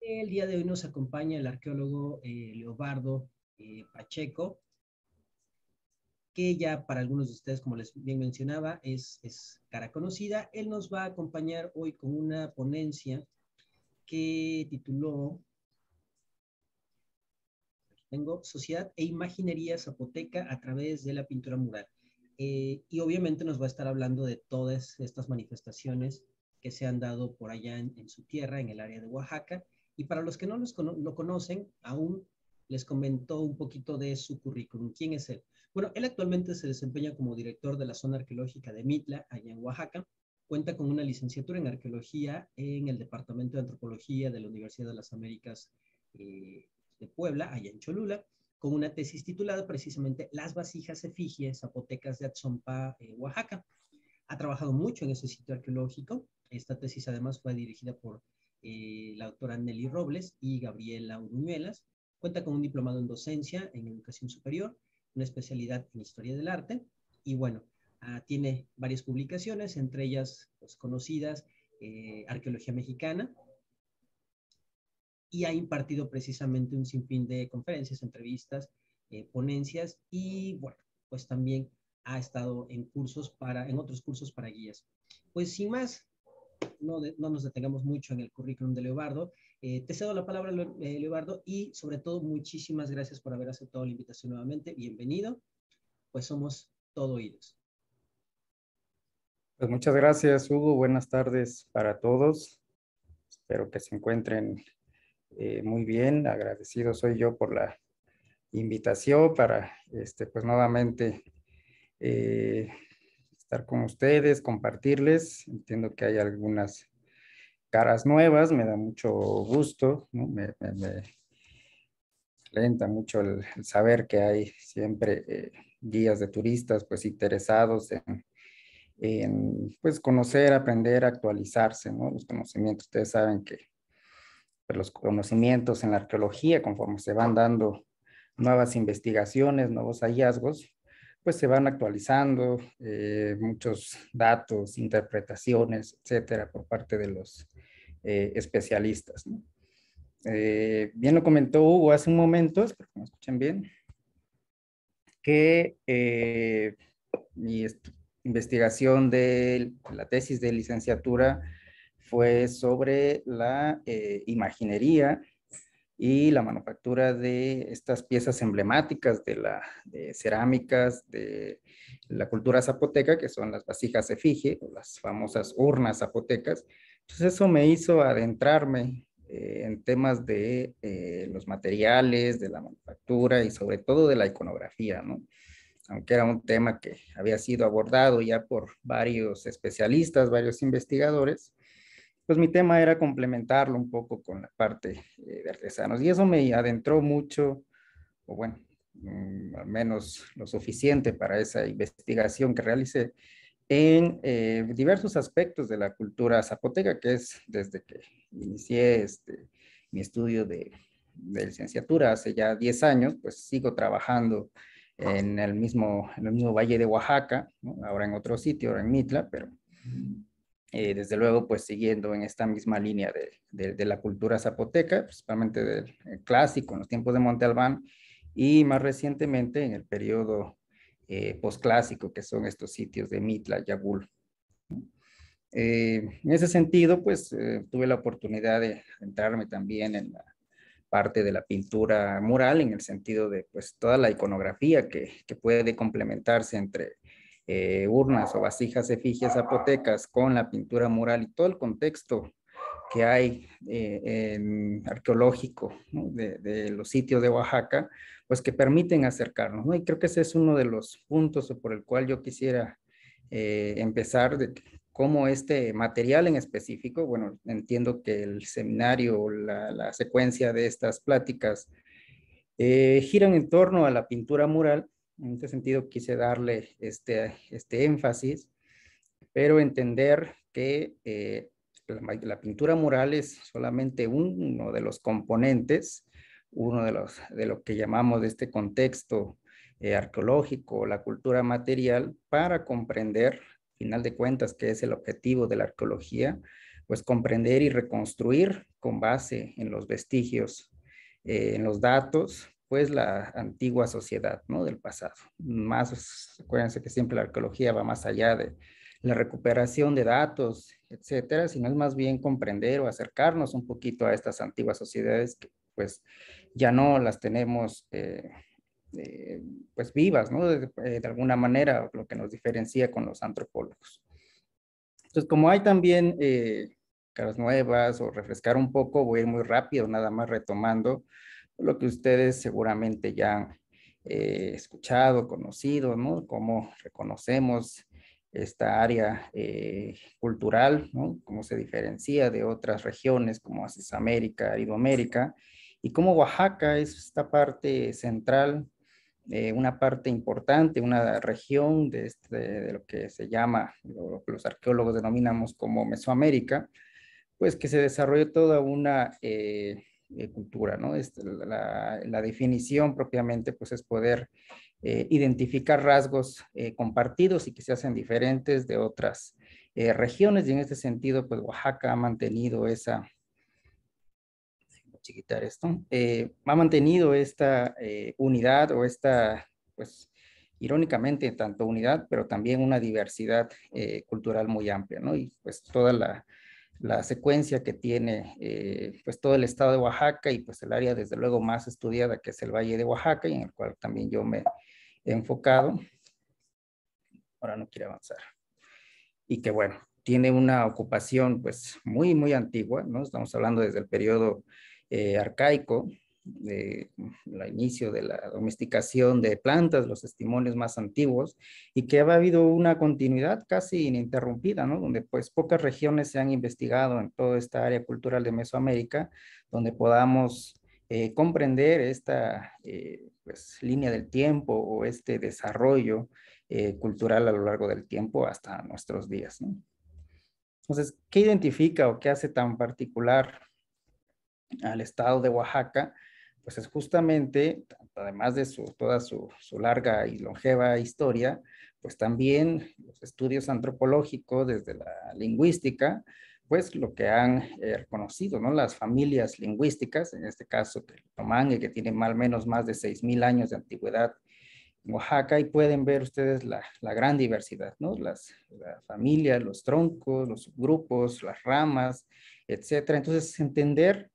El día de hoy nos acompaña el arqueólogo eh, Leobardo eh, Pacheco, que ya para algunos de ustedes, como les bien mencionaba, es, es cara conocida. Él nos va a acompañar hoy con una ponencia que tituló, tengo, Sociedad e Imaginería Zapoteca a través de la pintura mural. Eh, y obviamente nos va a estar hablando de todas estas manifestaciones que se han dado por allá en, su tierra, en el área de Oaxaca. Y para los que no los lo conocen, aún les comentó un poquito de su currículum. ¿Quién es él? Bueno, él actualmente se desempeña como director de la zona arqueológica de Mitla, allá en Oaxaca. Cuenta con una licenciatura en arqueología en el Departamento de Antropología de la Universidad de las Américas eh, de Puebla, allá en Cholula con una tesis titulada precisamente Las vasijas efigies zapotecas de Atzompa, eh, Oaxaca. Ha trabajado mucho en ese sitio arqueológico. Esta tesis además fue dirigida por eh, la doctora Nelly Robles y Gabriela Uruñuelas. Cuenta con un diplomado en docencia en educación superior, una especialidad en historia del arte y bueno, ah, tiene varias publicaciones, entre ellas pues, conocidas, eh, Arqueología Mexicana, y ha impartido precisamente un sinfín de conferencias, entrevistas, eh, ponencias y bueno, pues también ha estado en cursos para, en otros cursos para guías. Pues sin más, no, no nos detengamos mucho en el currículum de Leobardo. Eh, te cedo la palabra, eh, Leobardo, y sobre todo muchísimas gracias por haber aceptado la invitación nuevamente. Bienvenido, pues somos todo oídos. Pues muchas gracias, Hugo. Buenas tardes para todos. Espero que se encuentren eh, muy bien, agradecido soy yo por la invitación para, este, pues nuevamente, eh, estar con ustedes, compartirles. Entiendo que hay algunas caras nuevas, me da mucho gusto, me, me, mucho el, saber que hay siempre eh, guías de turistas pues interesados en, pues conocer, aprender, actualizarse, Los conocimientos, ustedes saben que los conocimientos en la arqueología, conforme se van dando nuevas investigaciones, nuevos hallazgos, pues se van actualizando eh, muchos datos, interpretaciones, etcétera, por parte de los eh, especialistas. Eh, bien lo comentó Hugo hace un momento, espero que me escuchen bien, que mi investigación de la tesis de licenciatura fue sobre la eh, imaginería y la manufactura de estas piezas emblemáticas de, la, cerámicas de la cultura zapoteca, que son las vasijas efigie, las famosas urnas zapotecas. Entonces eso me hizo adentrarme eh, en temas de eh, los materiales, de la manufactura y sobre todo de la iconografía, ¿no? aunque era un tema que había sido abordado ya por varios especialistas, varios investigadores, pues mi tema era complementarlo un poco con la parte eh, de artesanos. Y eso me adentró mucho, o bueno, mm, al menos lo suficiente para esa investigación que realicé en eh, diversos aspectos de la cultura zapoteca, que es desde que inicié este, mi estudio de, licenciatura hace ya 10 años, pues sigo trabajando en el mismo, en el mismo valle de Oaxaca, ahora en otro sitio, ahora en Mitla, pero eh, desde luego, pues siguiendo en esta misma línea de, la cultura zapoteca, principalmente del eh, clásico en los tiempos de Monte Albán y más recientemente en el periodo eh, posclásico, que son estos sitios de Mitla, y Eh, en ese sentido, pues eh, tuve la oportunidad de entrarme también en la parte de la pintura mural, en el sentido de pues toda la iconografía que, que puede complementarse entre eh, urnas o vasijas, efigies zapotecas con la pintura mural y todo el contexto que hay eh, arqueológico de, los sitios de Oaxaca, pues que permiten acercarnos. ¿no? Y creo que ese es uno de los puntos por el cual yo quisiera eh, empezar de cómo este material en específico, bueno, entiendo que el seminario, la, la secuencia de estas pláticas giran en torno a la pintura mural, en este sentido quise darle este, este énfasis, pero entender que eh, la, pintura mural es solamente uno de los componentes, uno de los de lo que llamamos de este contexto eh, arqueológico, la cultura material, para comprender, final de cuentas, que es el objetivo de la arqueología, pues comprender y reconstruir con base en los vestigios, eh, en los datos, pues la antigua sociedad, ¿no? Del pasado. Más, acuérdense que siempre la arqueología va más allá de la recuperación de datos, etcétera, sino es más bien comprender o acercarnos un poquito a estas antiguas sociedades que pues ya no las tenemos eh, eh, pues vivas, ¿no? Eh, de, alguna manera, lo que nos diferencia con los antropólogos. Entonces, como hay también caras nuevas o refrescar un poco, voy a ir muy rápido, nada más retomando lo que ustedes seguramente ya han eh, escuchado, conocido, ¿no? Cómo reconocemos esta área eh, cultural, ¿no? Cómo se diferencia de otras regiones como América, Aridoamérica, y cómo Oaxaca es esta parte central, eh, una parte importante, una región este, de, lo que se llama, lo que los arqueólogos denominamos como Mesoamérica, pues que se desarrolló toda una eh, cultura, ¿no? Este, la, definición propiamente, pues es poder eh, identificar rasgos eh, compartidos y que se hacen diferentes de otras regiones, y en este sentido, pues Oaxaca ha mantenido esa, chiquitar esto, ha mantenido esta unidad o esta, pues, irónicamente, tanto unidad, pero también una diversidad cultural muy amplia, ¿no? Y pues toda la, la secuencia que tiene eh, pues todo el estado de Oaxaca y pues el área desde luego más estudiada que es el Valle de Oaxaca y en el cual también yo me he enfocado. Ahora no quiere avanzar. Y que bueno, tiene una ocupación pues muy, muy antigua, ¿no? Estamos hablando desde el periodo eh, arcaico, de la inicio de la domesticación de plantas, los testimonios más antiguos, y que ha habido una continuidad casi ininterrumpida, ¿no? Donde pues pocas regiones se han investigado en toda esta área cultural de Mesoamérica, donde podamos eh, comprender esta eh, pues, línea del tiempo o este desarrollo eh, cultural a lo largo del tiempo hasta nuestros días, ¿no? Entonces, ¿qué identifica o qué hace tan particular al estado de Oaxaca pues es justamente, además de toda su, larga y longeva historia, pues también los estudios antropológicos desde la lingüística, pues lo que han eh, reconocido, ¿no? Las familias lingüísticas, en este caso que Tomangue, que tiene al menos más de 6.000 años de antigüedad en Oaxaca, y pueden ver ustedes la, gran diversidad, ¿no? Las familias, los troncos, los grupos, las ramas, etcétera. Entonces, entender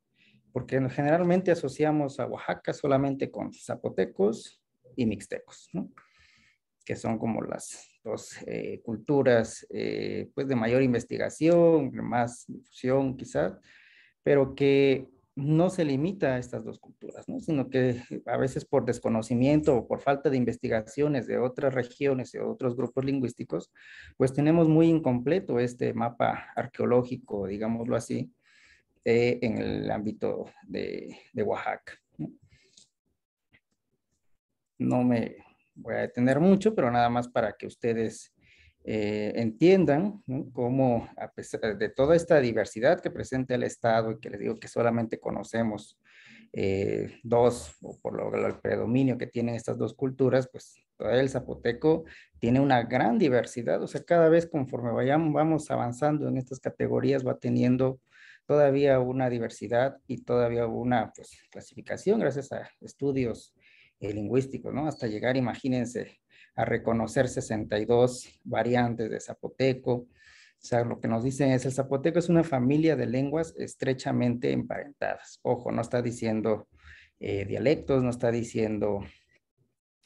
porque generalmente asociamos a Oaxaca solamente con zapotecos y mixtecos, que son como las dos eh, culturas eh, pues de mayor investigación, más difusión quizás, pero que no se limita a estas dos culturas, sino que a veces por desconocimiento o por falta de investigaciones de otras regiones y otros grupos lingüísticos, pues tenemos muy incompleto este mapa arqueológico, digámoslo así, eh, en el ámbito de, Oaxaca. ¿no? me voy a detener mucho, pero nada más para que ustedes eh, entiendan cómo, a pesar de toda esta diversidad que presenta el Estado y que les digo que solamente conocemos eh, dos, o por lo, el predominio que tienen estas dos culturas, pues todavía el zapoteco tiene una gran diversidad, o sea, cada vez conforme vayamos, vamos avanzando en estas categorías, va teniendo todavía una diversidad y todavía una pues, clasificación gracias a estudios eh, lingüísticos, ¿no? Hasta llegar, imagínense, a reconocer 62 variantes de zapoteco. O sea, lo que nos dicen es el zapoteco es una familia de lenguas estrechamente emparentadas. Ojo, no está diciendo eh, dialectos, no está diciendo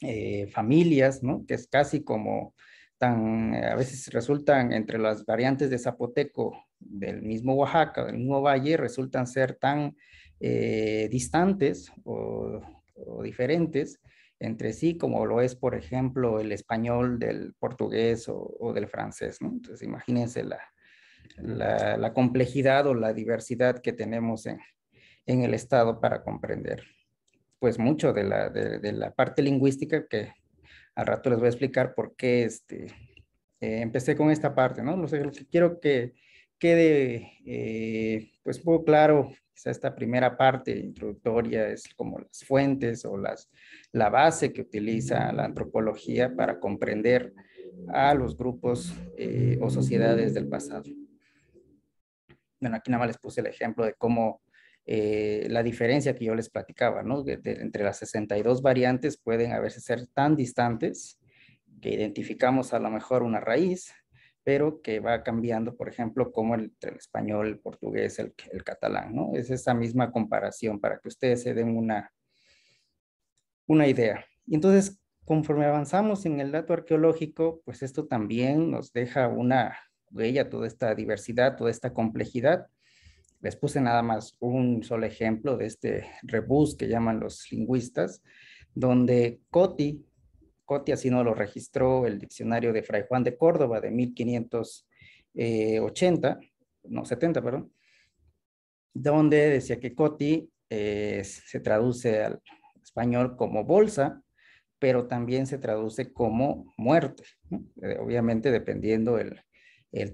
eh, familias, ¿no? Que es casi como tan, a veces resultan entre las variantes de zapoteco del mismo Oaxaca, del mismo valle, resultan ser tan eh, distantes o, diferentes entre sí como lo es, por ejemplo, el español del portugués o, del francés. Entonces, imagínense la, complejidad o la diversidad que tenemos en, el Estado para comprender pues mucho de la, parte lingüística que al rato les voy a explicar por qué este, eh, empecé con esta parte, ¿no? quiero que quede eh, pues poco claro, esta primera parte introductoria es como las fuentes o las, la base que utiliza la antropología para comprender a los grupos eh, o sociedades del pasado. Bueno, aquí nada más les puse el ejemplo de cómo eh, la diferencia que yo les platicaba, ¿no? entre las 62 variantes pueden a veces ser tan distantes que identificamos a lo mejor una raíz, pero que va cambiando, por ejemplo, como el, español, el portugués, el, catalán, ¿no? Es esa misma comparación para que ustedes se den una, una idea. Y entonces, conforme avanzamos en el dato arqueológico, pues esto también nos deja una huella, toda esta diversidad, toda esta complejidad. Les puse nada más un solo ejemplo de este rebus que llaman los lingüistas, donde Coti Coti así no lo registró el diccionario de Fray Juan de Córdoba de 1580, eh, no, 70, perdón, donde decía que Coti eh, se traduce al español como bolsa, pero también se traduce como muerte, eh, obviamente dependiendo el,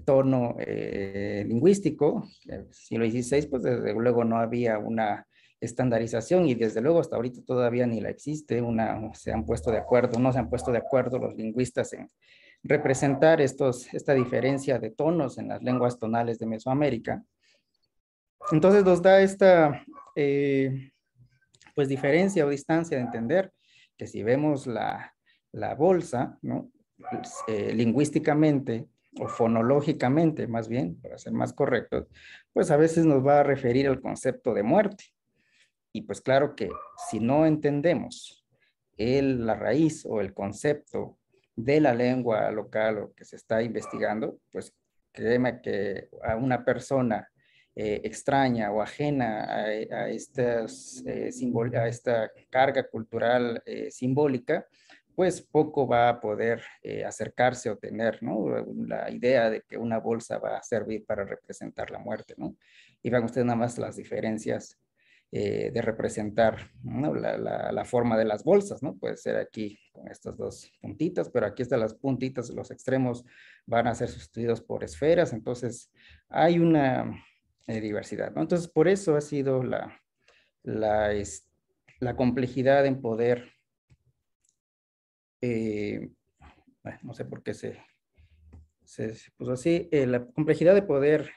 tono lingüístico, lingüístico, siglo XVI, pues desde luego no había una estandarización y desde luego hasta ahorita todavía ni la existe, una, se han puesto de acuerdo, no se han puesto de acuerdo los lingüistas en representar estos, esta diferencia de tonos en las lenguas tonales de Mesoamérica. Entonces nos da esta eh, pues diferencia o distancia de entender que si vemos la, la bolsa, ¿no? Pues, eh, lingüísticamente o fonológicamente más bien, para ser más correctos, pues a veces nos va a referir al concepto de muerte, y pues claro que si no entendemos el, la raíz o el concepto de la lengua local o que se está investigando, pues créeme que a una persona eh, extraña o ajena a, estas, eh, esta carga cultural eh, simbólica, pues poco va a poder acercarse o tener la idea de que una bolsa va a servir para representar la muerte. ¿no? Y van ustedes nada más las diferencias eh, de representar la, forma de las bolsas, ¿no? Puede ser aquí con estas dos puntitas, pero aquí están las puntitas, los extremos van a ser sustituidos por esferas, entonces hay una eh, diversidad, Entonces, por eso ha sido la, la, complejidad en poder, eh, no sé por qué se, se puso así, la complejidad de poder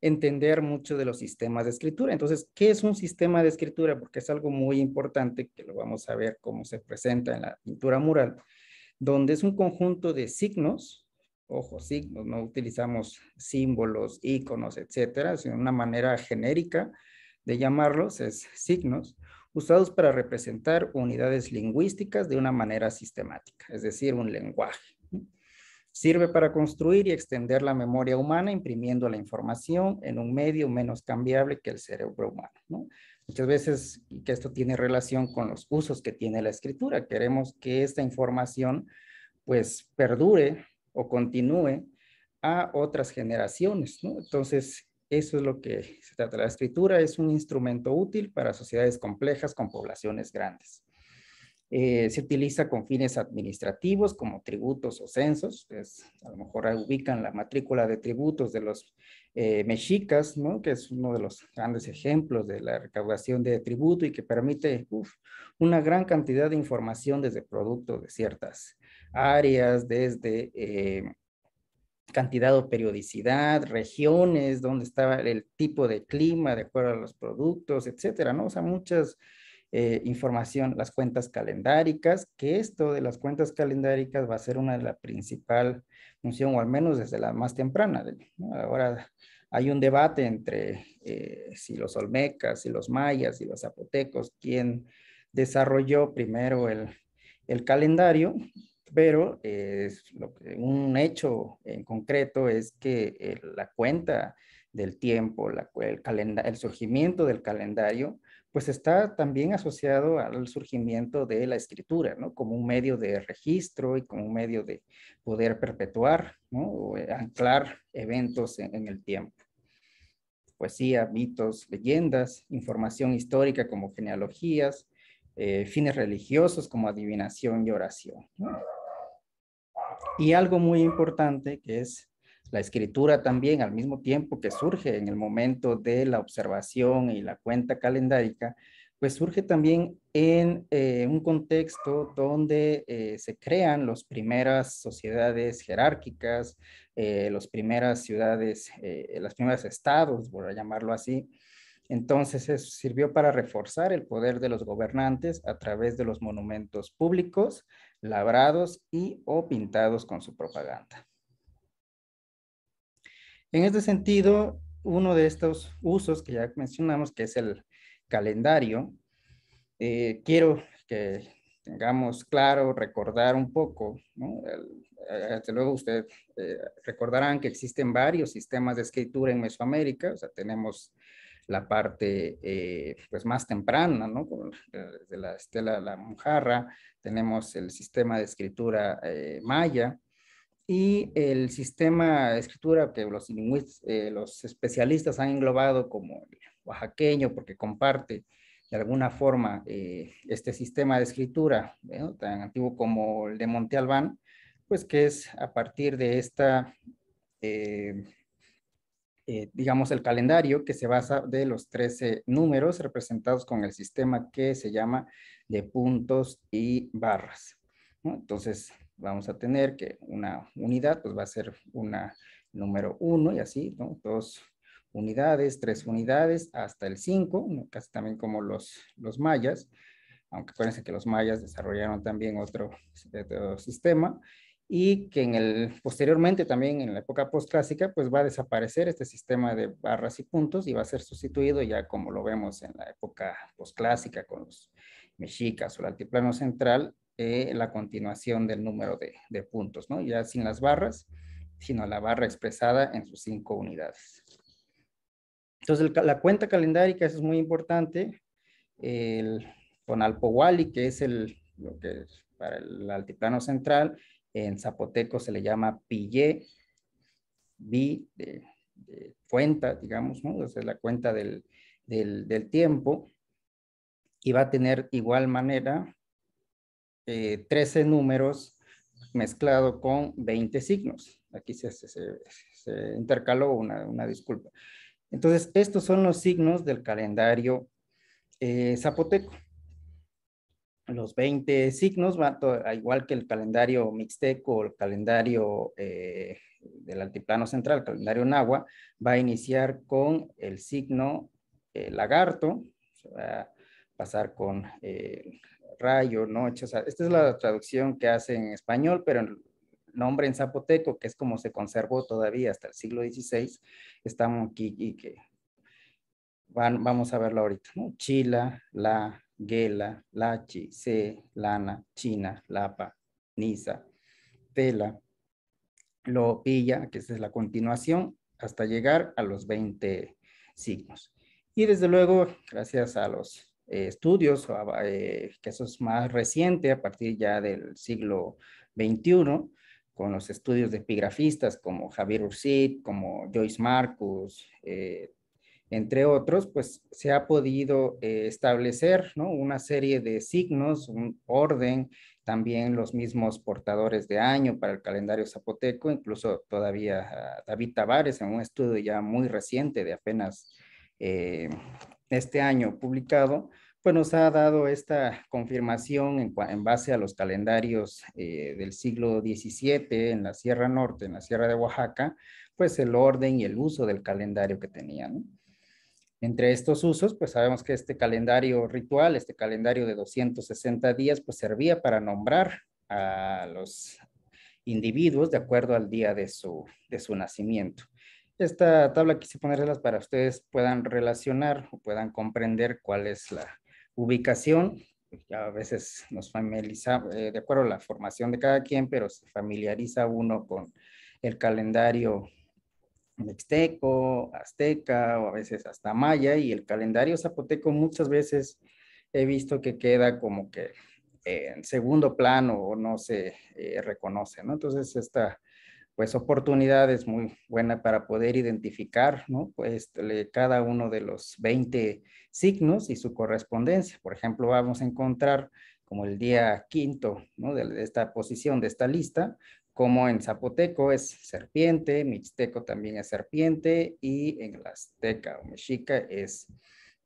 entender mucho de los sistemas de escritura. Entonces, ¿qué es un sistema de escritura? Porque es algo muy importante que lo vamos a ver cómo se presenta en la pintura mural, donde es un conjunto de signos, ojo, signos, no utilizamos símbolos, íconos, etcétera, sino una manera genérica de llamarlos es signos, usados para representar unidades lingüísticas de una manera sistemática, es decir, un lenguaje. Sirve para construir y extender la memoria humana imprimiendo la información en un medio menos cambiable que el cerebro humano. Muchas veces, que esto tiene relación con los usos que tiene la escritura, queremos que esta información pues perdure o continúe a otras generaciones. Entonces, eso es lo que se trata. La escritura es un instrumento útil para sociedades complejas con poblaciones grandes. Eh, se utiliza con fines administrativos como tributos o censos, pues, a lo mejor ubican la matrícula de tributos de los eh, mexicas, ¿no? que es uno de los grandes ejemplos de la recaudación de tributo y que permite una gran cantidad de información desde productos de ciertas áreas, desde... Eh, cantidad o periodicidad, regiones, donde estaba el tipo de clima de acuerdo a los productos, etcétera, ¿no? O sea, muchas eh, información, las cuentas calendáricas, que esto de las cuentas calendáricas va a ser una de las principal función, o al menos desde la más temprana. Ahora hay un debate entre eh, si los olmecas, si los mayas, si los zapotecos, quién desarrolló primero el, calendario, pero eh, un hecho en concreto es que la cuenta del tiempo, la, el surgimiento del calendario pues está también asociado al surgimiento de la escritura, Como un medio de registro y como un medio de poder perpetuar, O eh, anclar eventos en, el tiempo. Poesía, mitos, leyendas, información histórica como genealogías, eh, fines religiosos como adivinación y oración. Y algo muy importante que es la escritura también al mismo tiempo que surge en el momento de la observación y la cuenta calendárica, pues surge también en eh, un contexto donde eh, se crean las primeras sociedades jerárquicas, eh, las primeras ciudades, los primeros estados, por llamarlo así. Entonces, sirvió para reforzar el poder de los gobernantes a través de los monumentos públicos, labrados y o pintados con su propaganda. En este sentido, uno de estos usos que ya mencionamos, que es el calendario, eh, quiero que tengamos claro, recordar un poco, desde eh, luego ustedes eh, recordarán que existen varios sistemas de escritura en Mesoamérica, o sea, tenemos la parte pues más temprana, ¿no? Desde la estela de La Monjarra, tenemos el sistema de escritura maya, y el sistema de escritura que los eh, los especialistas han englobado como oaxaqueño, porque comparte de alguna forma eh, este sistema de escritura tan antiguo como el de Monte Albán, pues que es a partir de esta, eh, digamos, el calendario que se basa de los 13 números representados con el sistema que se llama de puntos y barras. Entonces, vamos a tener que una unidad pues va a ser una número uno y así, ¿no? Dos unidades, tres unidades, hasta el 5, casi también como los, los mayas, aunque acuérdense que los mayas desarrollaron también otro, sistema, y que en el, posteriormente también en la época postclásica pues va a desaparecer este sistema de barras y puntos y va a ser sustituido ya como lo vemos en la época postclásica con los mexicas o el altiplano central eh, la continuación del número de, puntos, ¿no? Ya sin las barras, sino la barra expresada en sus cinco unidades. Entonces, la cuenta calendárica, eso es muy importante. con alpowali que es el, lo que para el altiplano central, en zapoteco se le llama pille vi, de, cuenta, digamos, ¿no? la cuenta del, del tiempo. Y va a tener igual manera 13 eh, números mezclado con 20 signos. Aquí se, intercaló una, una, disculpa. Entonces, estos son los signos del calendario eh, zapoteco. Los 20 signos, igual que el calendario mixteco, el calendario eh, del altiplano central, el calendario nahua, va a iniciar con el signo lagarto, se va a pasar con rayo, noche, esta es la traducción que hace en español, pero el nombre en zapoteco, que es como se conservó todavía hasta el siglo XVI, estamos aquí y que van, vamos a verlo ahorita, Chila, la, gela, lachi, se, lana, china, lapa, nisa, tela, lo pilla, que esta es la continuación, hasta llegar a los 20 signos. Y desde luego, gracias a los eh, estudios, ah, eh, que eso es más reciente, a partir ya del siglo XXI, con los estudios de epigrafistas como Javier Ursit, como Joyce Marcus, eh, entre otros, pues se ha podido establecer una serie de signos, un orden, también los mismos portadores de año para el calendario zapoteco, incluso todavía ah, David Tavares en un estudio ya muy reciente de apenas este año publicado, pues nos ha dado esta confirmación en, base a los calendarios eh, del siglo XVII en la Sierra Norte, en la Sierra de Oaxaca, pues el orden y el uso del calendario que tenían. Entre estos usos, pues sabemos que este calendario ritual, este calendario de 260 días, pues servía para nombrar a los individuos de acuerdo al día de de su nacimiento. Esta tabla quise ponérselas para ustedes puedan relacionar o puedan comprender cuál es la ubicación. a veces nos familiariza, eh, de acuerdo a la formación de cada quien, pero se familiariza uno con el calendario mixteco, azteca o a veces hasta maya y el calendario zapoteco muchas veces he visto que queda como que en segundo plano o no se eh, reconoce, Entonces esta pues oportunidades muy buena para poder identificar ¿no? pues, cada uno de los 20 signos y su correspondencia. Por ejemplo, vamos a encontrar como el día quinto ¿no? de esta posición, de esta lista, como en zapoteco es serpiente, mixteco también es serpiente y en la azteca o mexica es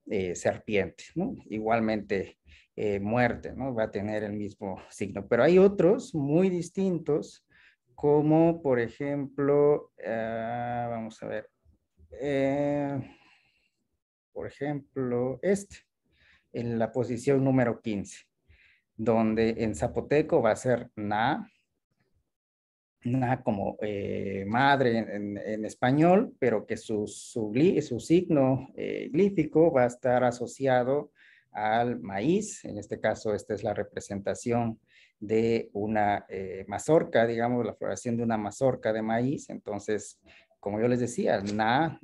eh, serpiente. ¿no? Igualmente eh, muerte, ¿no? va a tener el mismo signo. Pero hay otros muy distintos como por ejemplo, ah, vamos a ver, eh, por ejemplo, este, en la posición número 15, donde en zapoteco va a ser na, na como eh, madre en, español, pero que su, su, signo glífico eh, va a estar asociado al maíz, en este caso esta es la representación de una eh, mazorca, digamos, la floración de una mazorca de maíz. Entonces, como yo les decía, na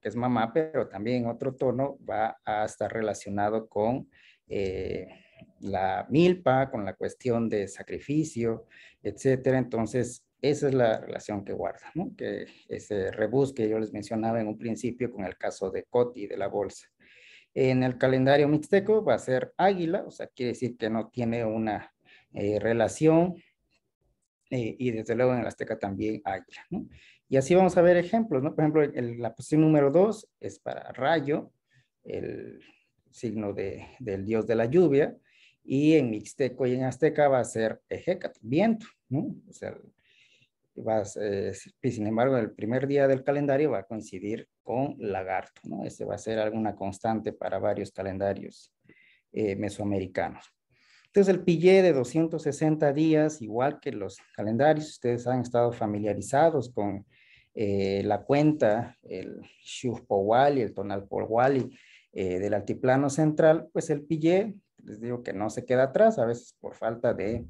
es mamá, pero también otro tono va a estar relacionado con eh, la milpa, con la cuestión de sacrificio, etcétera. Entonces, esa es la relación que guarda, ¿no? que ese rebús que yo les mencionaba en un principio con el caso de Coti de la bolsa. En el calendario mixteco va a ser águila, o sea, quiere decir que no tiene una eh, relación eh, y desde luego en el Azteca también hay, Y así vamos a ver ejemplos, ¿no? Por ejemplo, la posición número dos es para rayo, el signo de, del dios de la lluvia, y en mixteco y en azteca va a ser Ejecat, viento, ¿no? O sea, sin embargo, el primer día del calendario va a coincidir con lagarto, ¿no? Este va a ser alguna constante para varios calendarios eh, mesoamericanos. Entonces, el pillé de 260 días, igual que los calendarios, ustedes han estado familiarizados con eh, la cuenta, el y el Tonal eh, del altiplano central, pues el pillé, les digo que no se queda atrás, a veces por falta de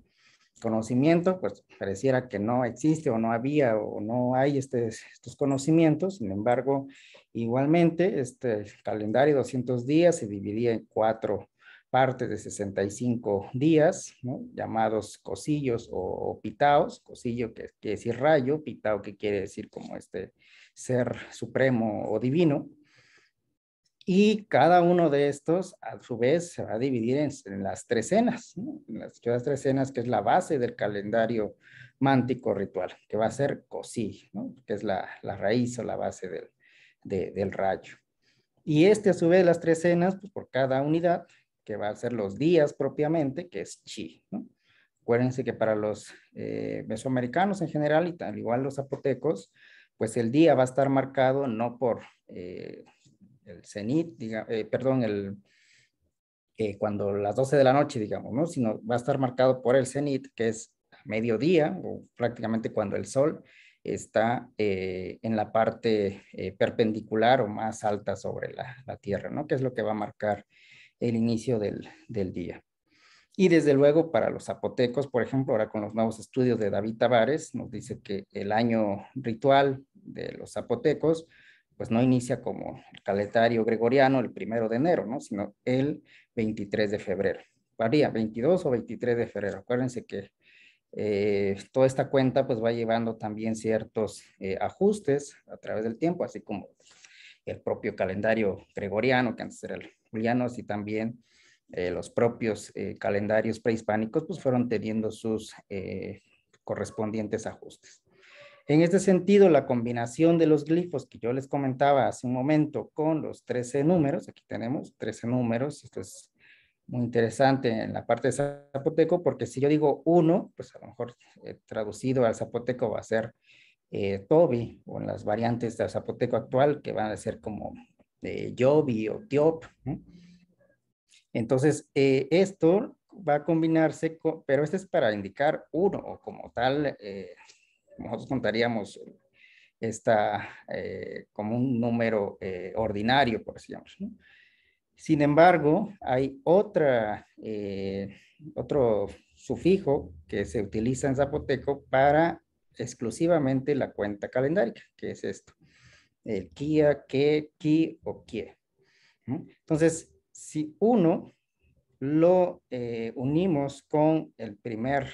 conocimiento, pues pareciera que no existe o no había o no hay este, estos conocimientos, sin embargo, igualmente, este calendario de 200 días se dividía en cuatro Parte de 65 días, llamados cosillos o, pitaos, cosillo que quiere decir rayo, pitao que quiere decir como este ser supremo o divino, y cada uno de estos, a su vez, se va a dividir en, las trecenas, ¿no? en las cenas, que es la base del calendario mántico ritual, que va a ser cosí, que es la, raíz o la base del, rayo. Y este, a su vez, las trecenas, pues por cada unidad, que va a ser los días propiamente, que es chi. ¿no? Acuérdense que para los eh, mesoamericanos en general y tal igual los zapotecos, pues el día va a estar marcado no por eh, el cenit, diga, eh, perdón, cuando las 12 de la noche, digamos, ¿no? sino va a estar marcado por el cenit, que es mediodía o prácticamente cuando el sol está en la parte perpendicular o más alta sobre la, la, Tierra, ¿no? Que es lo que va a marcar el inicio del, día. Y desde luego para los zapotecos, por ejemplo, ahora con los nuevos estudios de David Tavares, nos dice que el año ritual de los zapotecos, pues no inicia como el calendario gregoriano el primero de enero, ¿no? sino el 23 de febrero. Varía, 22 o 23 de febrero. Acuérdense que eh, toda esta cuenta pues va llevando también ciertos eh, ajustes a través del tiempo, así como el propio calendario gregoriano, que antes era el juliano, y también eh, los propios eh, calendarios prehispánicos, pues fueron teniendo sus eh, correspondientes ajustes. En este sentido, la combinación de los glifos que yo les comentaba hace un momento con los 13 números, aquí tenemos 13 números, esto es muy interesante en la parte de zapoteco, porque si yo digo uno, pues a lo mejor traducido al zapoteco va a ser eh, Toby o en las variantes de zapoteco actual que van a ser como eh, o Tiop. Entonces, esto va a combinarse, pero este es para indicar uno o como tal, eh, nosotros contaríamos esta eh, como un número ordinario, por decirlo. Sin embargo, hay otra, otro sufijo que se utiliza en zapoteco para exclusivamente la cuenta calendárica, que es esto. El kia, que, ki o kie. Entonces, si uno lo eh, unimos con el primer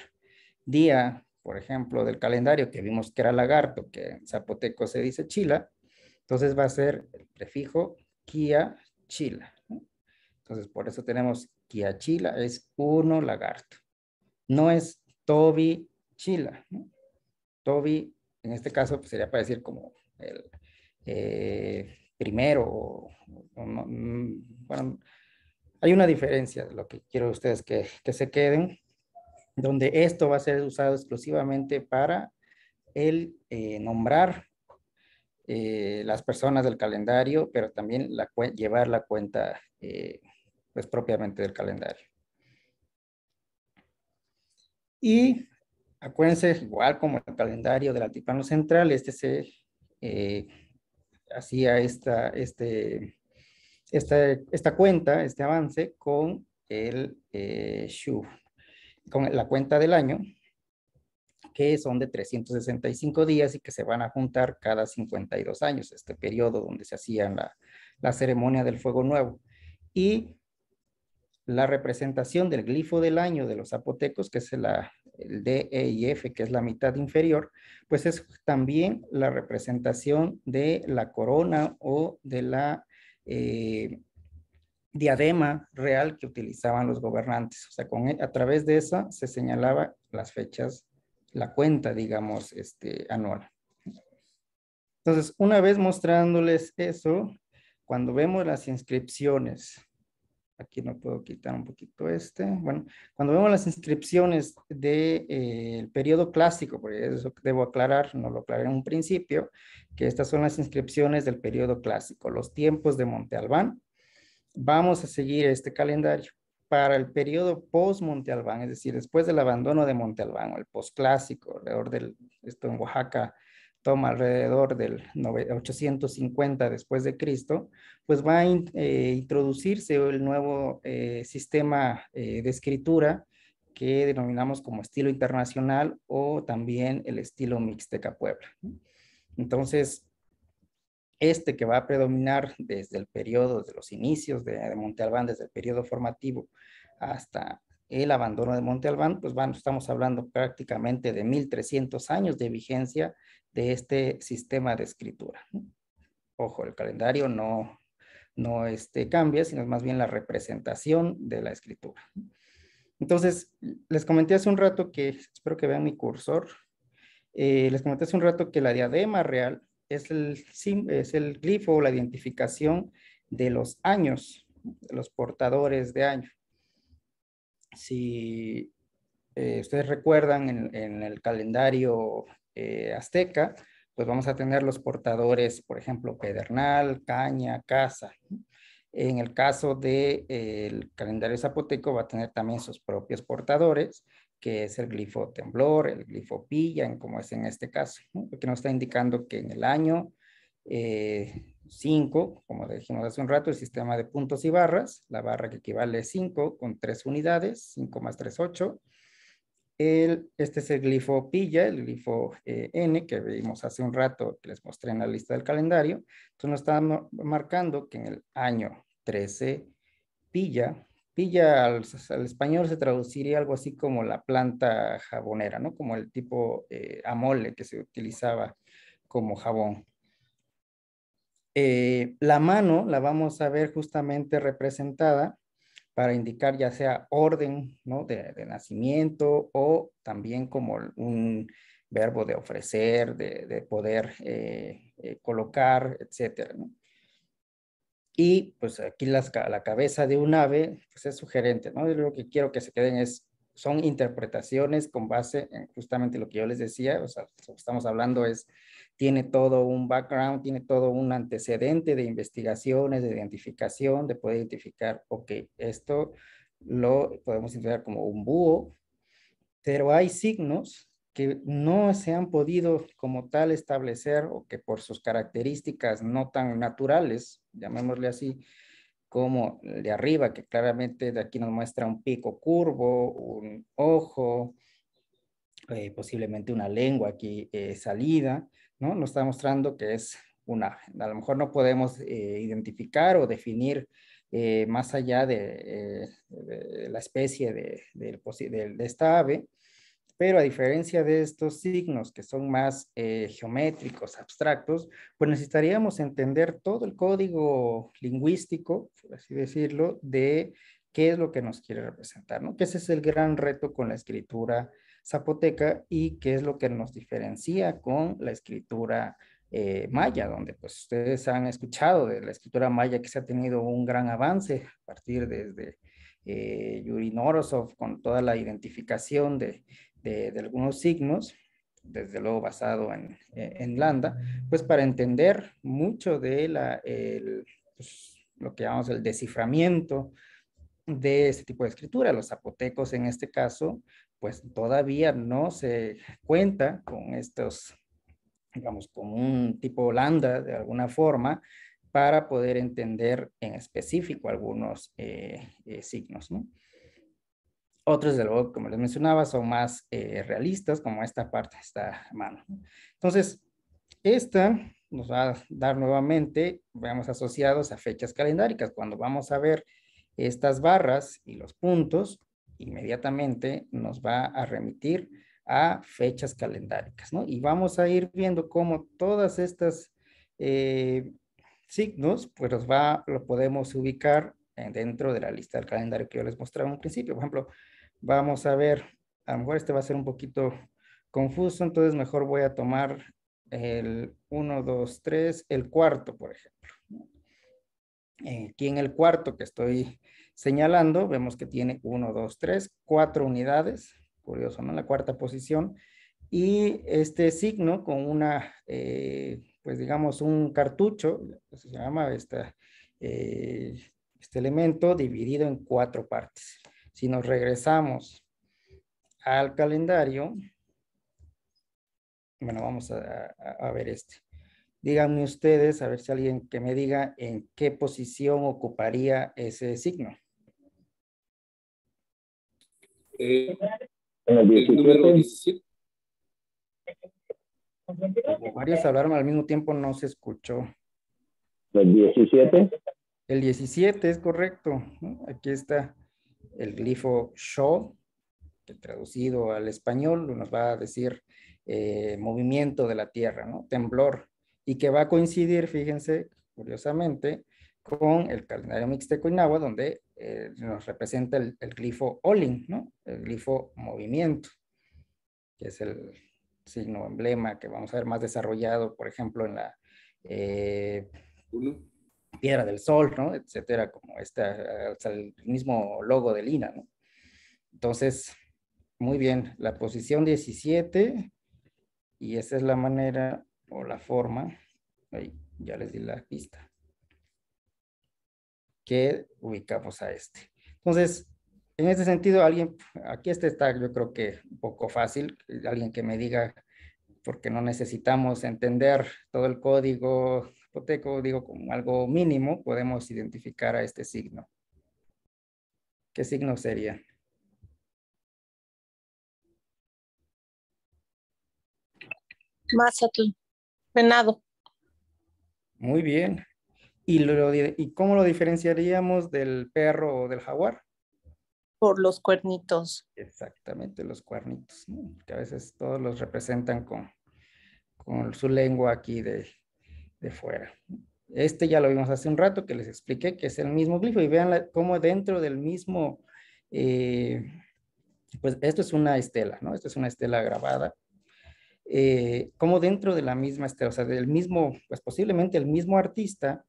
día, por ejemplo, del calendario que vimos que era lagarto, que en zapoteco se dice chila, entonces va a ser el prefijo kia chila. Entonces, por eso tenemos kia chila, es uno lagarto. No es tobi chila. ¿no? en este caso, pues, sería para decir como el eh, primero, mm, hay una diferencia de lo que quiero ustedes que, que se queden, donde esto va a ser usado exclusivamente para el eh, nombrar eh, las personas del calendario, pero también llevar la cuenta pues propiamente del calendario. Y acuérdense, igual como el calendario del altiplano central, este se eh, hacía esta, este, esta, cuenta, este avance con el eh, SHU, con la cuenta del año, que son de 365 días y que se van a juntar cada 52 años, este periodo donde se hacía la, la ceremonia del fuego nuevo. Y la representación del glifo del año de los zapotecos, que es la, el D, E y F, que es la mitad inferior, pues es también la representación de la corona o de la eh, diadema real que utilizaban los gobernantes. O sea, con, e, a través de esa se señalaba las fechas, la cuenta, digamos, este, anual. Entonces, una vez mostrándoles eso, cuando vemos las inscripciones Aquí no puedo quitar un poquito este. Bueno, cuando vemos las inscripciones del de, eh, periodo clásico, porque eso debo aclarar, no lo aclaré en un principio, que estas son las inscripciones del periodo clásico, los tiempos de Monte Albán. Vamos a seguir este calendario para el periodo post-Monte Albán, es decir, después del abandono de Monte Albán, o el post-clásico, alrededor del, esto en Oaxaca, toma alrededor del 850 después de Cristo, pues va a eh, introducirse el nuevo eh, sistema eh, de escritura que denominamos como estilo internacional o también el estilo mixteca Puebla. Entonces, este que va a predominar desde el periodo de los inicios de, Monte Albán, desde el periodo formativo hasta el abandono de Monte Albán, pues estamos hablando prácticamente de 1300 años de vigencia de este sistema de escritura. Ojo, el calendario no, no este, cambia, sino más bien la representación de la escritura. Entonces, les comenté hace un rato que, espero que vean mi cursor, eh, les comenté hace un rato que la diadema real es el, es el glifo o la identificación de los años, de los portadores de año si eh, ustedes recuerdan en, el calendario eh, azteca, pues vamos a tener los portadores, por ejemplo, pedernal, caña, casa. En el caso del eh, calendario zapoteco va a tener también sus propios portadores, que es el glifo temblor, el glifo pilla, como es en este caso, ¿no? que nos está indicando que en el año 5, como dijimos hace un rato, el sistema de puntos y barras, la barra que equivale a 5 con 3 unidades, 5 más 3, 8. El, este es el glifo pilla, el glifo eh, N que vimos hace un rato, que les mostré en la lista del calendario. Entonces nos está marcando que en el año 13 pilla, pilla al, español se traduciría algo así como la planta jabonera, ¿no? Como el tipo eh, amole que se utilizaba como jabón. Eh, la mano la vamos a ver justamente representada para indicar ya sea orden de, nacimiento o también como un verbo de ofrecer, de, poder eh, eh, colocar, etc. Y pues aquí la cabeza de un ave pues es sugerente, ¿no? Yo lo que quiero que se queden es son interpretaciones con base en justamente lo que yo les decía, o sea, lo que estamos hablando es, tiene todo un background, tiene todo un antecedente de investigaciones, de identificación, de poder identificar, ok, esto lo podemos identificar como un búho, pero hay signos que no se han podido como tal establecer o que por sus características no tan naturales, llamémosle así, como el de arriba, que claramente de aquí nos muestra un pico curvo, un ojo, eh, posiblemente una lengua aquí eh, salida, ¿no? Nos está mostrando que es una. A lo mejor no podemos eh, identificar o definir más allá de, la especie de, de esta ave, pero a diferencia de estos signos que son más eh, geométricos, abstractos, pues necesitaríamos entender todo el código lingüístico, por así decirlo, de qué es lo que nos quiere representar, ¿no? Que ese es el gran reto con la escritura zapoteca y qué es lo que nos diferencia con la escritura eh, maya, donde pues ustedes han escuchado de la escritura maya que se ha tenido un gran avance a partir desde eh, Yuri Norosov con toda la identificación de de, algunos signos, desde luego basado en, eh, en, Landa, pues para entender mucho de el, pues, lo que llamamos el desciframiento de este tipo de escritura. Los zapotecos en este caso, pues todavía no se cuenta con estos, digamos, con un tipo landa de alguna forma para poder entender en específico algunos eh, eh, signos, ¿no? Otros, desde luego, como les mencionaba, son más eh, realistas, como esta parte, esta mano. Entonces, esta nos va a dar nuevamente, veamos asociados a fechas calendáricas. Cuando vamos a ver estas barras y los puntos, inmediatamente nos va a remitir a fechas calendáricas, ¿no? Y vamos a ir viendo cómo todas estas eh, signos, pues los va, lo podemos ubicar dentro de la lista del calendario que yo les mostraba en un principio. Por ejemplo, Vamos a ver, a lo mejor este va a ser un poquito confuso, entonces mejor voy a tomar el 1, 2, 3, el cuarto, por ejemplo. Aquí en el cuarto que estoy señalando, vemos que tiene 1, 2, 3, 4 unidades, curioso, ¿no? La cuarta posición. Y este signo con una, eh, pues digamos, un cartucho, se llama eh, este elemento, dividido en cuatro partes. Si nos regresamos al calendario, bueno, vamos a, ver este. Díganme ustedes, a ver si alguien que me diga en qué posición ocuparía ese signo. Eh, en el número 17. varios hablaron al mismo tiempo, no se escuchó. ¿El 17? El 17 es correcto. Aquí está el glifo show, que traducido al español nos va a decir eh, movimiento de la tierra, ¿no? temblor, y que va a coincidir, fíjense, curiosamente, con el calendario mixteco Inagua, donde eh, nos representa el, glifo Olin, ¿no? el glifo movimiento, que es el signo emblema que vamos a ver más desarrollado, por ejemplo, en la... Eh, Piedra del Sol, ¿no? Etcétera, como esta, eh, el mismo logo de Lina, ¿no? Entonces, muy bien, la posición 17, y esa es la manera o la forma, ahí, ya les di la pista, que ubicamos a este. Entonces, en ese sentido, alguien, aquí este está yo creo que un poco fácil, alguien que me diga, porque no necesitamos entender todo el código hipoteco digo, como algo mínimo, podemos identificar a este signo. ¿Qué signo sería? Mazatl, venado. Muy bien. ¿Y, cómo lo diferenciaríamos del perro o del jaguar? Por los cuernitos. Exactamente, los cuernitos, que a veces todos los representan con, con su lengua aquí de, de fuera. Este ya lo vimos hace un rato que les expliqué que es el mismo glifo y vean cómo dentro del mismo, eh, pues esto es una estela, ¿no? Esto es una estela grabada. Eh, como dentro de la misma estela, o sea, del mismo, pues posiblemente el mismo artista,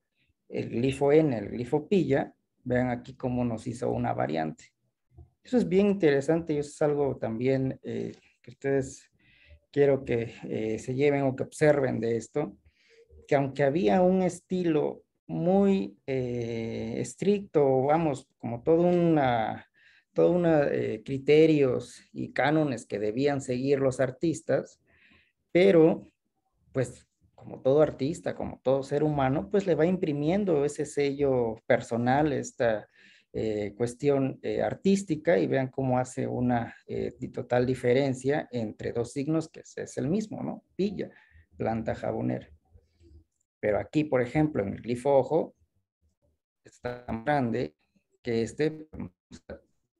el glifo N, el glifo pilla, vean aquí cómo nos hizo una variante. Eso es bien interesante y eso es algo también eh, que ustedes quiero que se lleven o que observen de esto que aunque había un estilo muy eh, estricto, vamos, como todo una, todo una eh, criterios y cánones que debían seguir los artistas, pero pues como todo artista, como todo ser humano, pues le va imprimiendo ese sello personal, esta eh, cuestión artística y vean cómo hace una total diferencia entre dos signos que es el mismo, ¿no? Pilla, planta jabonera. Pero aquí, por ejemplo, en el glifo ojo, está tan grande que este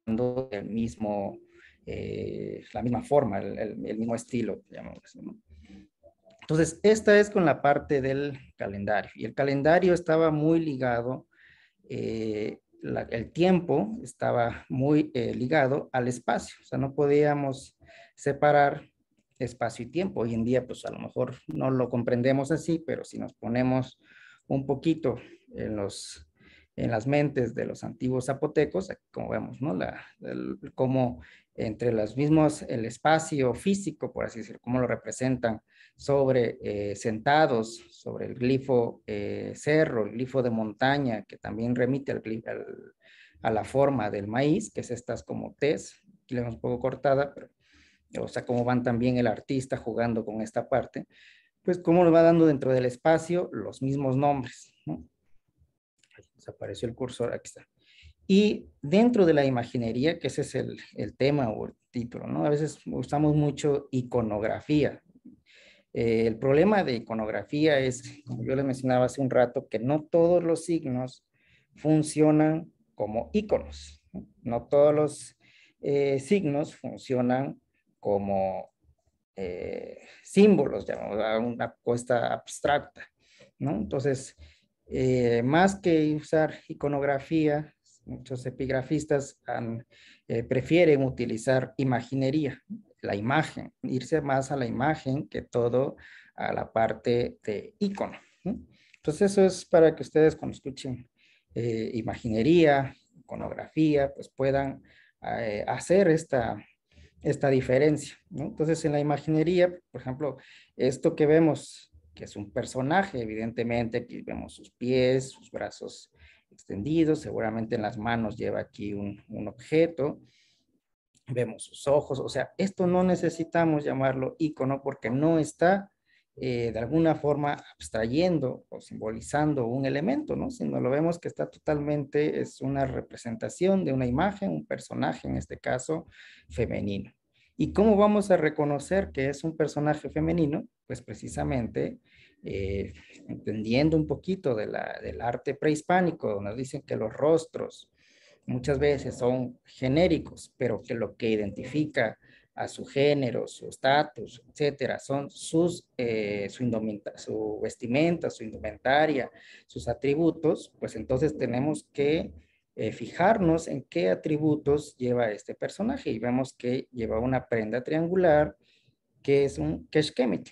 dando el mismo, eh, la misma forma, el, mismo estilo, Entonces, esta es con la parte del calendario. Y el calendario estaba muy ligado, eh, el tiempo estaba muy eh, ligado al espacio. O sea, no podíamos separar espacio y tiempo. Hoy en día, pues a lo mejor no lo comprendemos así, pero si nos ponemos un poquito en, los, en las mentes de los antiguos zapotecos, como vemos, ¿no? La, el, entre las mismas el espacio físico, por así decirlo, cómo lo representan sobre eh, sentados, sobre el glifo eh, cerro, el glifo de montaña, que también remite al, a la forma del maíz, que es estas como tes, aquí le hemos un poco cortada, pero o sea, cómo van también el artista jugando con esta parte, pues cómo nos va dando dentro del espacio los mismos nombres. Desapareció el cursor, aquí está. Y dentro de la imaginería, que ese es el, tema o el título, ¿no? A veces usamos mucho iconografía. Eh, el problema de iconografía es, como yo les mencionaba hace un rato, que no todos los signos funcionan como íconos. No, todos los eh, signos funcionan como eh, símbolos, llamamos una apuesta abstracta, ¿no? Entonces, eh, más que usar iconografía, muchos epigrafistas eh, prefieren utilizar imaginería, la imagen, irse más a la imagen que todo a la parte de icono. Entonces, eso es para que ustedes cuando escuchen imaginería, iconografía, pues puedan hacer esta esta diferencia. Entonces, en la imaginería, por ejemplo, esto que vemos, que es un personaje, evidentemente, aquí vemos sus pies, sus brazos extendidos, seguramente en las manos lleva aquí un, objeto, vemos sus ojos, o sea, esto no necesitamos llamarlo icono porque no está eh, de alguna forma abstrayendo o simbolizando un elemento, ¿no? lo vemos que está totalmente, es una representación de una imagen, un personaje, en este caso, femenino. ¿Y cómo vamos a reconocer que es un personaje femenino? Pues precisamente eh, entendiendo un poquito del arte prehispánico, nos dicen que los rostros muchas veces son genéricos, pero que lo que identifica a su género, su estatus, etcétera. Son sus, eh, su, su vestimenta, su indumentaria, sus atributos, pues entonces tenemos que eh, fijarnos en qué atributos lleva este personaje y vemos que lleva una prenda triangular que es un keshkemit.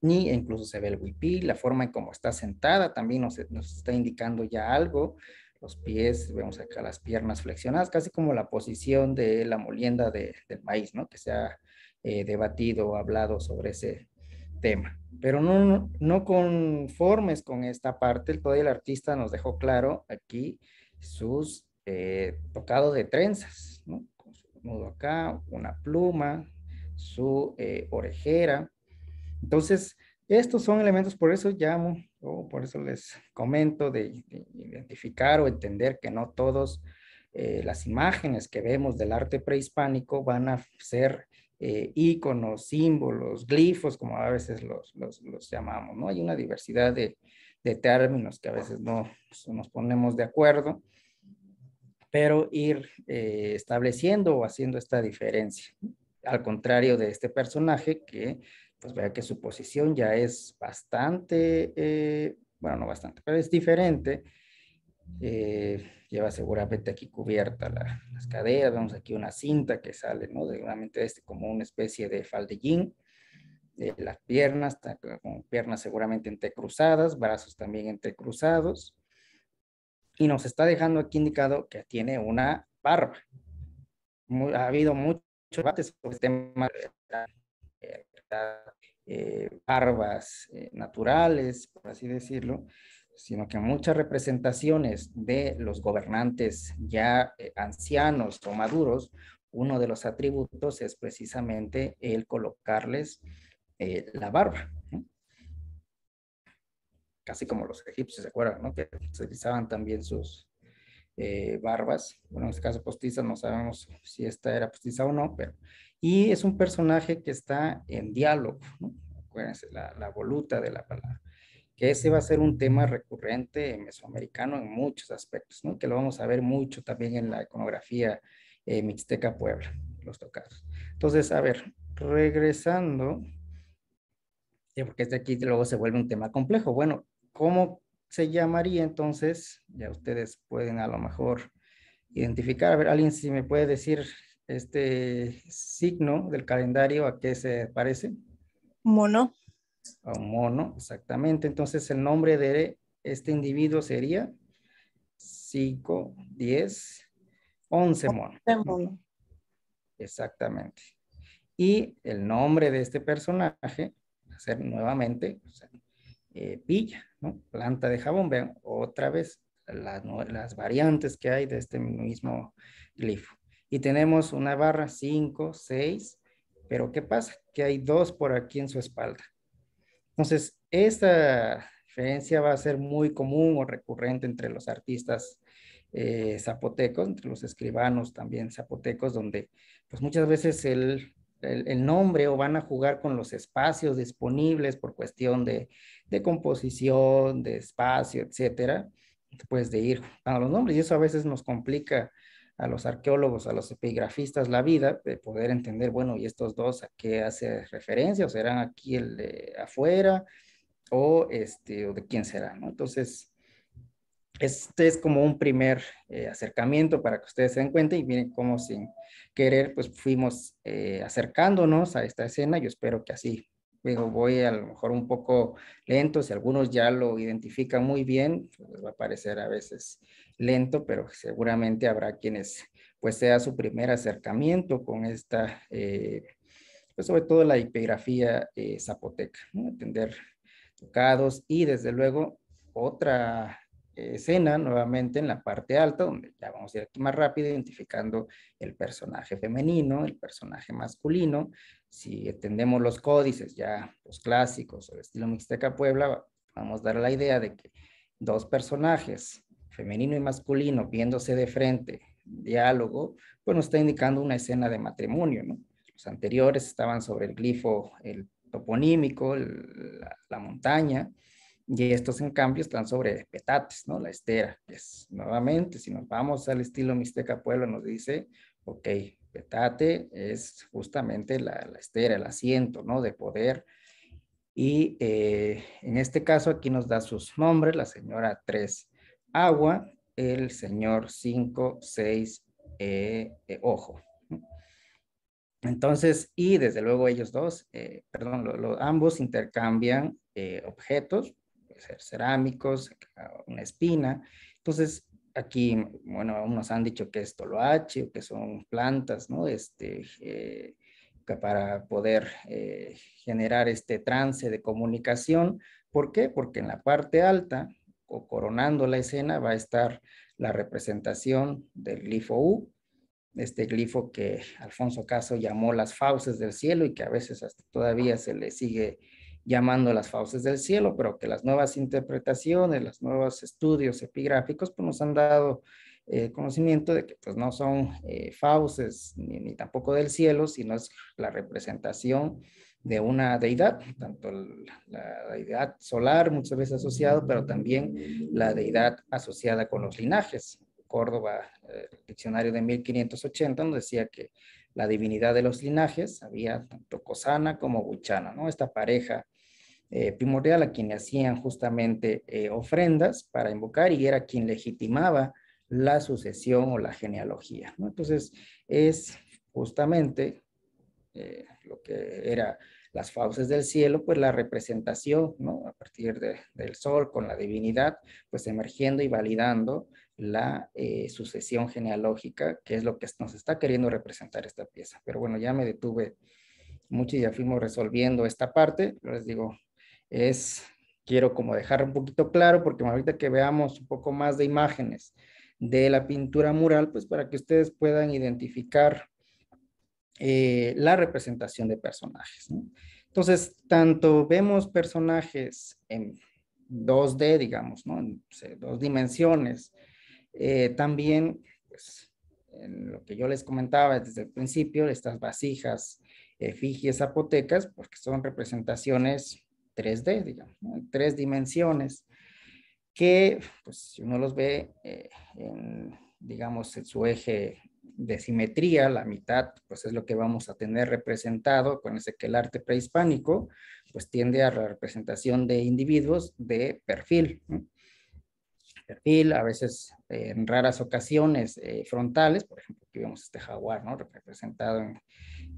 Ni incluso se ve el wipi, la forma en cómo está sentada también nos está indicando ya algo los pies, vemos acá las piernas flexionadas, casi como la posición de la molienda del maíz, ¿no? Que se ha eh, debatido hablado sobre ese tema. Pero no, no conformes con esta parte, todavía el artista nos dejó claro aquí sus eh, tocados de trenzas, ¿no? Con su nudo acá, una pluma, su eh, orejera. Entonces, estos son elementos, por eso llamo por eso les comento de, identificar o entender que no todas eh, las imágenes que vemos del arte prehispánico van a ser eh, íconos, símbolos, glifos, como a veces los, llamamos, ¿no? Hay una diversidad de, términos que a veces no pues, nos ponemos de acuerdo, pero ir eh, estableciendo o haciendo esta diferencia, al contrario de este personaje que pues vea que su posición ya es bastante, eh, bueno, no bastante, pero es diferente. Eh, lleva seguramente aquí cubierta las caderas, vemos aquí una cinta que sale, ¿no? Seguramente este como una especie de faldellín. de eh, las piernas, con piernas seguramente entrecruzadas, brazos también entrecruzados. Y nos está dejando aquí indicado que tiene una barba. ha habido muchos debates sobre este tema eh, barbas eh, naturales, por así decirlo, sino que muchas representaciones de los gobernantes ya eh, ancianos o maduros, uno de los atributos es precisamente el colocarles la barba. Casi como los egipcios, ¿se acuerdan? Que utilizaban también sus barbas. Bueno, en este caso postizas, no sabemos si esta era postiza o no, pero y es un personaje que está en diálogo, ¿no? acuérdense, la, voluta de la palabra, que ese va a ser un tema recurrente mesoamericano en muchos aspectos, ¿no? que lo vamos a ver mucho también en la iconografía eh, mixteca Puebla, los tocados. Entonces, a ver, regresando, eh, porque este aquí luego se vuelve un tema complejo. Bueno, ¿cómo se llamaría entonces? Ya ustedes pueden a lo mejor identificar. A ver, alguien si me puede decir este signo del calendario a qué se parece? Mono. A un mono, exactamente. Entonces el nombre de este individuo sería 5, 10, 11 mono. Exactamente. Y el nombre de este personaje nuevamente eh, pilla, planta de jabón. Vean otra vez las variantes que hay de este mismo glifo y tenemos una barra 5, 6, pero ¿qué pasa? Que hay dos por aquí en su espalda. Entonces, esta diferencia va a ser muy común o recurrente entre los artistas eh, zapotecos, entre los escribanos también zapotecos, donde pues muchas veces el, nombre o van a jugar con los espacios disponibles por cuestión de, composición, de espacio, etcétera, pues de ir a los nombres y eso a veces nos complica a los arqueólogos, a los epigrafistas la vida, de poder entender, bueno, y estos dos a qué hace referencia, o serán aquí el de afuera, o este, o de quién será, ¿no? Entonces, este es como un primer eh, acercamiento para que ustedes se den cuenta y miren cómo sin querer, pues fuimos eh, acercándonos a esta escena, yo espero que así digo, voy a lo mejor un poco lento, si algunos ya lo identifican muy bien, pues, va a parecer a veces lento, pero seguramente habrá quienes pues sea su primer acercamiento con esta, eh, pues, sobre todo la epigrafía eh, zapoteca, entender tocados y desde luego otra escena nuevamente en la parte alta, donde ya vamos a ir aquí más rápido identificando el personaje femenino, el personaje masculino, si entendemos los códices, ya los clásicos el estilo Mixteca Puebla, vamos a dar la idea de que dos personajes, femenino y masculino, viéndose de frente, diálogo, pues nos está indicando una escena de matrimonio, Los anteriores estaban sobre el glifo, el toponímico, la, montaña, y estos en cambio están sobre petates, ¿no? La estera. es nuevamente, si nos vamos al estilo Mixteca Puebla, nos dice, ok, petate es justamente la, estera, el asiento, ¿no? De poder. Y eh, en este caso aquí nos da sus nombres, la señora 3, agua, el señor 5, 6, eh, eh, ojo. Entonces, y desde luego ellos dos, perdón, ambos intercambian objetos, ser cerámicos, ah, una espina. Entonces, aquí, bueno, nos han dicho que esto es toloache, que son plantas, ¿no? Este, eh, para poder eh, generar este trance de comunicación. ¿Por qué? Porque en la parte alta, o coronando la escena, va a estar la representación del glifo U, este glifo que Alfonso Caso llamó las fauces del cielo y que a veces hasta todavía se le sigue llamando las fauces del cielo, pero que las nuevas interpretaciones, los nuevos estudios epigráficos, pues nos han dado eh, conocimiento de que pues no son eh, fauces ni, tampoco del cielo, sino es la representación de una deidad, tanto la, deidad solar muchas veces asociado, pero también la deidad asociada con los linajes. Córdoba, eh, diccionario de 1580 nos decía que la divinidad de los linajes, había tanto Cosana como Buchana, ¿no? Esta pareja eh, primordial a quien hacían justamente eh, ofrendas para invocar y era quien legitimaba la sucesión o la genealogía. Entonces, es justamente eh, lo que era las fauces del cielo, pues la representación, ¿no? A partir del sol con la divinidad, pues emergiendo y validando la sucesión genealógica, que es lo que nos está queriendo representar esta pieza. Pero bueno, ya me detuve mucho y ya fuimos resolviendo esta parte. Les digo, es, quiero como dejar un poquito claro, porque ahorita que veamos un poco más de imágenes de la pintura mural, pues para que ustedes puedan identificar eh, la representación de personajes. Entonces, tanto vemos personajes en 2D, digamos, ¿no? en pues, eh, dos dimensiones, eh, también pues, en lo que yo les comentaba desde el principio, estas vasijas, efigies zapotecas, porque son representaciones 3D, digamos, tres dimensiones, que pues, si uno los ve eh, en, digamos, en su eje de simetría, la mitad, pues es lo que vamos a tener representado, con ese que el arte prehispánico, pues tiende a la representación de individuos de perfil. Perfil, a veces eh, en raras ocasiones eh, frontales, por ejemplo, aquí vemos este jaguar, ¿no? Representado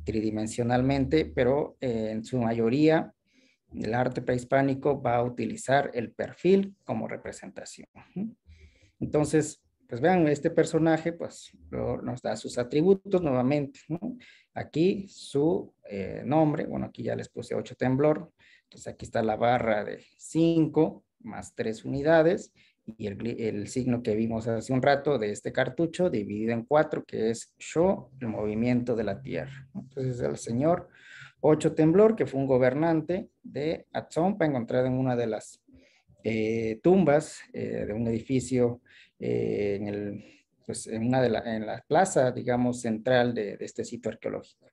tridimensionalmente, pero en su mayoría el arte prehispánico va a utilizar el perfil como representación. Entonces, pues vean, este personaje pues nos da sus atributos nuevamente. Aquí su eh, nombre, bueno, aquí ya les puse ocho temblor. Entonces aquí está la barra de cinco más tres unidades y el, signo que vimos hace un rato de este cartucho dividido en cuatro, que es yo, el movimiento de la tierra. Entonces el señor Ocho Temblor, que fue un gobernante de Atzompa, encontrado en una de las eh, tumbas eh, de un edificio eh, pues, en, una la, en la plaza, digamos, central de, este sitio arqueológico.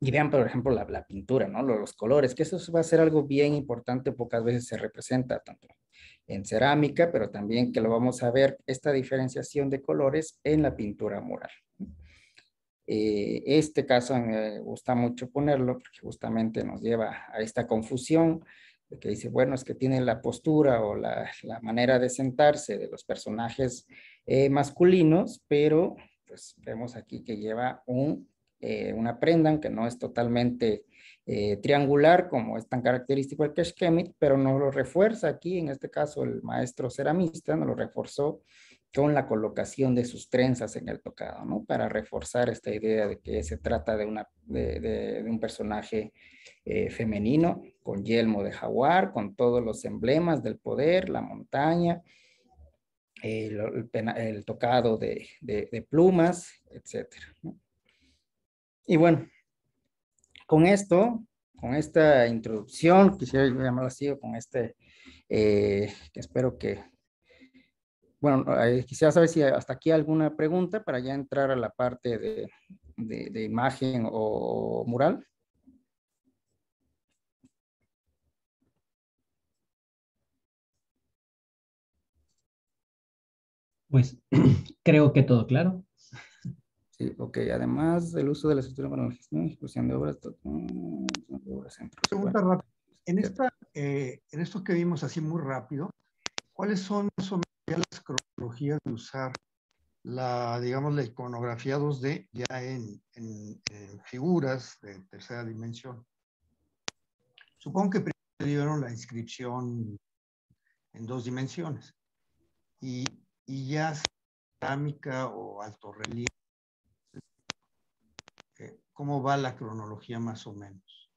Y vean, por ejemplo, la, pintura, ¿no? los, colores, que eso va a ser algo bien importante, pocas veces se representa tanto en cerámica, pero también que lo vamos a ver, esta diferenciación de colores en la pintura mural. Eh, este caso me gusta mucho ponerlo porque justamente nos lleva a esta confusión de que dice, bueno, es que tiene la postura o la, manera de sentarse de los personajes eh, masculinos, pero pues vemos aquí que lleva eh, una prenda, que no es totalmente triangular como es tan característico el Keshkemit, pero no lo refuerza aquí, en este caso el maestro ceramista no lo reforzó con la colocación de sus trenzas en el tocado, ¿no? Para reforzar esta idea de que se trata de, una, de, un personaje eh, femenino con yelmo de jaguar, con todos los emblemas del poder, la montaña, el, tocado de, plumas, etc. Y bueno, con esto, con esta introducción, quisiera llamarlo así, con este, eh, espero que bueno, eh, quisiera saber si hasta aquí alguna pregunta para ya entrar a la parte de, imagen o mural. Pues creo que todo claro. Sí, ok. Además el uso de la estructura para la gestión, de obras, Pregunta rápida. En, esta, eh, en que vimos así muy rápido, ¿cuáles son las cronologías de usar la, digamos, la iconografía 2D ya en, figuras de tercera dimensión. Supongo que primero dieron la inscripción en dos dimensiones y, y ya cerámica o alto relieve, eh, ¿cómo va la cronología más o menos?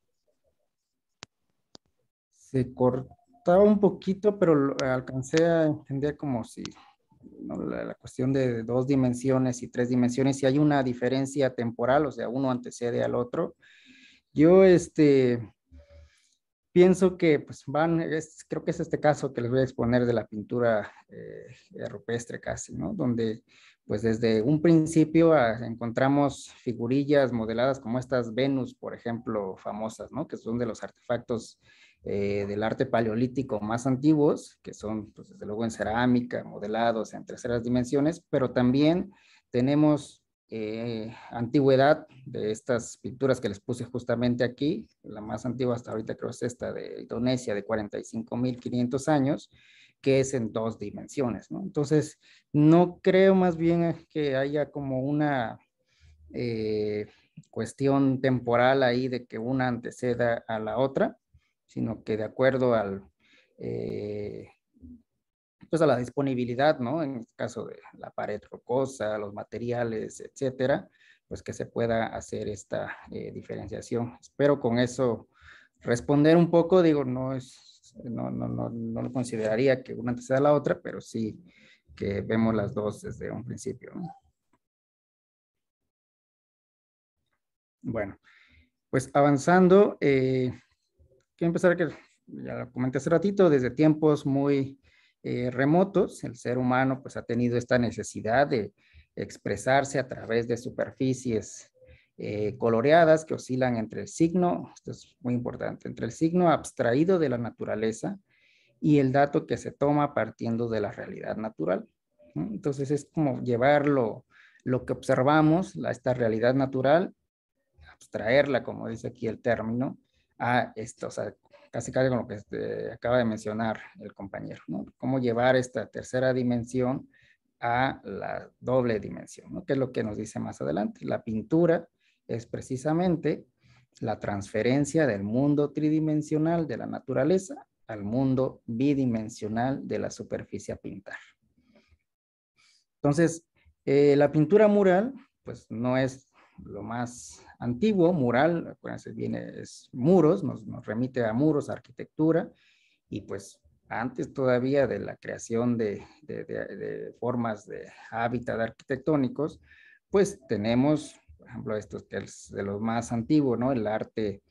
Se cortó un poquito, pero eh, alcancé a entender como si la, cuestión de dos dimensiones y tres dimensiones, si hay una diferencia temporal, o sea, uno antecede al otro. Yo este, pienso que pues, van, creo que es este caso que les voy a exponer de la pintura eh, rupestre casi, ¿no? Donde pues desde un principio ah, encontramos figurillas modeladas como estas Venus, por ejemplo, famosas, ¿no? Que son de los artefactos eh, del arte paleolítico más antiguos, que son, pues, desde luego, en cerámica, modelados en terceras dimensiones, pero también tenemos eh, antigüedad de estas pinturas que les puse justamente aquí. La más antigua hasta ahorita creo es esta de Indonesia, de 45.500 años que es en dos dimensiones, ¿no? Entonces, no creo más bien que haya como una eh, cuestión temporal ahí de que una anteceda a la otra, sino que de acuerdo al, eh, pues a la disponibilidad, ¿no? En el este caso de la pared rocosa, los materiales, etcétera, pues que se pueda hacer esta eh, diferenciación. Espero con eso responder un poco, digo, no es, no, no, no, lo consideraría que una antes sea la otra, pero sí que vemos las dos desde un principio. Bueno, pues avanzando, eh, quiero empezar, que ya lo comenté hace ratito, desde tiempos muy eh, remotos, el ser humano pues ha tenido esta necesidad de expresarse a través de superficies eh, coloreadas que oscilan entre el signo, esto es muy importante, entre el signo abstraído de la naturaleza y el dato que se toma partiendo de la realidad natural. Entonces es como llevarlo lo que observamos, la, esta realidad natural, abstraerla, como dice aquí el término, a ah, esto, o sea, casi casi con lo que acaba de mencionar el compañero, ¿no? Cómo llevar esta tercera dimensión a la doble dimensión, ¿no? Que es lo que nos dice más adelante. La pintura es precisamente la transferencia del mundo tridimensional de la naturaleza al mundo bidimensional de la superficie a pintar. Entonces, eh, la pintura mural, pues no es lo más antiguo, mural, acuérdense, viene, es muros, nos, remite a muros, arquitectura, y pues antes todavía de la creación de, formas de hábitat arquitectónicos, pues tenemos, por ejemplo, estos que es de los más antiguos, ¿no? El arte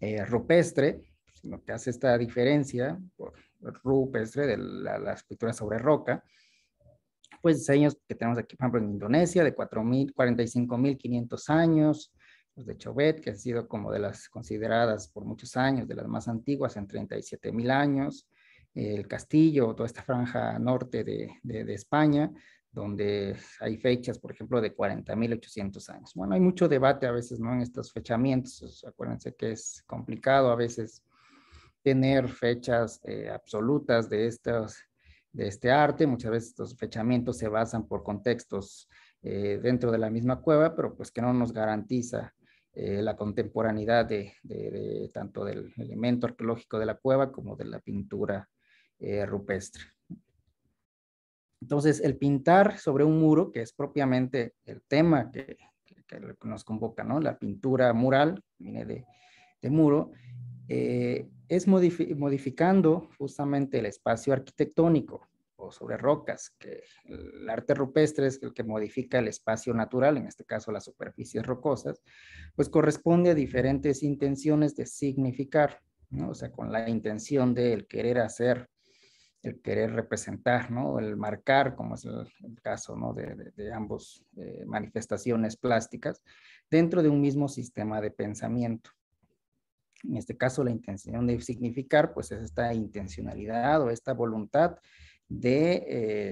eh, rupestre, lo que hace esta diferencia por rupestre de la, las pinturas sobre roca, pues diseños que tenemos aquí, por ejemplo, en Indonesia de 45.500 años, pues, de Chauvet, que han sido como de las consideradas por muchos años, de las más antiguas, en 37 mil años, el castillo, toda esta franja norte de, España, donde hay fechas, por ejemplo, de 40.800 años. Bueno, hay mucho debate a veces, ¿no? En estos fechamientos, acuérdense que es complicado a veces tener fechas eh, absolutas de, estos, de este arte. Muchas veces estos fechamientos se basan por contextos eh, dentro de la misma cueva, pero pues que no nos garantiza eh, la contemporaneidad de, tanto del elemento arqueológico de la cueva como de la pintura eh, rupestre. Entonces, el pintar sobre un muro, que es propiamente el tema que, nos convoca, La pintura mural, viene de, muro, eh, es modificando justamente el espacio arquitectónico, o sobre rocas, que el arte rupestre es el que modifica el espacio natural, en este caso las superficies rocosas, pues corresponde a diferentes intenciones de significar, ¿no? o sea, con la intención de el querer hacer, el querer representar, ¿no? el marcar, como es el, caso ¿no? de, de, ambos eh, manifestaciones plásticas, dentro de un mismo sistema de pensamiento. En este caso, la intención de significar, pues es esta intencionalidad o esta voluntad de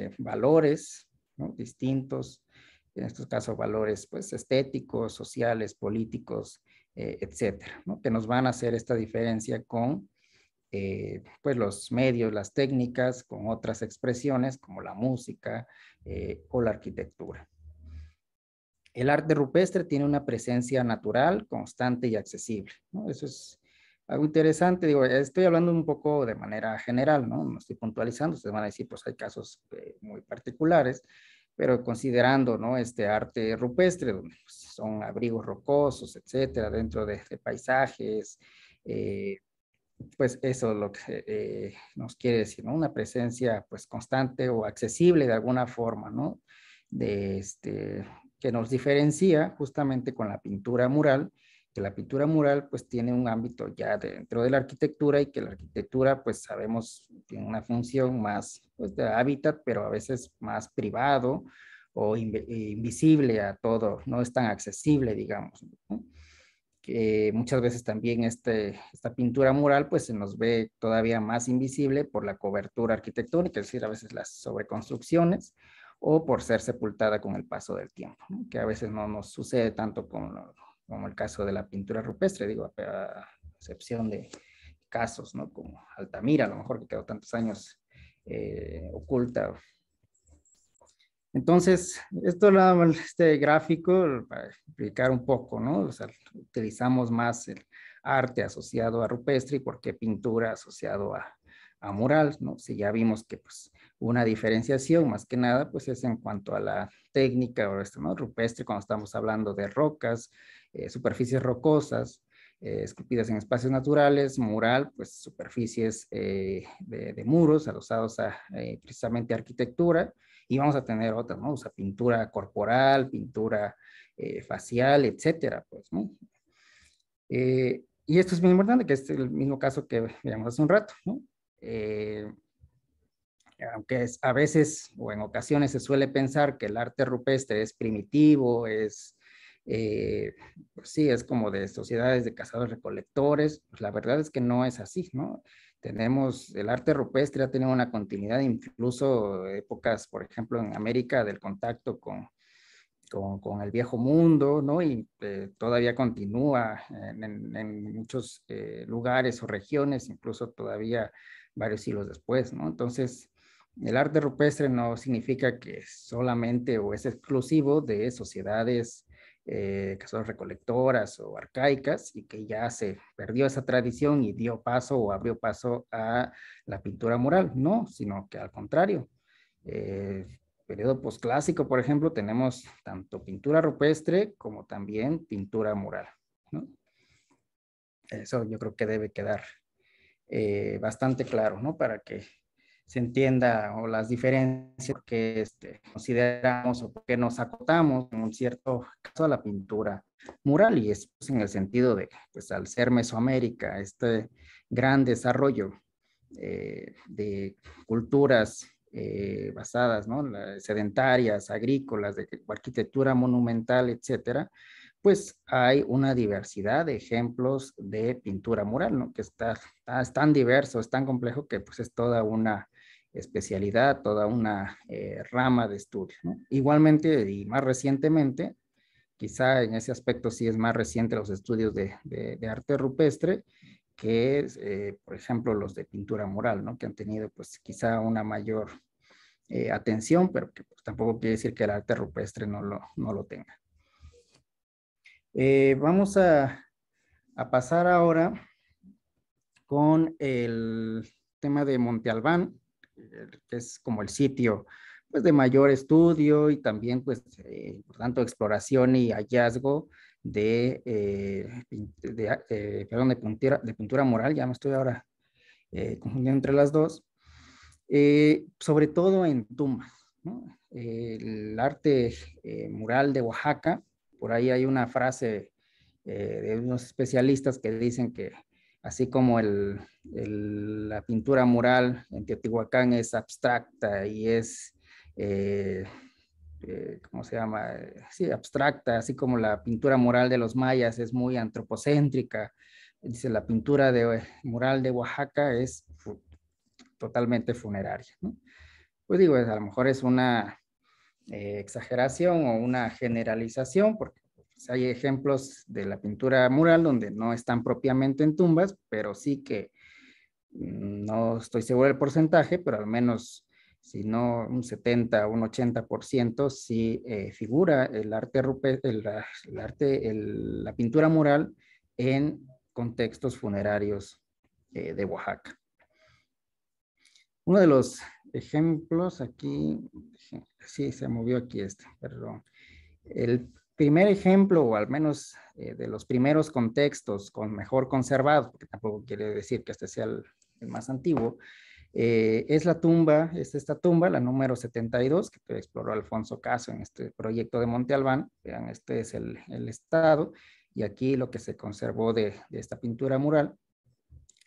eh, valores distintos, en estos casos valores pues, estéticos, sociales, políticos, eh, etcétera, que nos van a hacer esta diferencia con eh, pues los medios, las técnicas, con otras expresiones como la música o la arquitectura. El arte rupestre tiene una presencia natural, constante y accesible. Eso es algo interesante, digo, estoy hablando un poco de manera general, ¿no? No estoy puntualizando, ustedes van a decir, pues hay casos eh, muy particulares, pero considerando, ¿no? Este arte rupestre, donde pues, son abrigos rocosos, etcétera, dentro de, paisajes, eh, pues eso es lo que eh, nos quiere decir, ¿no? Una presencia, pues, constante o accesible de alguna forma, ¿no? De este, que nos diferencia justamente con la pintura mural, que la pintura mural pues tiene un ámbito ya dentro de la arquitectura y que la arquitectura pues sabemos tiene una función más pues, de hábitat, pero a veces más privado o eh, invisible a todo, no es tan accesible, digamos. Que muchas veces también este, esta pintura mural pues se nos ve todavía más invisible por la cobertura arquitectónica, es decir, a veces las sobreconstrucciones o por ser sepultada con el paso del tiempo, que a veces no nos sucede tanto con como el caso de la pintura rupestre, digo, a excepción de casos, ¿no? Como Altamira, a lo mejor que quedó tantos años eh, oculta. Entonces, esto este gráfico para explicar un poco, ¿no? O sea, utilizamos más el arte asociado a rupestre y por qué pintura asociado a, a mural, ¿no? Si ya vimos que pues una diferenciación más que nada pues es en cuanto a la técnica o rupestre cuando estamos hablando de rocas, eh, superficies rocosas, eh, esculpidas en espacios naturales, mural, pues superficies eh, de, muros adosados a precisamente arquitectura, y vamos a tener otras, ¿no? O pintura corporal, pintura facial, etcétera, pues, ¿no? y esto es muy importante, que es el mismo caso que veíamos hace un rato, ¿no? aunque a veces o en ocasiones se suele pensar que el arte rupestre es primitivo, es, eh, pues sí, es como de sociedades de cazadores-recolectores, pues la verdad es que no es así, ¿no? Tenemos, el arte rupestre ha tenido una continuidad, incluso épocas, por ejemplo, en América del contacto con, el viejo mundo, ¿no? Y eh, todavía continúa en, muchos eh, lugares o regiones, incluso todavía varios siglos después, ¿no? Entonces, el arte rupestre no significa que solamente o es exclusivo de sociedades eh, que son recolectoras o arcaicas y que ya se perdió esa tradición y dio paso o abrió paso a la pintura mural, no, sino que al contrario. Eh, periodo posclásico, por ejemplo, tenemos tanto pintura rupestre como también pintura mural. Eso yo creo que debe quedar eh, bastante claro, ¿no? Para que se entienda o las diferencias que este, consideramos o que nos acotamos en un cierto caso a la pintura mural y es pues, en el sentido de, pues al ser Mesoamérica, este gran desarrollo eh, de culturas eh, basadas, ¿no? sedentarias, agrícolas, de arquitectura monumental, etcétera, pues hay una diversidad de ejemplos de pintura mural, ¿no? Que está, está es tan diverso, es tan complejo que pues es toda una especialidad, toda una eh, rama de estudio. Igualmente y más recientemente, quizá en ese aspecto sí es más reciente los estudios de, arte rupestre que, es, eh, por ejemplo, los de pintura mural, ¿no? que han tenido pues quizá una mayor eh, atención, pero que pues, tampoco quiere decir que el arte rupestre no lo, no lo tenga. vamos a, a pasar ahora con el tema de Monte que es como el sitio pues, de mayor estudio y también, pues, eh, por tanto, exploración y hallazgo de, eh, ah, eh, perdón, de, pintura, mural, ya me estoy ahora confundiendo entre las dos, sobre todo en Tuma, el arte mural de Oaxaca, por ahí hay una frase de unos especialistas que dicen que así como la pintura mural en Teotihuacán es abstracta y es, eh, eh, ¿cómo se llama? Sí, abstracta, así como la pintura mural de los mayas es muy antropocéntrica. Dice, la pintura mural de Oaxaca es totalmente funeraria. Pues digo, a lo mejor es una eh, exageración o una generalización, porque pues, hay ejemplos de la pintura mural donde no están propiamente en tumbas, pero sí que mm, no estoy seguro del porcentaje, pero al menos si no un 70, un 80%, sí eh, figura el arte, ah, el, arte la pintura mural en contextos funerarios eh, de Oaxaca. Uno de los ejemplos aquí, sí, se movió aquí este, perdón. El, primer ejemplo, o al menos eh, de los primeros contextos con mejor conservados, porque tampoco quiere decir que este sea el, más antiguo, eh, es la tumba, es esta tumba, la número 72, que exploró Alfonso Caso en este proyecto de Monte Albán. Vean, este es el, estado y aquí lo que se conservó de, esta pintura mural.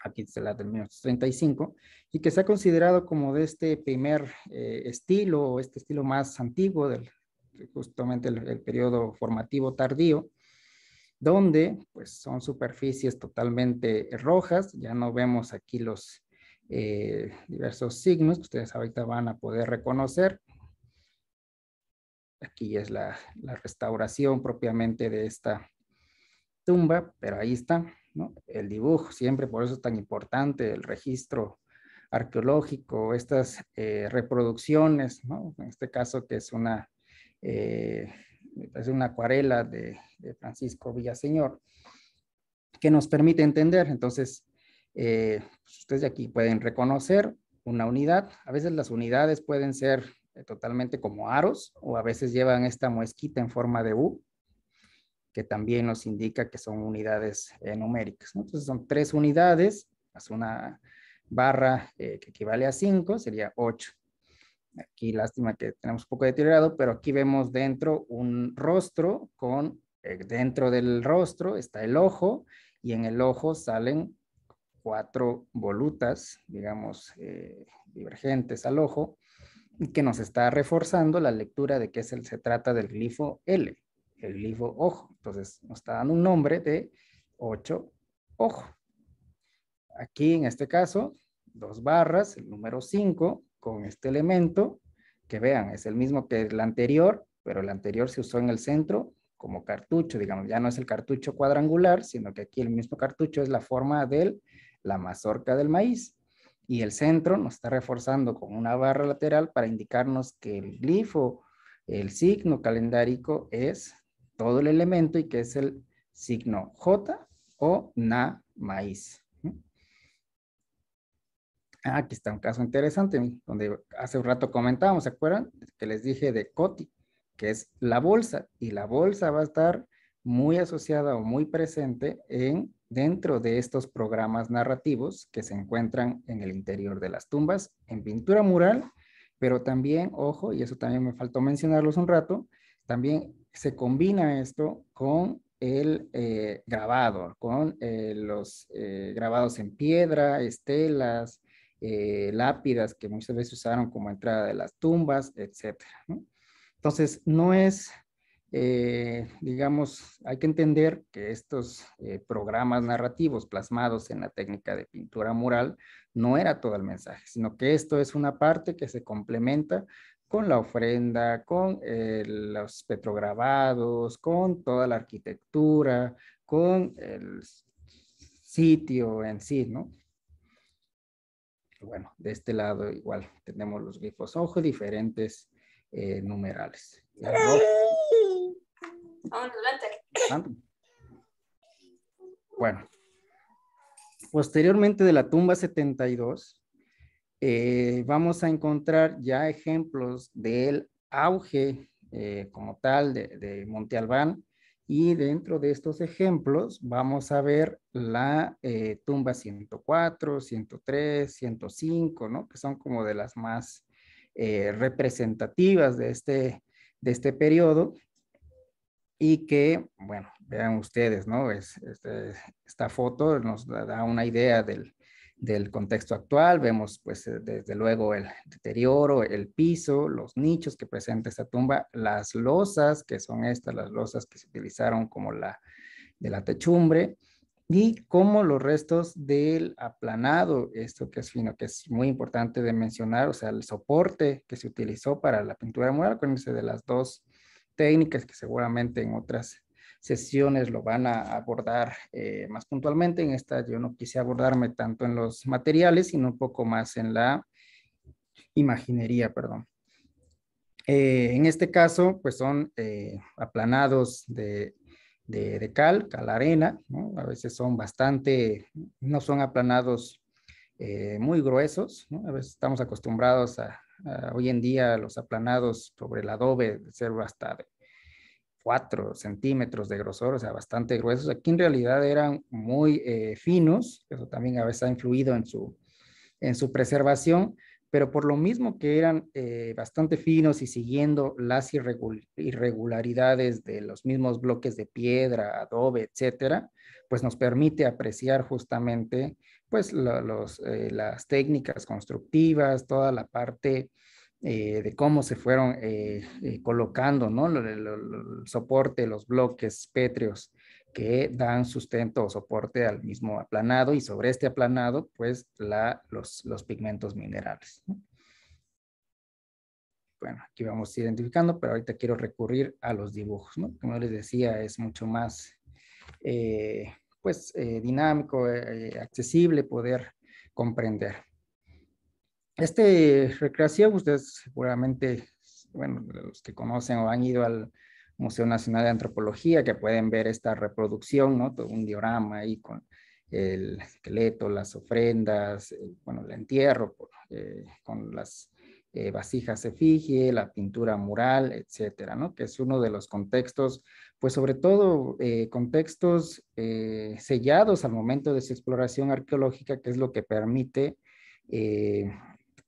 Aquí se la del 1935 y que se ha considerado como de este primer eh, estilo, estilo, este estilo más antiguo del, justamente el, periodo formativo tardío, donde pues son superficies totalmente rojas, ya no vemos aquí los eh, diversos signos que ustedes ahorita van a poder reconocer. Aquí es la, restauración propiamente de esta tumba, pero ahí está, El dibujo, siempre por eso es tan importante el registro arqueológico, estas eh, reproducciones, ¿no? En este caso que es una es eh, una acuarela de, Francisco Villaseñor, que nos permite entender. Entonces, eh, pues, ustedes de aquí pueden reconocer una unidad. A veces las unidades pueden ser eh, totalmente como aros o a veces llevan esta muesquita en forma de U, que también nos indica que son unidades numéricas. Entonces son tres unidades, más una barra que equivale a cinco sería ocho Aquí lástima que tenemos un poco deteriorado, pero aquí vemos dentro un rostro con, eh, dentro del rostro está el ojo y en el ojo salen cuatro volutas, digamos, eh, divergentes al ojo, que nos está reforzando la lectura de que es el, se trata del glifo L, el glifo ojo. Entonces nos está dando un nombre de ocho ojo. Aquí en este caso, dos barras, el número 5, con este elemento, que vean, es el mismo que el anterior, pero el anterior se usó en el centro como cartucho, digamos, ya no es el cartucho cuadrangular, sino que aquí el mismo cartucho es la forma de la mazorca del maíz. Y el centro nos está reforzando con una barra lateral para indicarnos que el glifo, el signo calendárico es todo el elemento y que es el signo J o Na maíz. Ah, aquí está un caso interesante, donde hace un rato comentábamos, ¿se acuerdan? Que les dije de COTI, que es la bolsa, y la bolsa va a estar muy asociada o muy presente en, dentro de estos programas narrativos que se encuentran en el interior de las tumbas, en pintura mural, pero también, ojo, y eso también me faltó mencionarlos un rato, también se combina esto con el eh, grabado, con eh, los eh, grabados en piedra, estelas, eh, lápidas que muchas veces usaron como entrada de las tumbas, etc. Entonces, no es, eh, digamos, hay que entender que estos eh, programas narrativos plasmados en la técnica de pintura mural no era todo el mensaje, sino que esto es una parte que se complementa con la ofrenda, con los petrograbados, con toda la arquitectura, con el sitio en sí, ¿no? Pues, bueno, de este lado igual tenemos los grifos ojo, diferentes eh, numerales. Bueno, posteriormente de la tumba 72, eh, vamos a encontrar ya ejemplos del auge eh, como tal de, de Monte Albán, y dentro de estos ejemplos vamos a ver la eh, tumba 104, 103, 105, ¿no? Que son como de las más eh, representativas de este, de este periodo. Y que, bueno, vean ustedes, ¿no? Es, este, esta foto nos da una idea del, del contexto actual. Vemos, pues, eh, desde luego el deterioro, el piso, los nichos que presenta esta tumba, las losas, que son estas, las losas que se utilizaron como la de la techumbre, y como los restos del aplanado, esto que es fino, que es muy importante de mencionar, o sea, el soporte que se utilizó para la pintura mural, ese de las dos técnicas que seguramente en otras sesiones lo van a abordar eh, más puntualmente. En esta yo no quise abordarme tanto en los materiales, sino un poco más en la imaginería, perdón. Eh, en este caso, pues son eh, aplanados de, de, de, cal, cal arena, a veces son bastante, no son aplanados muy gruesos, a veces estamos acostumbrados a, hoy en día a los aplanados sobre el adobe, de ser hasta 4 centímetros de grosor, o sea, bastante gruesos. Aquí en realidad eran muy eh, finos, eso también a veces ha influido en su, en su preservación, pero por lo mismo que eran eh, bastante finos y siguiendo las irregularidades de los mismos bloques de piedra, adobe, etcétera, pues nos permite apreciar justamente pues eh, las técnicas constructivas, toda la parte eh, de cómo se fueron eh, eh, colocando ¿no? el, soporte, los bloques pétreos que dan sustento o soporte al mismo aplanado y sobre este aplanado, pues la, los, los pigmentos minerales. Bueno, aquí vamos identificando, pero ahorita quiero recurrir a los dibujos. ¿no? Como les decía, es mucho más pues, dinámico, accesible poder comprender. Este recreación, ustedes seguramente, bueno, los que conocen o han ido al Museo Nacional de Antropología, que pueden ver esta reproducción, ¿no? Todo un diorama ahí con el esqueleto, las ofrendas, eh, bueno, el entierro eh, con las eh, vasijas efigie, la pintura mural, etcétera, ¿no? Que es uno de los contextos, pues sobre todo contextos sellados al momento de su exploración arqueológica, que es lo que permite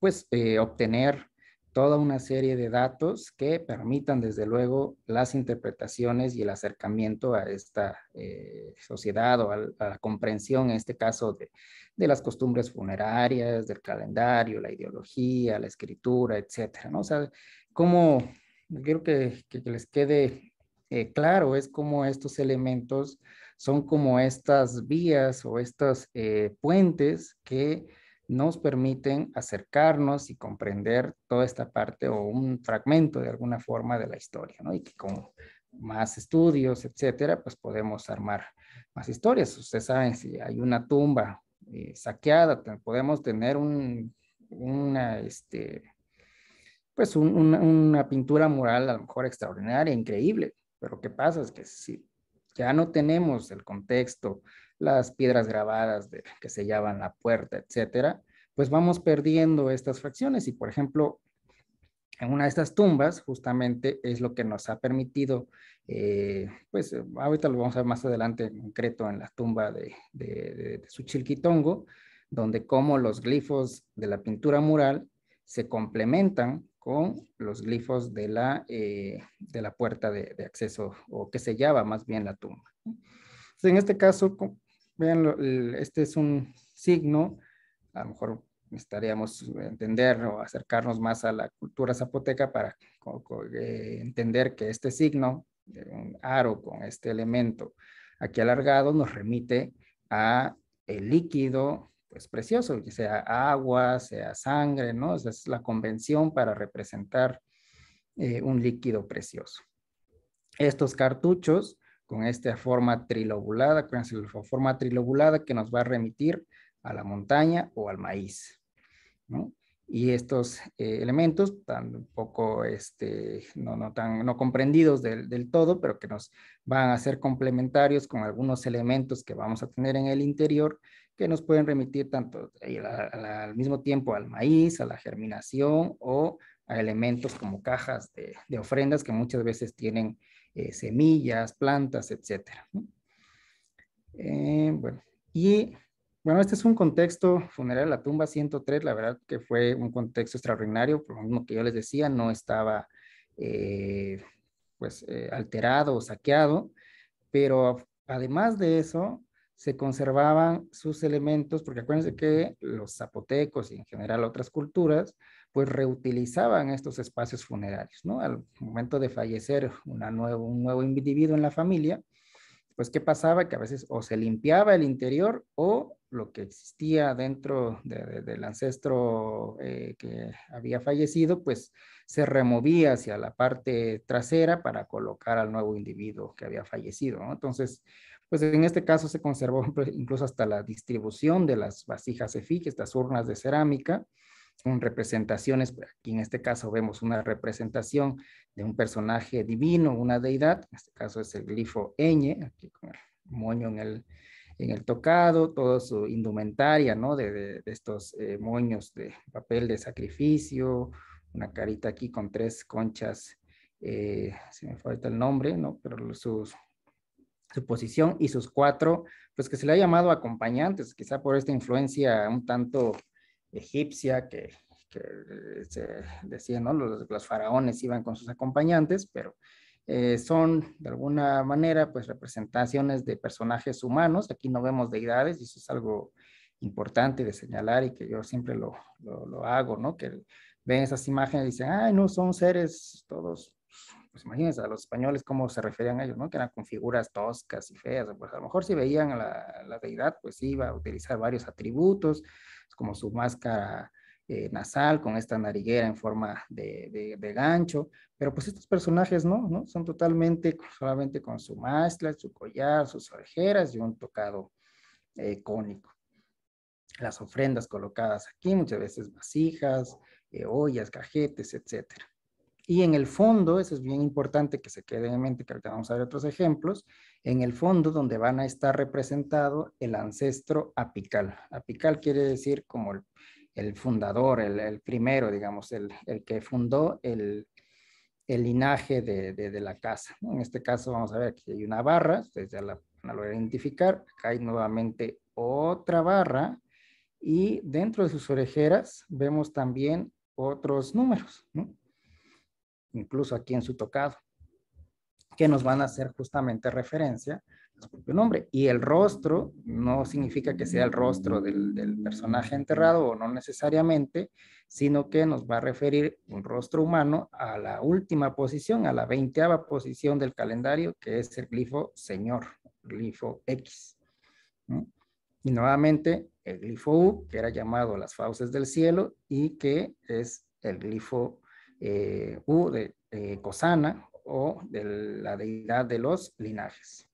pues eh, obtener toda una serie de datos que permitan desde luego las interpretaciones y el acercamiento a esta eh, sociedad o a, la comprensión, en este caso, de, las costumbres funerarias, del calendario, la ideología, la escritura, etcétera, ¿no? O sea, cómo, quiero que, les quede eh, claro es como estos elementos son como estas vías o estos puentes que nos permiten acercarnos y comprender toda esta parte o un fragmento de alguna forma de la historia, ¿no? Y que con más estudios, etcétera, pues podemos armar más historias. Ustedes saben, si hay una tumba eh, saqueada, podemos tener una, este, pues una, una, pintura mural a lo mejor extraordinaria, increíble, pero ¿qué pasa? Es que si ya no tenemos el contexto, las piedras grabadas de, que sellaban la puerta, etcétera, pues vamos perdiendo estas fracciones y por ejemplo, en una de estas tumbas justamente es lo que nos ha permitido, eh, pues eh, ahorita lo vamos a ver más adelante en concreto en la tumba de, de, de, Suchilquitongo, donde como los glifos de la pintura mural se complementan con los glifos de la, eh, de la puerta de, de, acceso o que sellaba más bien la tumba. en este caso, vean, este es un signo, a lo mejor necesitaríamos entender o acercarnos más a la cultura zapoteca para eh, entender que este signo un aro con este elemento aquí alargado nos remite a el líquido pues precioso, que sea agua, sea sangre, ¿no? Esa es la convención para representar eh, un líquido precioso. Estos cartuchos con esta forma trilobulada, con forma trilobulada que nos va a remitir a la montaña o al maíz. Y estos eh, elementos, tan poco este, no, tan, no comprendidos del, todo, pero que nos van a ser complementarios con algunos elementos que vamos a tener en el interior, que nos pueden remitir tanto al mismo tiempo al maíz, a la germinación o a elementos como cajas de ofrendas que muchas veces tienen eh, semillas, plantas, etc. Eh, bueno, y bueno, este es un contexto funeral, la tumba 103, la verdad que fue un contexto extraordinario, por lo mismo que yo les decía, no estaba eh, pues, alterado o saqueado, pero además de eso, se conservaban sus elementos, porque acuérdense que los zapotecos y en general otras culturas pues reutilizaban estos espacios funerarios, ¿no? Al momento de fallecer nuevo, un nuevo individuo en la familia, pues qué pasaba, que a veces o se limpiaba el interior o lo que existía dentro del ancestro eh, que había fallecido, pues se removía hacia la parte trasera para colocar al nuevo individuo que había fallecido, ¿no? Entonces, pues en este caso se conservó incluso hasta la distribución de las vasijas efigie, estas urnas de cerámica, representaciones, pues, aquí en este caso vemos una representación de un personaje divino, una deidad, en este caso es el glifo ñ, aquí con el moño en el, en el tocado, toda su indumentaria, ¿no? De, estos eh, moños de papel de sacrificio, una carita aquí con tres conchas, eh, si me falta el nombre, ¿no? Pero sus, su posición y sus cuatro, pues que se le ha llamado acompañantes, quizá por esta influencia un tanto egipcia que, eh, se decía, ¿no? Los, faraones iban con sus acompañantes, pero eh, son de alguna manera pues representaciones de personajes humanos. Aquí no vemos deidades y eso es algo importante de señalar y que yo siempre lo, hago, ¿no? Que ven esas imágenes y dicen, ay, no, son seres todos pues imagínense a los españoles cómo se referían a ellos, ¿no? Que eran con figuras toscas y feas, pues a lo mejor si veían a la, la, deidad, pues iba a utilizar varios atributos, como su máscara eh, nasal, con esta nariguera en forma de, gancho, pero pues estos personajes no, ¿no? Son totalmente solamente con su máscara, su collar, sus orejeras y un tocado eh, cónico. Las ofrendas colocadas aquí, muchas veces vasijas, eh, ollas, cajetes, etcétera. Y en el fondo, eso es bien importante que se quede en mente, que ahorita vamos a ver otros ejemplos, en el fondo donde van a estar representado el ancestro apical. Apical quiere decir como el, fundador, el, primero, digamos, el, que fundó el, linaje de, la casa. En este caso vamos a ver que hay una barra, ustedes ya la van a identificar. Acá hay nuevamente otra barra y dentro de sus orejeras vemos también otros números, ¿no? incluso aquí en su tocado, que nos van a hacer justamente referencia a su propio nombre. Y el rostro no significa que sea el rostro del, personaje enterrado o no necesariamente, sino que nos va a referir un rostro humano a la última posición, a la veinteava posición del calendario, que es el glifo señor, glifo X. Y nuevamente el glifo U, que era llamado las fauces del cielo y que es el glifo eh, u de Cosana o de la deidad de los linajes.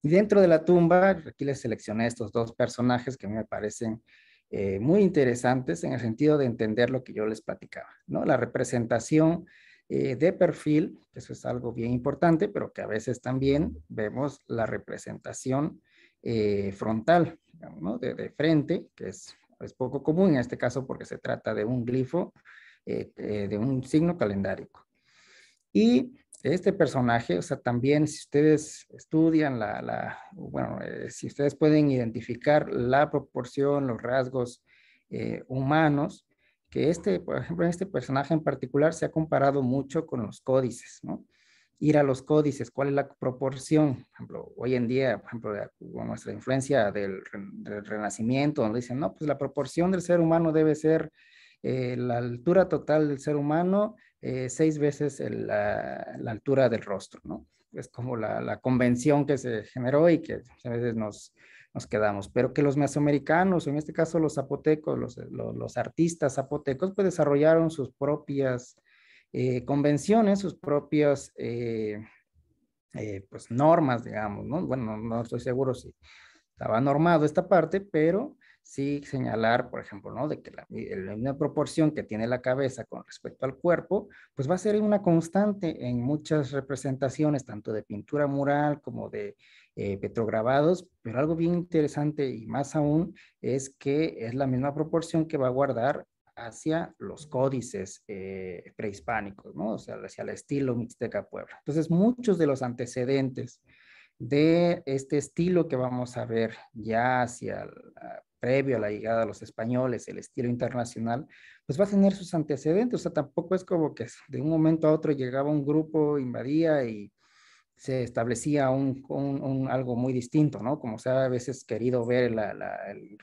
Y dentro de la tumba, aquí les seleccioné estos dos personajes que me parecen eh, muy interesantes en el sentido de entender lo que yo les platicaba, ¿no? La representación eh, de perfil, que eso es algo bien importante, pero que a veces también vemos la representación frontal, ¿no? de, frente, que es poco común en este caso porque se trata de un glifo eh, eh, de un signo calendárico. Y este personaje, o sea, también si ustedes estudian la, bueno, eh, si ustedes pueden identificar la proporción, los rasgos humanos, que este, por ejemplo, este personaje en particular se ha comparado mucho con los códices, ¿no? ir a los códices, cuál es la proporción. Por ejemplo, hoy en día, por ejemplo, con nuestra influencia del, del, Renacimiento, donde dicen, no, pues la proporción del ser humano debe ser eh, la altura total del ser humano, eh, seis veces la, altura del rostro, ¿no? Es como la, convención que se generó y que a veces nos, quedamos, pero que los mesoamericanos, en este caso los zapotecos, los, artistas zapotecos, pues desarrollaron sus propias eh, convenciones, sus propias... pues normas, digamos, ¿no? Bueno, no estoy seguro si estaba normado esta parte, pero sí señalar, por ejemplo, ¿no? de que la, la, proporción que tiene la cabeza con respecto al cuerpo, pues va a ser una constante en muchas representaciones, tanto de pintura mural como de eh, petrograbados, pero algo bien interesante y más aún es que es la misma proporción que va a guardar hacia los códices eh, prehispánicos, ¿no? o sea, hacia el estilo Mixteca Puebla. Entonces, muchos de los antecedentes de este estilo que vamos a ver ya hacia previo a la llegada de los españoles, el estilo internacional, pues va a tener sus antecedentes. O sea, tampoco es como que de un momento a otro llegaba un grupo, invadía y se establecía un, algo muy distinto, ¿no? Como se ha a veces querido ver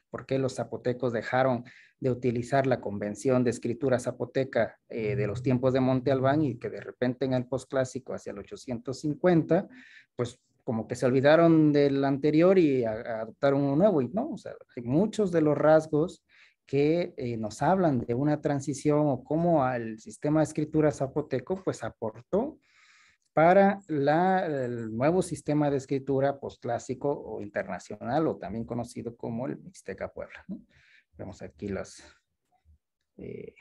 por qué los zapotecos dejaron de utilizar la convención de escritura zapoteca eh, de los tiempos de Monte Albán y que de repente en el posclásico hacia el 850, pues como que se olvidaron del anterior y adoptaron uno nuevo, y no, o sea, hay muchos de los rasgos que eh, nos hablan de una transición o cómo el sistema de escritura zapoteco pues aportó para el nuevo sistema de escritura postclásico o internacional o también conocido como el Mixteca Puebla. ¿no? Vemos aquí las, eh,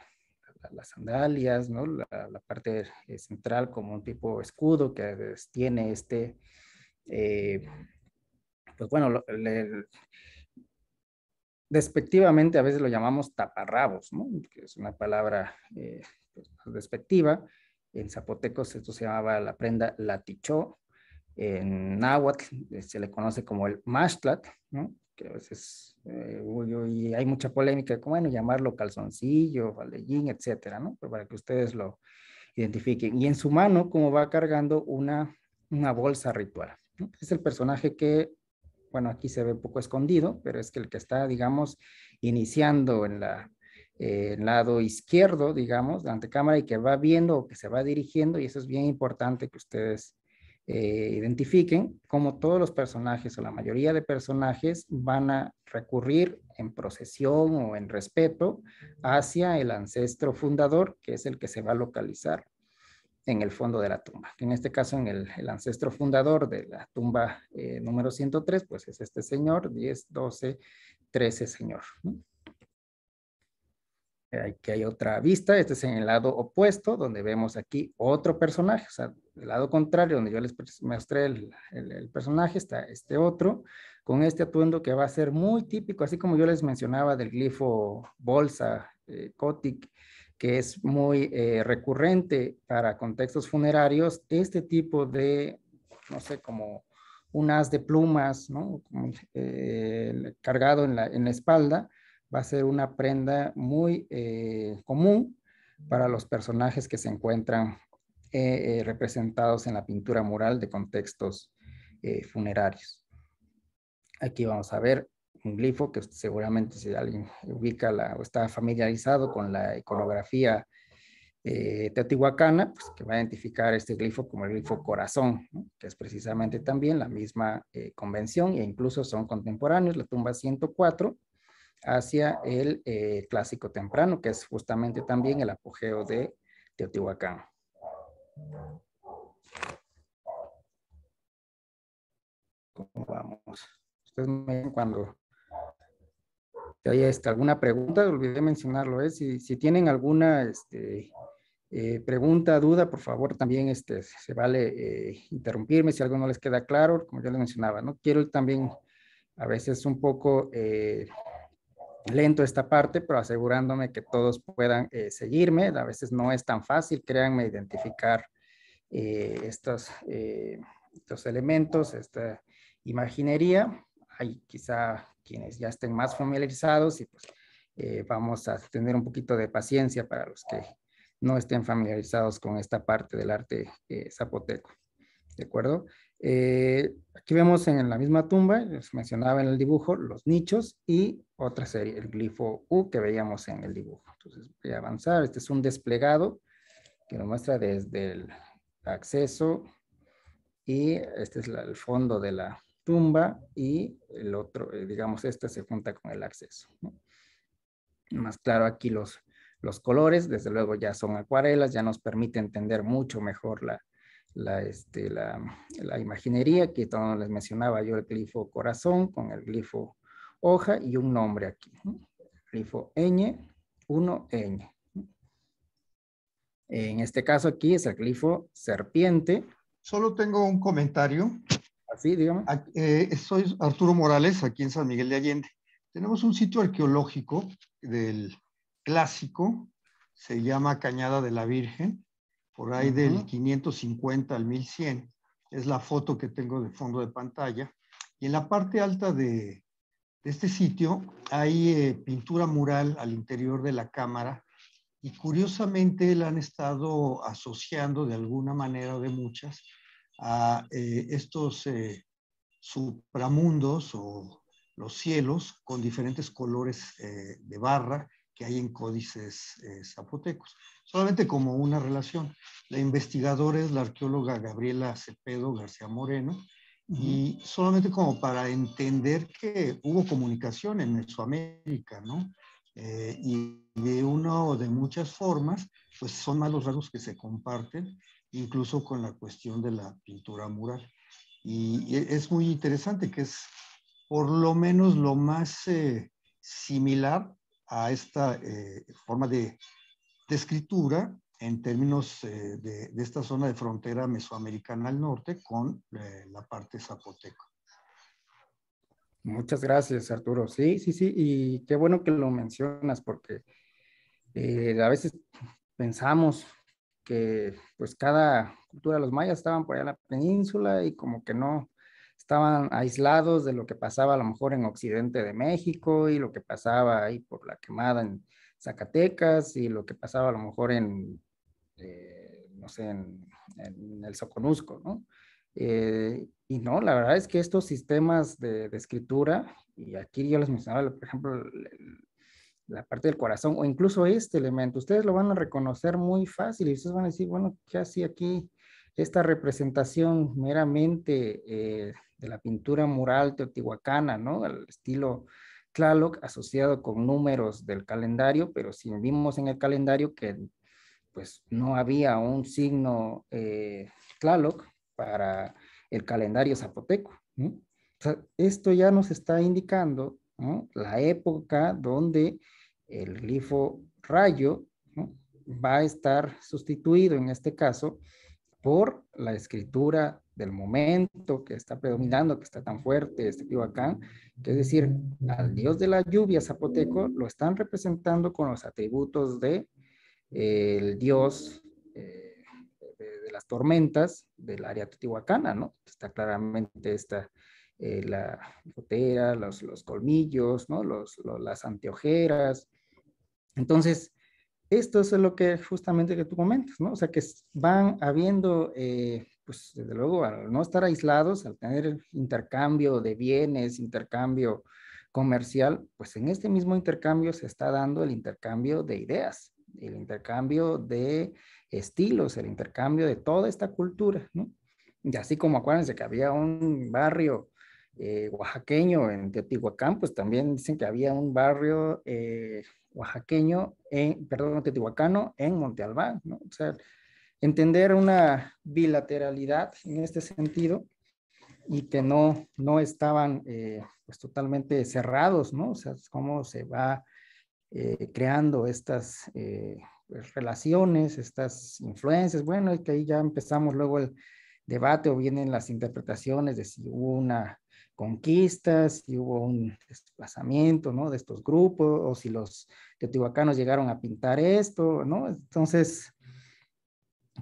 las sandalias, ¿no? la, parte eh, central como un tipo escudo que tiene este eh, pues bueno, despectivamente a veces lo llamamos taparrabos, que es una palabra eh, pues, despectiva. En zapotecos esto se llamaba la prenda latichó. En náhuatl eh, se le conoce como el mashtlat, que a veces hay mucha polémica, como bueno, llamarlo calzoncillo, faldellín, etcétera, ¿no? Pero para que ustedes lo identifiquen. Y en su mano, como va cargando una, una bolsa ritual. Es el personaje que, bueno, aquí se ve un poco escondido, pero es que el que está, digamos, iniciando en la eh, lado izquierdo, digamos, de antecámara y que va viendo o que se va dirigiendo, y eso es bien importante que ustedes eh, identifiquen, como todos los personajes o la mayoría de personajes van a recurrir en procesión o en respeto hacia el ancestro fundador, que es el que se va a localizar en el fondo de la tumba. En este caso, en el, ancestro fundador de la tumba eh, número 103, pues es este señor, 10, 12, 13 señor. Eh, aquí hay otra vista, este es en el lado opuesto, donde vemos aquí otro personaje, o sea, del lado contrario, donde yo les mostré el, personaje, está este otro, con este atuendo que va a ser muy típico, así como yo les mencionaba del glifo bolsa, eh, que es muy eh, recurrente para contextos funerarios, este tipo de, no sé, como un haz de plumas, ¿no? Eh, cargado en la, espalda, va a ser una prenda muy eh, común para los personajes que se encuentran representados en la pintura mural de contextos funerarios. Aquí vamos a ver un glifo, que seguramente si alguien ubica o está familiarizado con la iconografía eh, teotihuacana, pues que va a identificar este glifo como el glifo corazón, que es precisamente también la misma eh, convención e incluso son contemporáneos, la tumba 104 hacia el eh, clásico temprano, que es justamente también el apogeo de Teotihuacán. ¿Cómo vamos? Ustedes me ven cuando Oye, este, alguna pregunta, olvidé mencionarlo, ¿eh? si, tienen alguna este, eh, pregunta, duda, por favor también este, se vale eh, interrumpirme si algo no les queda claro, como ya les mencionaba, ¿no? Quiero también a veces un poco lento esta parte, pero asegurándome que todos puedan seguirme, a veces no es tan fácil, créanme, identificar estos, estos, elementos, esta imaginería, hay quizá quienes ya estén más familiarizados y pues eh, vamos a tener un poquito de paciencia para los que no estén familiarizados con esta parte del arte eh, zapoteco. ¿De acuerdo? Eh, aquí vemos en la misma tumba, les mencionaba en el dibujo, los nichos y otra serie, el glifo U que veíamos en el dibujo. Entonces voy a avanzar. Este es un desplegado que nos muestra desde el acceso y este es el fondo de la, tumba y el otro, eh, digamos, este se junta con el acceso. Más claro aquí los, los colores, desde luego ya son acuarelas, ya nos permite entender mucho mejor la, la, este, la, la imaginería, que les mencionaba yo el glifo corazón con el glifo hoja y un nombre aquí. Glifo ñ, 1 ñ. En este caso aquí es el glifo serpiente. Solo tengo un comentario. Eh, soy Arturo Morales, aquí en San Miguel de Allende. Tenemos un sitio arqueológico del clásico, se llama Cañada de la Virgen, por ahí del 550 al 1100. Es la foto que tengo de fondo de pantalla. Y en la parte alta de, este sitio hay eh, pintura mural al interior de la cámara y curiosamente la han estado asociando de alguna manera de muchas a eh, estos eh, supramundos o los cielos con diferentes colores eh, de barra que hay en códices zapotecos. Solamente como una relación. La investigadora es la arqueóloga Gabriela Cepedo García Moreno, y solamente como para entender que hubo comunicación en Mesoamérica, ¿no? y de una o de muchas formas, pues son más los rasgos que se comparten incluso con la cuestión de la pintura mural. Y es muy interesante que es por lo menos lo más eh, similar a esta eh, forma de, escritura en términos eh, de, de, esta zona de frontera mesoamericana al norte con la parte zapoteca. Muchas gracias, Arturo. Sí, sí, sí, y qué bueno que lo mencionas porque a veces pensamos que pues cada cultura, de los mayas estaban por allá en la península y como que no estaban aislados de lo que pasaba a lo mejor en Occidente de México y lo que pasaba ahí por la quemada en Zacatecas y lo que pasaba a lo mejor en, eh, no sé, en, el Soconusco, ¿no? Eh, y no, la verdad es que estos sistemas de, de escritura, y aquí yo les mencionaba, por ejemplo, el, la parte del corazón o incluso este elemento. Ustedes lo van a reconocer muy fácil y ustedes van a decir, bueno, ¿qué hace aquí esta representación meramente eh, de la pintura mural teotihuacana, ¿no? Al estilo Tlaloc asociado con números del calendario, pero si vimos en el calendario que pues no había un signo eh, Tlaloc para el calendario zapoteco. esto ya nos está indicando la época donde el glifo rayo va a estar sustituido en este caso por la escritura del momento que está predominando, que está tan fuerte, este que es decir, al dios de la lluvia zapoteco lo están representando con los atributos de eh, el dios eh, de, las tormentas del área teotihuacana, ¿no? Está claramente esta, eh, la gotera, los, los, colmillos, ¿no? Los, los, las anteojeras, entonces, esto es lo que justamente que tú comentas, ¿no? O sea, que van habiendo, eh, pues desde luego, al no estar aislados, al tener intercambio de bienes, intercambio comercial, pues en este mismo intercambio se está dando el intercambio de ideas, el intercambio de estilos, el intercambio de toda esta cultura, ¿no? Y así como acuérdense que había un barrio eh, oaxaqueño en Teotihuacán, pues también dicen que había un barrio eh, oaxaqueño, en, perdón, teotihuacano en Monte Albán, ¿no? O sea, entender una bilateralidad en este sentido y que no, no estaban eh, pues totalmente cerrados, ¿no? O sea, cómo se va creando estas pues, relaciones, estas influencias. Bueno, es que ahí ya empezamos luego el debate o vienen las interpretaciones de si hubo una conquistas, si hubo un desplazamiento, este, ¿no? De estos grupos, o si los teotihuacanos llegaron a pintar esto, ¿no? Entonces,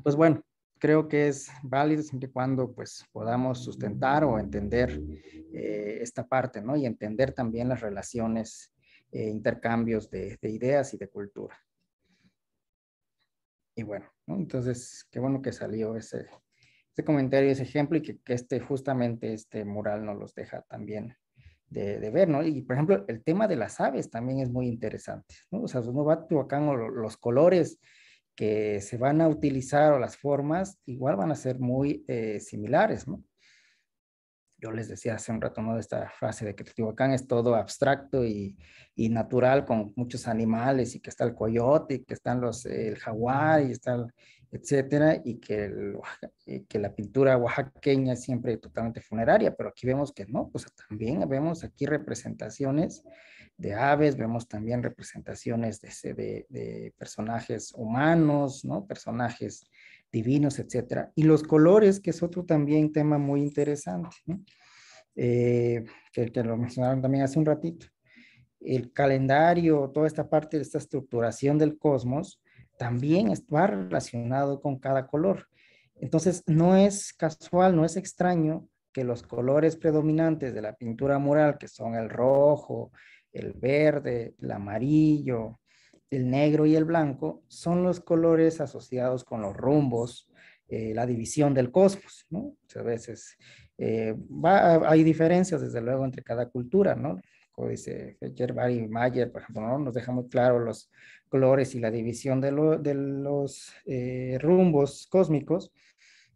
pues bueno, creo que es válido siempre y cuando pues podamos sustentar o entender eh, esta parte, ¿no? Y entender también las relaciones, e intercambios de, ideas y de cultura. Y bueno, entonces, qué bueno que salió ese, este comentario, ese ejemplo y que, este justamente este mural no los deja también de, ver, ¿no? Y por ejemplo, el tema de las aves también es muy interesante, ¿no? O sea, uno pues, va a o los colores que se van a utilizar o las formas igual van a ser muy eh, similares, ¿no? yo les decía hace un rato, ¿no? esta frase de que Teotihuacán es todo abstracto y, natural con muchos animales y que está el coyote y que están los, el jaguar y está el, etcétera, y que, que la pintura oaxaqueña es siempre totalmente funeraria, pero aquí vemos que no, pues también vemos aquí representaciones de aves, vemos también representaciones de, de, personajes humanos, ¿no? Personajes divinos, etcétera. Y los colores, que es otro también tema muy interesante, eh, que, que lo mencionaron también hace un ratito. El calendario, toda esta parte de esta estructuración del cosmos, también va relacionado con cada color. Entonces, no es casual, no es extraño que los colores predominantes de la pintura mural, que son el rojo, el verde, el amarillo, el negro y el blanco, son los colores asociados con los rumbos, eh, la división del cosmos, ¿no? Muchas veces eh, hay diferencias, desde luego, entre cada cultura, ¿no? Como dice Gerber y Mayer, por ejemplo, ¿no? nos deja muy claro los colores y la división de, los eh, rumbos cósmicos.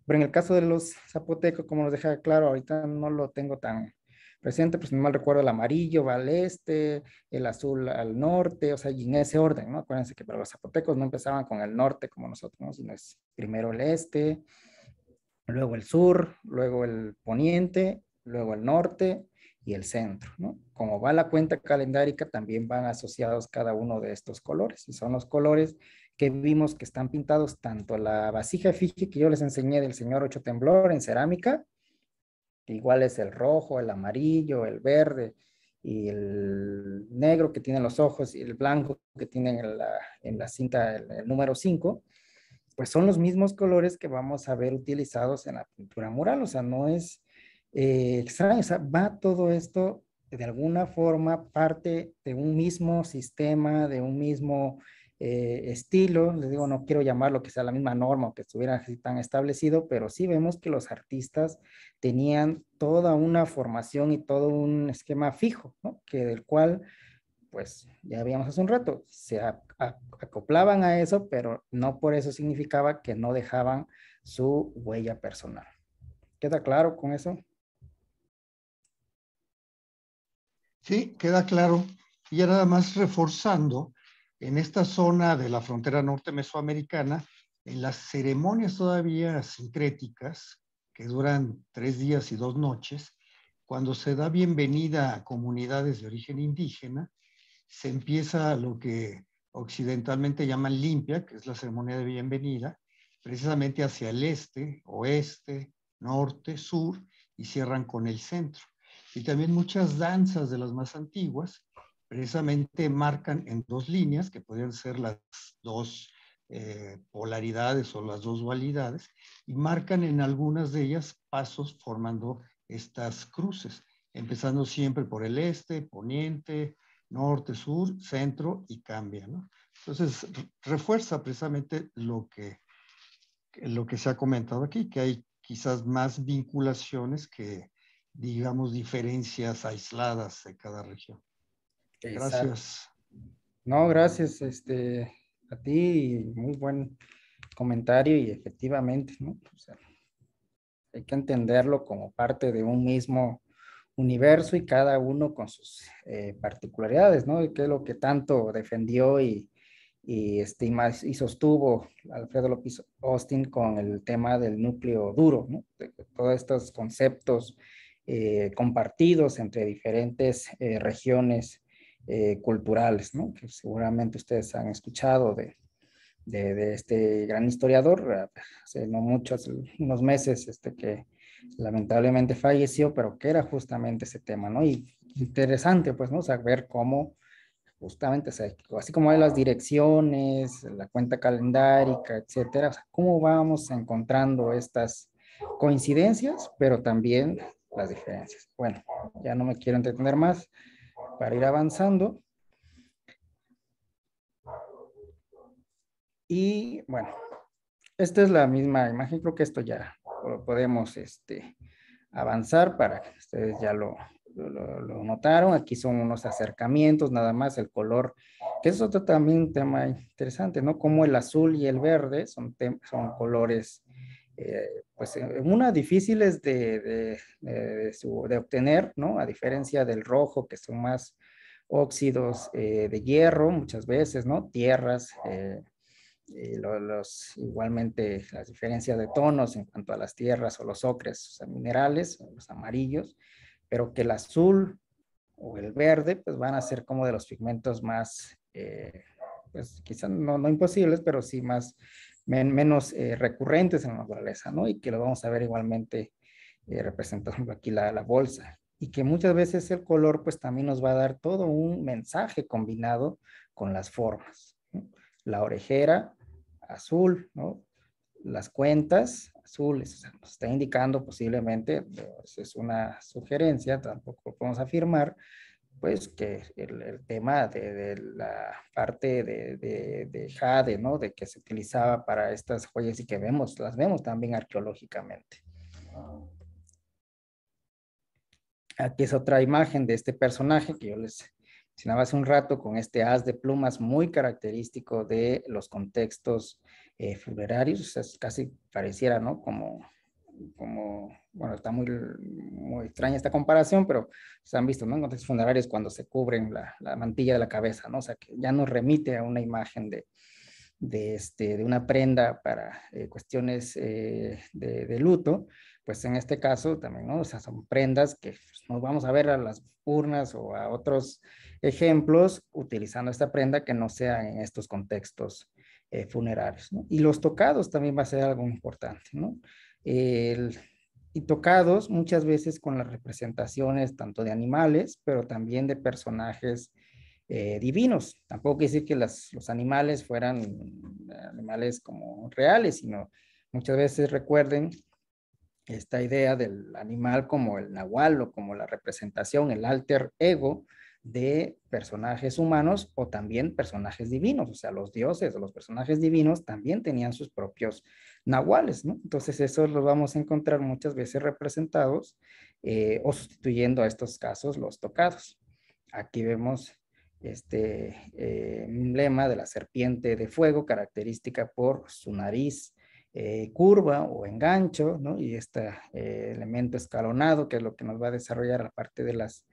Pero en el caso de los zapotecos, como nos deja claro, ahorita no lo tengo tan presente, pues no mal recuerdo, el amarillo va al este, el azul al norte, o sea, y en ese orden, ¿no? Acuérdense que para los zapotecos no empezaban con el norte como nosotros, ¿no? sino es primero el este, luego el sur, luego el poniente, luego el norte y el centro. Como va la cuenta calendárica, también van asociados cada uno de estos colores y son los colores que vimos que están pintados tanto la vasija efigie que yo les enseñé del señor Ocho Temblor en cerámica, igual es el rojo, el amarillo, el verde y el negro que tienen los ojos y el blanco que tienen en la, cinta el número 5 pues son los mismos colores que vamos a ver utilizados en la pintura mural, o sea, no es eh, extraño, o sea, va todo esto de alguna forma parte de un mismo sistema, de un mismo eh, estilo, les digo, no quiero llamarlo que sea la misma norma o que estuviera así tan establecido, pero sí vemos que los artistas tenían toda una formación y todo un esquema fijo, ¿no? que del cual pues ya habíamos hace un rato, se acoplaban a eso, pero no por eso significaba que no dejaban su huella personal. ¿Queda claro con eso? Sí, queda claro. Y ya nada más reforzando, en esta zona de la frontera norte mesoamericana, en las ceremonias todavía sincréticas, que duran tres días y dos noches, cuando se da bienvenida a comunidades de origen indígena, se empieza lo que occidentalmente llaman limpia, que es la ceremonia de bienvenida, precisamente hacia el este, oeste, norte, sur, y cierran con el centro. Y también muchas danzas de las más antiguas, precisamente marcan en dos líneas, que podrían ser las dos eh, polaridades o las dos dualidades, y marcan en algunas de ellas pasos formando estas cruces, empezando siempre por el este, poniente, norte, sur, centro y cambia, ¿no? Entonces, refuerza precisamente lo que, lo que se ha comentado aquí, que hay quizás más vinculaciones que, digamos, diferencias aisladas de cada región. Gracias. No, gracias este, a ti, muy buen comentario y efectivamente, ¿no? hay que entenderlo como parte de un mismo universo y cada uno con sus eh, particularidades, ¿no? Y Que es lo que tanto defendió este, y, sostuvo Alfredo López Austin con el tema del núcleo duro, ¿no? todos estos conceptos eh, compartidos entre diferentes eh, regiones culturales, ¿no? Que seguramente ustedes han escuchado de, este gran historiador, hace no muchos unos meses, este que lamentablemente falleció, pero que era justamente ese tema, ¿no? Y interesante, pues, ¿no? saber cómo justamente, así como hay las direcciones, la cuenta calendárica, etcétera, o sea, cómo vamos encontrando estas coincidencias, pero también las diferencias. Bueno, ya no me quiero entretener más para ir avanzando. Y bueno, esta es la misma imagen, creo que esto ya podemos este, avanzar para que ustedes ya lo, lo, notaron. Aquí son unos acercamientos, nada más el color, que es otro también tema interesante, ¿no? Como el azul y el verde son, son colores, eh, pues, eh, una difíciles de, obtener, ¿no? A diferencia del rojo, que son más óxidos eh, de hierro muchas veces, ¿no? Tierras, eh, eh, los, igualmente las diferencias de tonos en cuanto a las tierras o los ocres, o sea, minerales, los amarillos, pero que el azul o el verde, pues van a ser como de los pigmentos más, eh, pues quizás no, imposibles, pero sí más, menos eh, recurrentes en la naturaleza, ¿no? Y que lo vamos a ver igualmente representando aquí la, la bolsa. Y que muchas veces el color, pues también nos va a dar todo un mensaje combinado con las formas la orejera azul, ¿no? Las cuentas azules, nos está indicando posiblemente, pues, es una sugerencia, tampoco podemos afirmar, pues que el, tema de, la parte de, de, jade, ¿no? De que se utilizaba para estas joyas y que vemos, las vemos también arqueológicamente. Aquí es otra imagen de este personaje que yo les mencionaba hace un rato con este haz de plumas muy característico de los contextos eh, funerarios, casi pareciera, ¿no? Como, bueno, está muy, extraña esta comparación, pero se han visto, ¿no? En contextos funerarios cuando se cubren la, mantilla de la cabeza, ¿no? O sea, que ya nos remite a una imagen de, este, una prenda para eh, cuestiones eh, de, luto, pues en este caso también, ¿no? O sea, son prendas que pues, nos vamos a ver a las urnas o a otros ejemplos utilizando esta prenda que no sea en estos contextos eh, funerarios. ¿no? Y los tocados también va a ser algo importante, ¿no? y tocados muchas veces con las representaciones tanto de animales, pero también de personajes eh, divinos. Tampoco quiere decir que los animales fueran eh, animales como reales, sino muchas veces recuerden esta idea del animal como el nahual o como la representación, el alter ego de personajes humanos o también personajes divinos, o sea, los dioses o los personajes divinos también tenían sus propios nahuales, ¿no? Entonces, esos los vamos a encontrar muchas veces representados eh, o sustituyendo a estos casos los tocados. Aquí vemos este eh, emblema de la serpiente de fuego, característica por su nariz eh, curva o engancho, ¿no? Y este eh, elemento escalonado, que es lo que nos va a desarrollar la parte de las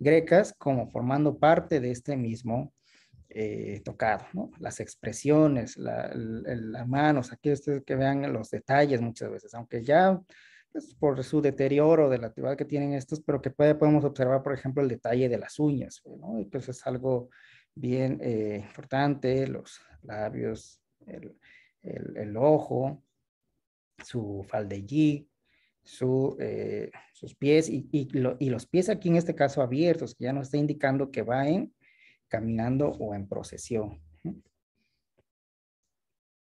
grecas, como formando parte de este mismo eh, tocado, ¿no? Las expresiones, la, las manos, aquí ustedes que vean los detalles muchas veces, aunque ya pues, por su deterioro de la actividad que tienen estos, pero que puede, podemos observar, por ejemplo, el detalle de las uñas, ¿no? Y pues, es algo bien importante, los labios, el el, ojo, su faldellí, eh, sus pies y, y, los pies aquí en este caso abiertos, que ya no está indicando que va en caminando o en procesión.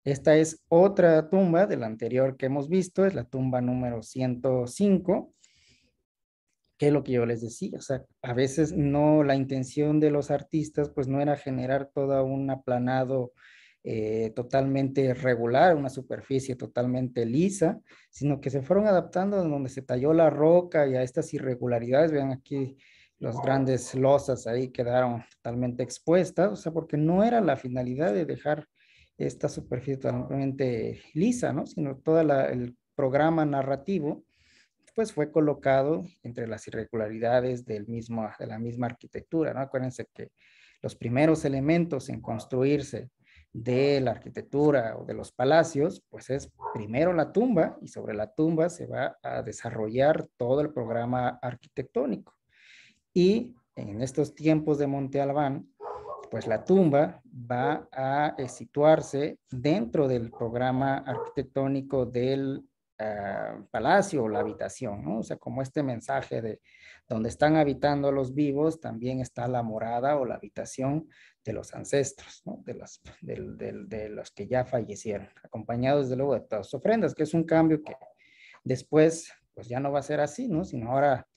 Esta es otra tumba de la anterior que hemos visto, es la tumba número 105, que es lo que yo les decía, o sea, a veces no, la intención de los artistas pues no era generar todo un aplanado eh, totalmente regular, una superficie totalmente lisa, sino que se fueron adaptando donde se talló la roca y a estas irregularidades, vean aquí las grandes losas ahí quedaron totalmente expuestas, o sea, porque no era la finalidad de dejar esta superficie totalmente lisa, ¿no? Sino todo el programa narrativo, pues fue colocado entre las irregularidades del mismo, de la misma arquitectura, ¿no? Acuérdense que los primeros elementos en construirse de la arquitectura o de los palacios, pues es primero la tumba y sobre la tumba se va a desarrollar todo el programa arquitectónico. Y en estos tiempos de Monte Albán, pues la tumba va a situarse dentro del programa arquitectónico del Ah, palacio o la habitación, ¿no? O sea, como este mensaje de donde están habitando los vivos, también está la morada o la habitación de los ancestros, ¿no? de, las, de, los que ya fallecieron, acompañados desde luego de todas ofrendas, que es un cambio que después pues ya no va a ser así, ¿no? Sino ahora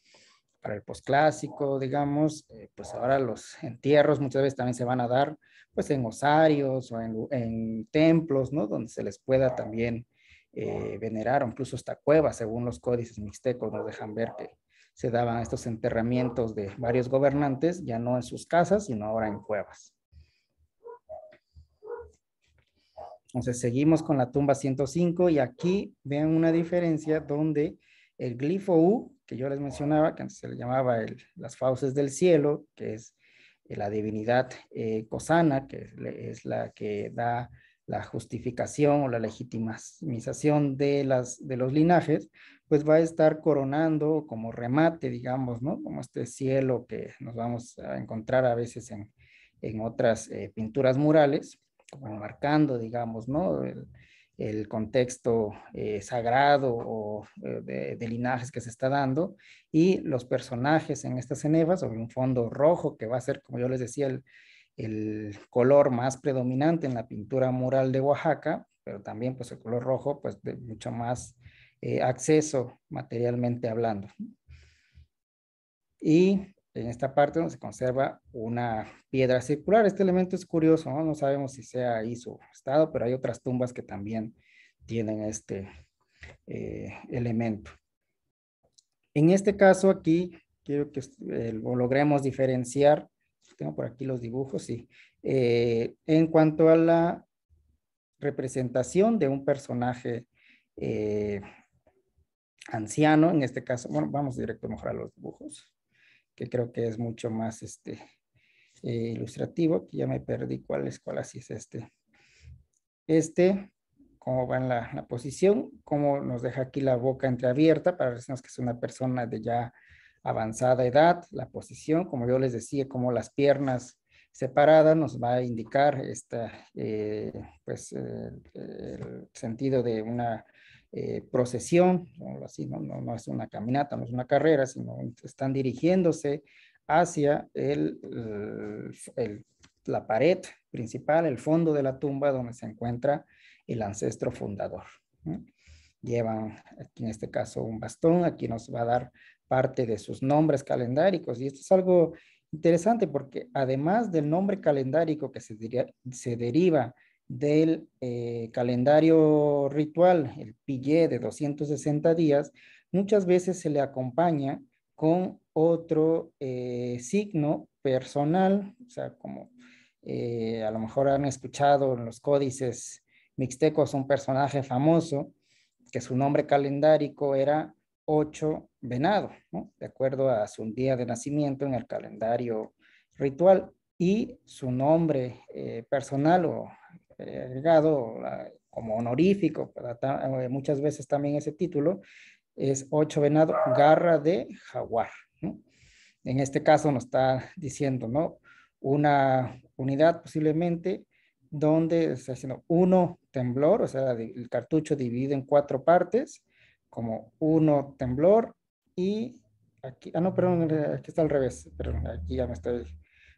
para el posclásico, digamos, eh, pues ahora los entierros muchas veces también se van a dar pues en osarios o en, en templos, ¿no? Donde se les pueda también eh, veneraron, incluso hasta cuevas, según los códices mixtecos nos dejan ver que se daban estos enterramientos de varios gobernantes, ya no en sus casas, sino ahora en cuevas. Entonces seguimos con la tumba 105 y aquí vean una diferencia donde el glifo U, que yo les mencionaba, que se le llamaba las fauces del cielo, que es eh, la divinidad eh, cosana, que es la que da la justificación o la legitimización de, las, de los linajes, pues va a estar coronando como remate, digamos, ¿no? Como este cielo que nos vamos a encontrar a veces en, otras eh, pinturas murales, como marcando, digamos, ¿no? El, contexto eh, sagrado o eh, de, linajes que se está dando y los personajes en estas cenefas sobre un fondo rojo que va a ser, como yo les decía, el, el color más predominante en la pintura mural de Oaxaca, pero también pues el color rojo, pues de mucho más eh, acceso materialmente hablando. Y en esta parte donde se conserva una piedra circular. Este elemento es curioso, ¿no? sabemos si sea ahí su estado, pero hay otras tumbas que también tienen este eh, elemento. En este caso aquí, quiero que eh, logremos diferenciar tengo por aquí los dibujos, sí. Eh, en cuanto a la representación de un personaje eh, anciano, en este caso, bueno, vamos directo mejor a los dibujos, que creo que es mucho más este, eh, ilustrativo. que ya me perdí cuál es, cuál así es este. Este, cómo va en la, la posición, cómo nos deja aquí la boca entreabierta para decirnos que es una persona de ya avanzada edad, la posición, como yo les decía, como las piernas separadas nos va a indicar este pues, eh, el sentido de una eh, procesión, así, no, es una caminata, no es una carrera, sino están dirigiéndose hacia la pared principal, el fondo de la tumba donde se encuentra el ancestro fundador llevan aquí en este caso un bastón, aquí nos va a dar parte de sus nombres calendáricos. Y esto es algo interesante porque además del nombre calendárico que se, diría, se deriva del eh, calendario ritual, el pillé de 260 días, muchas veces se le acompaña con otro eh, signo personal, o sea, como eh, a lo mejor han escuchado en los códices mixtecos un personaje famoso, que su nombre calendárico era ocho venado, ¿no? de acuerdo a su día de nacimiento en el calendario ritual y su nombre eh, personal o eh, agregado ah, como honorífico, eh, muchas veces también ese título, es ocho venado, garra de jaguar. ¿no? En este caso nos está diciendo, ¿no? Una unidad posiblemente donde está haciendo uno temblor, o sea, el cartucho divide en cuatro partes, como uno, temblor y aquí, ah no, perdón, eh, aquí está al revés, perdón, aquí ya me estoy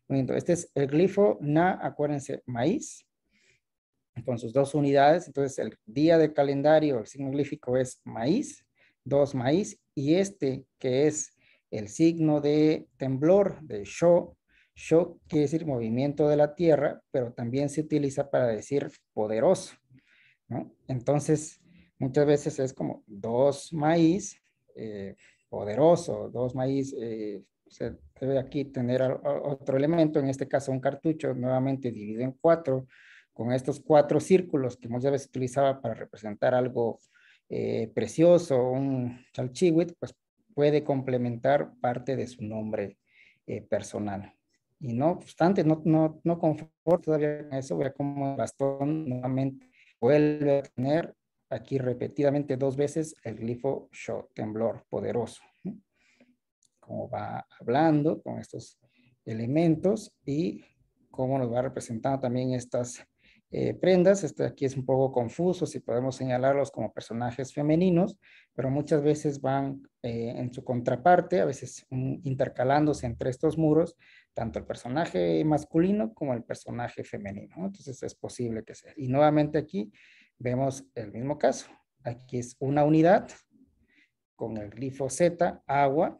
uniendo. Este es el glifo na, acuérdense, maíz, con sus dos unidades, entonces el día de calendario, el signo glífico es maíz, dos maíz, y este que es el signo de temblor, de sho, sho quiere decir movimiento de la tierra, pero también se utiliza para decir poderoso, ¿no? Entonces, Muchas veces es como dos maíz eh, poderoso, dos maíz, eh, se debe aquí tener otro elemento, en este caso un cartucho, nuevamente divide en cuatro, con estos cuatro círculos que muchas veces utilizaba para representar algo eh, precioso, un chalchihuit, pues puede complementar parte de su nombre personal. Y no obstante, no, no, no todavía con eso, vea cómo el bastón nuevamente vuelve a tener aquí repetidamente dos veces el glifo show, temblor poderoso. como va hablando con estos elementos y cómo nos va representando también estas eh, prendas. esto aquí es un poco confuso si podemos señalarlos como personajes femeninos, pero muchas veces van eh, en su contraparte, a veces mm, intercalándose entre estos muros, tanto el personaje masculino como el personaje femenino. Entonces es posible que sea. Y nuevamente aquí Vemos el mismo caso. Aquí es una unidad con el glifo Z, agua,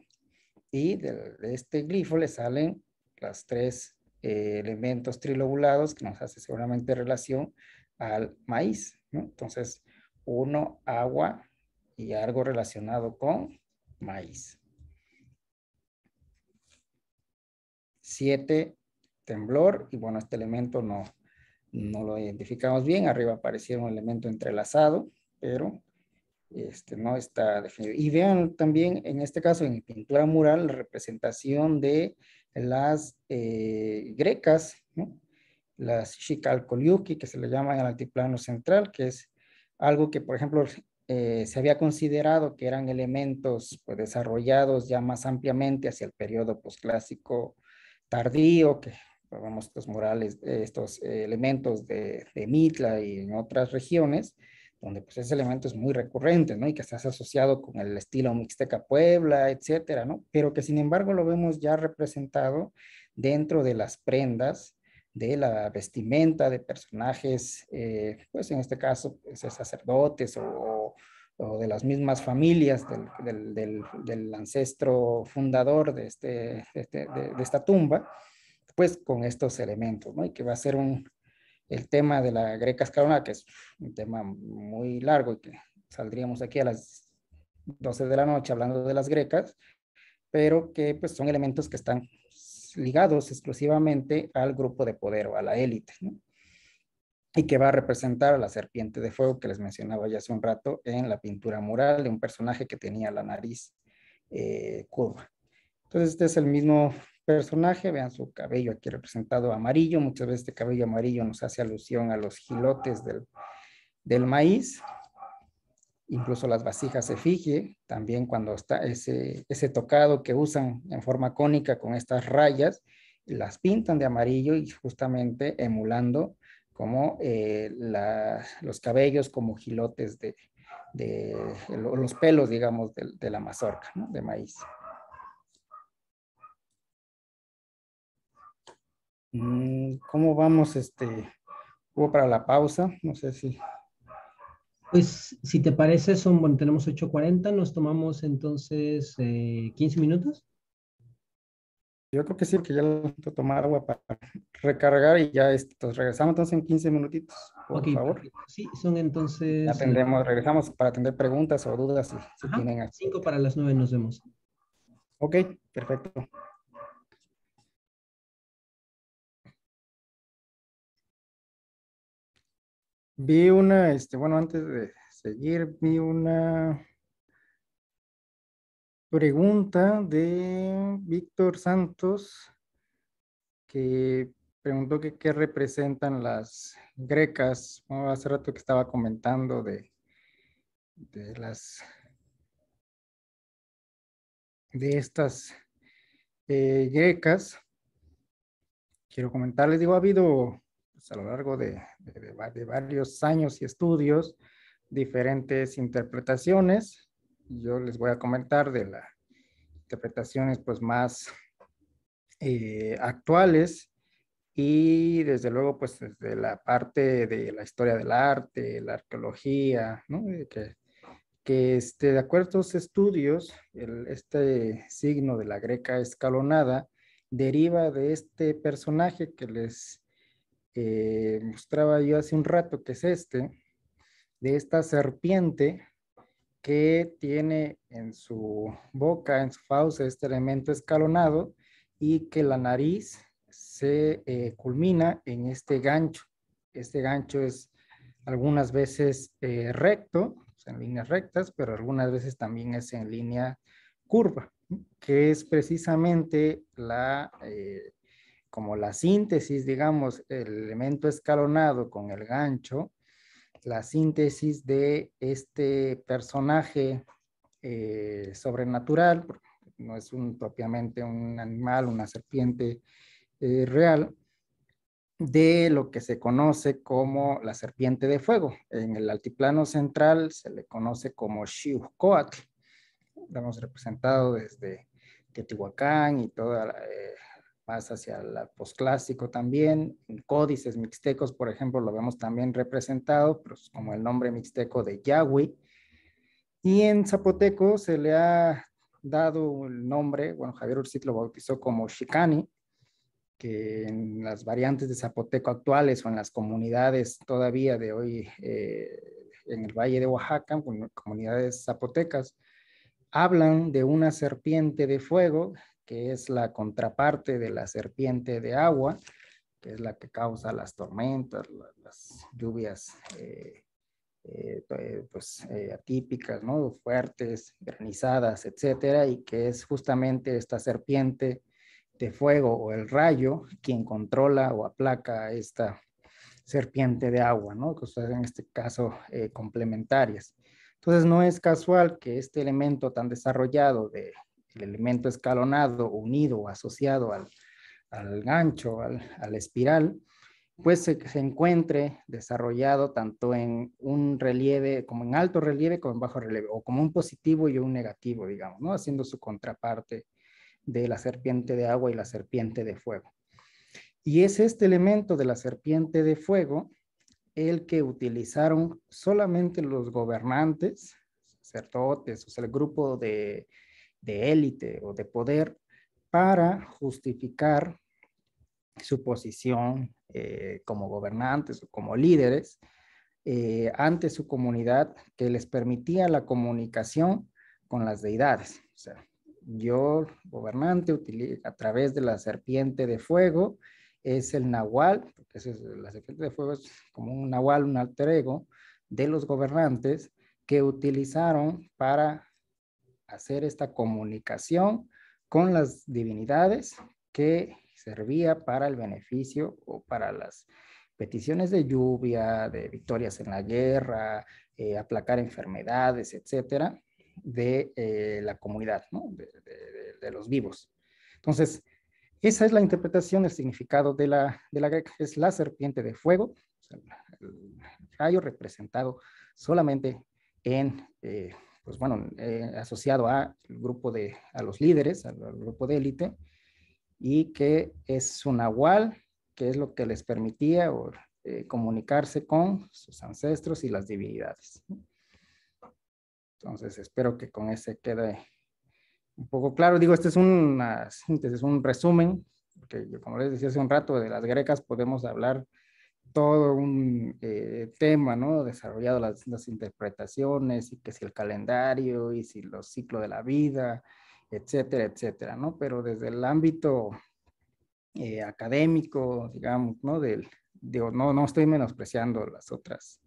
y de, este glifo le salen las tres eh, elementos trilobulados que nos hace seguramente relación al maíz. Entonces, uno, agua y algo relacionado con maíz. Siete, temblor, y bueno, este elemento no, no lo identificamos bien, arriba apareció un elemento entrelazado, pero este, no está definido. Y vean también, en este caso, en pintura mural, la representación de las eh, grecas, las Shikalkolyuki, que se le llama en el altiplano central, que es algo que, por ejemplo, eh, se había considerado que eran elementos pues, desarrollados ya más ampliamente hacia el periodo posclásico pues, tardío, que estos murales, eh, estos eh, elementos de, Mitla y en otras regiones, donde pues ese elemento es muy recurrente, ¿no? Y que está asociado con el estilo Mixteca Puebla, etcétera, ¿no? Pero que sin embargo lo vemos ya representado dentro de las prendas, de la vestimenta de personajes, eh, pues en este caso, pues, sacerdotes o, o, de las mismas familias del, del, del, ancestro fundador de, este, de este, esta tumba, pues con estos elementos, ¿no? Y que va a ser un, el tema de la greca escalonada, que es un tema muy largo y que saldríamos aquí a las 12 de la noche hablando de las grecas, pero que pues son elementos que están ligados exclusivamente al grupo de poder o a la élite, ¿no? y que va a representar a la serpiente de fuego que les mencionaba ya hace un rato en la pintura mural de un personaje que tenía la nariz eh, curva. Entonces este es el mismo personaje, vean su cabello aquí representado amarillo, muchas veces este cabello amarillo nos hace alusión a los gilotes del, maíz, incluso las vasijas se efigie, también cuando está ese, tocado que usan en forma cónica con estas rayas, las pintan de amarillo y justamente emulando como eh, los cabellos como gilotes de, los pelos, digamos, de, la mazorca, de maíz. Mm, ¿Cómo vamos, este, para la pausa? No sé si... Pues, si te parece, son, bueno, tenemos 8.40, nos tomamos entonces 15 eh, minutos. Yo creo que sí, que ya lo tomar agua para recargar y ya estos, regresamos entonces en 15 minutitos, por favor. Sí, son entonces... Atendemos, regresamos para atender preguntas o dudas si, 5 para las 9 nos vemos. Ok, perfecto. Vi una, este, bueno, antes de seguir, vi una pregunta de Víctor Santos que preguntó que qué representan las grecas. hace rato que estaba comentando de, de las de estas eh, grecas. Quiero comentarles, digo, ha habido pues, a lo largo de, varios años y estudios, diferentes interpretaciones. Yo les voy a comentar de las interpretaciones pues, más eh, actuales y desde luego pues desde la parte de la historia del arte, la arqueología, que, este, de acuerdo a estos estudios, este signo de la greca escalonada deriva de este personaje que les mostraba yo hace un rato, que es este, de esta serpiente que tiene en su boca, en su fauce, este elemento escalonado y que la nariz se eh, culmina en este gancho. Este gancho es algunas veces eh, recto, en líneas rectas, pero algunas veces también es en línea curva, que es precisamente la, eh, como la síntesis, digamos, el elemento escalonado con el gancho, la síntesis de este personaje eh, sobrenatural, no es propiamente un animal, una serpiente eh, real, de lo que se conoce como la serpiente de fuego. En el altiplano central se le conoce como Xiuhcoatl, lo hemos representado desde Teotihuacán y toda la... Eh, más hacia el posclásico también. En códices mixtecos, por ejemplo, lo vemos también representado pues, como el nombre mixteco de Yahweh. Y en zapoteco se le ha dado el nombre, bueno, Javier Ursit lo bautizó como Shikani, que en las variantes de zapoteco actuales o en las comunidades todavía de hoy eh, en el Valle de Oaxaca, comunidades zapotecas, hablan de una serpiente de fuego que es la contraparte de la serpiente de agua, que es la que causa las tormentas, las lluvias eh, eh, eh, pues, atípicas, ¿no? fuertes, granizadas, etcétera, y que es justamente esta serpiente de fuego o el rayo quien controla o aplaca esta serpiente de agua, ¿no? que son en este caso complementarias. Entonces no es casual que este elemento tan desarrollado de el elemento escalonado unido asociado al, gancho, al, la espiral, pues se, encuentre desarrollado tanto en un relieve, como en alto relieve, como en bajo relieve, o como un positivo y un negativo, digamos, ¿no? Haciendo su contraparte de la serpiente de agua y la serpiente de fuego. Y es este elemento de la serpiente de fuego el que utilizaron solamente los gobernantes, sacerdotes, o sea, el grupo de de élite o de poder para justificar su posición eh, como gobernantes o como líderes eh, ante su comunidad que les permitía la comunicación con las deidades. O sea, yo, gobernante, a través de la serpiente de fuego, es el nahual, porque es, la serpiente de fuego es como un nahual, un alter ego de los gobernantes que utilizaron para hacer esta comunicación con las divinidades que servía para el beneficio o para las peticiones de lluvia, de victorias en la guerra, eh, aplacar enfermedades, etcétera, de eh, la comunidad, de, los vivos. Entonces, esa es la interpretación del significado de la, de la greca, es la serpiente de fuego, el rayo representado solamente en eh, pues bueno, eh, asociado el grupo de, a los líderes, al, grupo de élite, y que es un nahual, que es lo que les permitía o, eh, comunicarse con sus ancestros y las divinidades. Entonces, espero que con ese quede un poco claro. Digo, este es una síntesis, un resumen, porque como les decía hace un rato, de las grecas podemos hablar todo un eh, tema, ¿no? Desarrollado las, interpretaciones y que si el calendario y si los ciclos de la vida, etcétera, etcétera, ¿no? Pero desde el ámbito eh, académico, digamos, ¿no? Del, digo, no, no estoy menospreciando las otras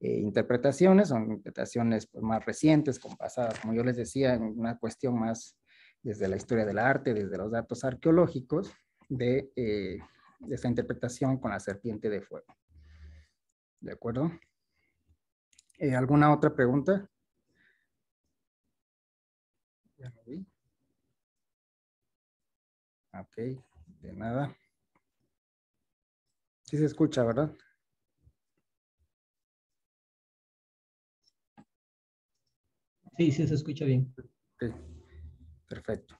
eh, interpretaciones, son interpretaciones pues, más recientes, compasadas, como yo les decía, en una cuestión más desde la historia del arte, desde los datos arqueológicos, de de esta interpretación con la serpiente de fuego. ¿De acuerdo? Eh, ¿Alguna otra pregunta? Ya lo vi. Ok, de nada. Sí se escucha, ¿verdad? Sí, sí se escucha bien. Perfecto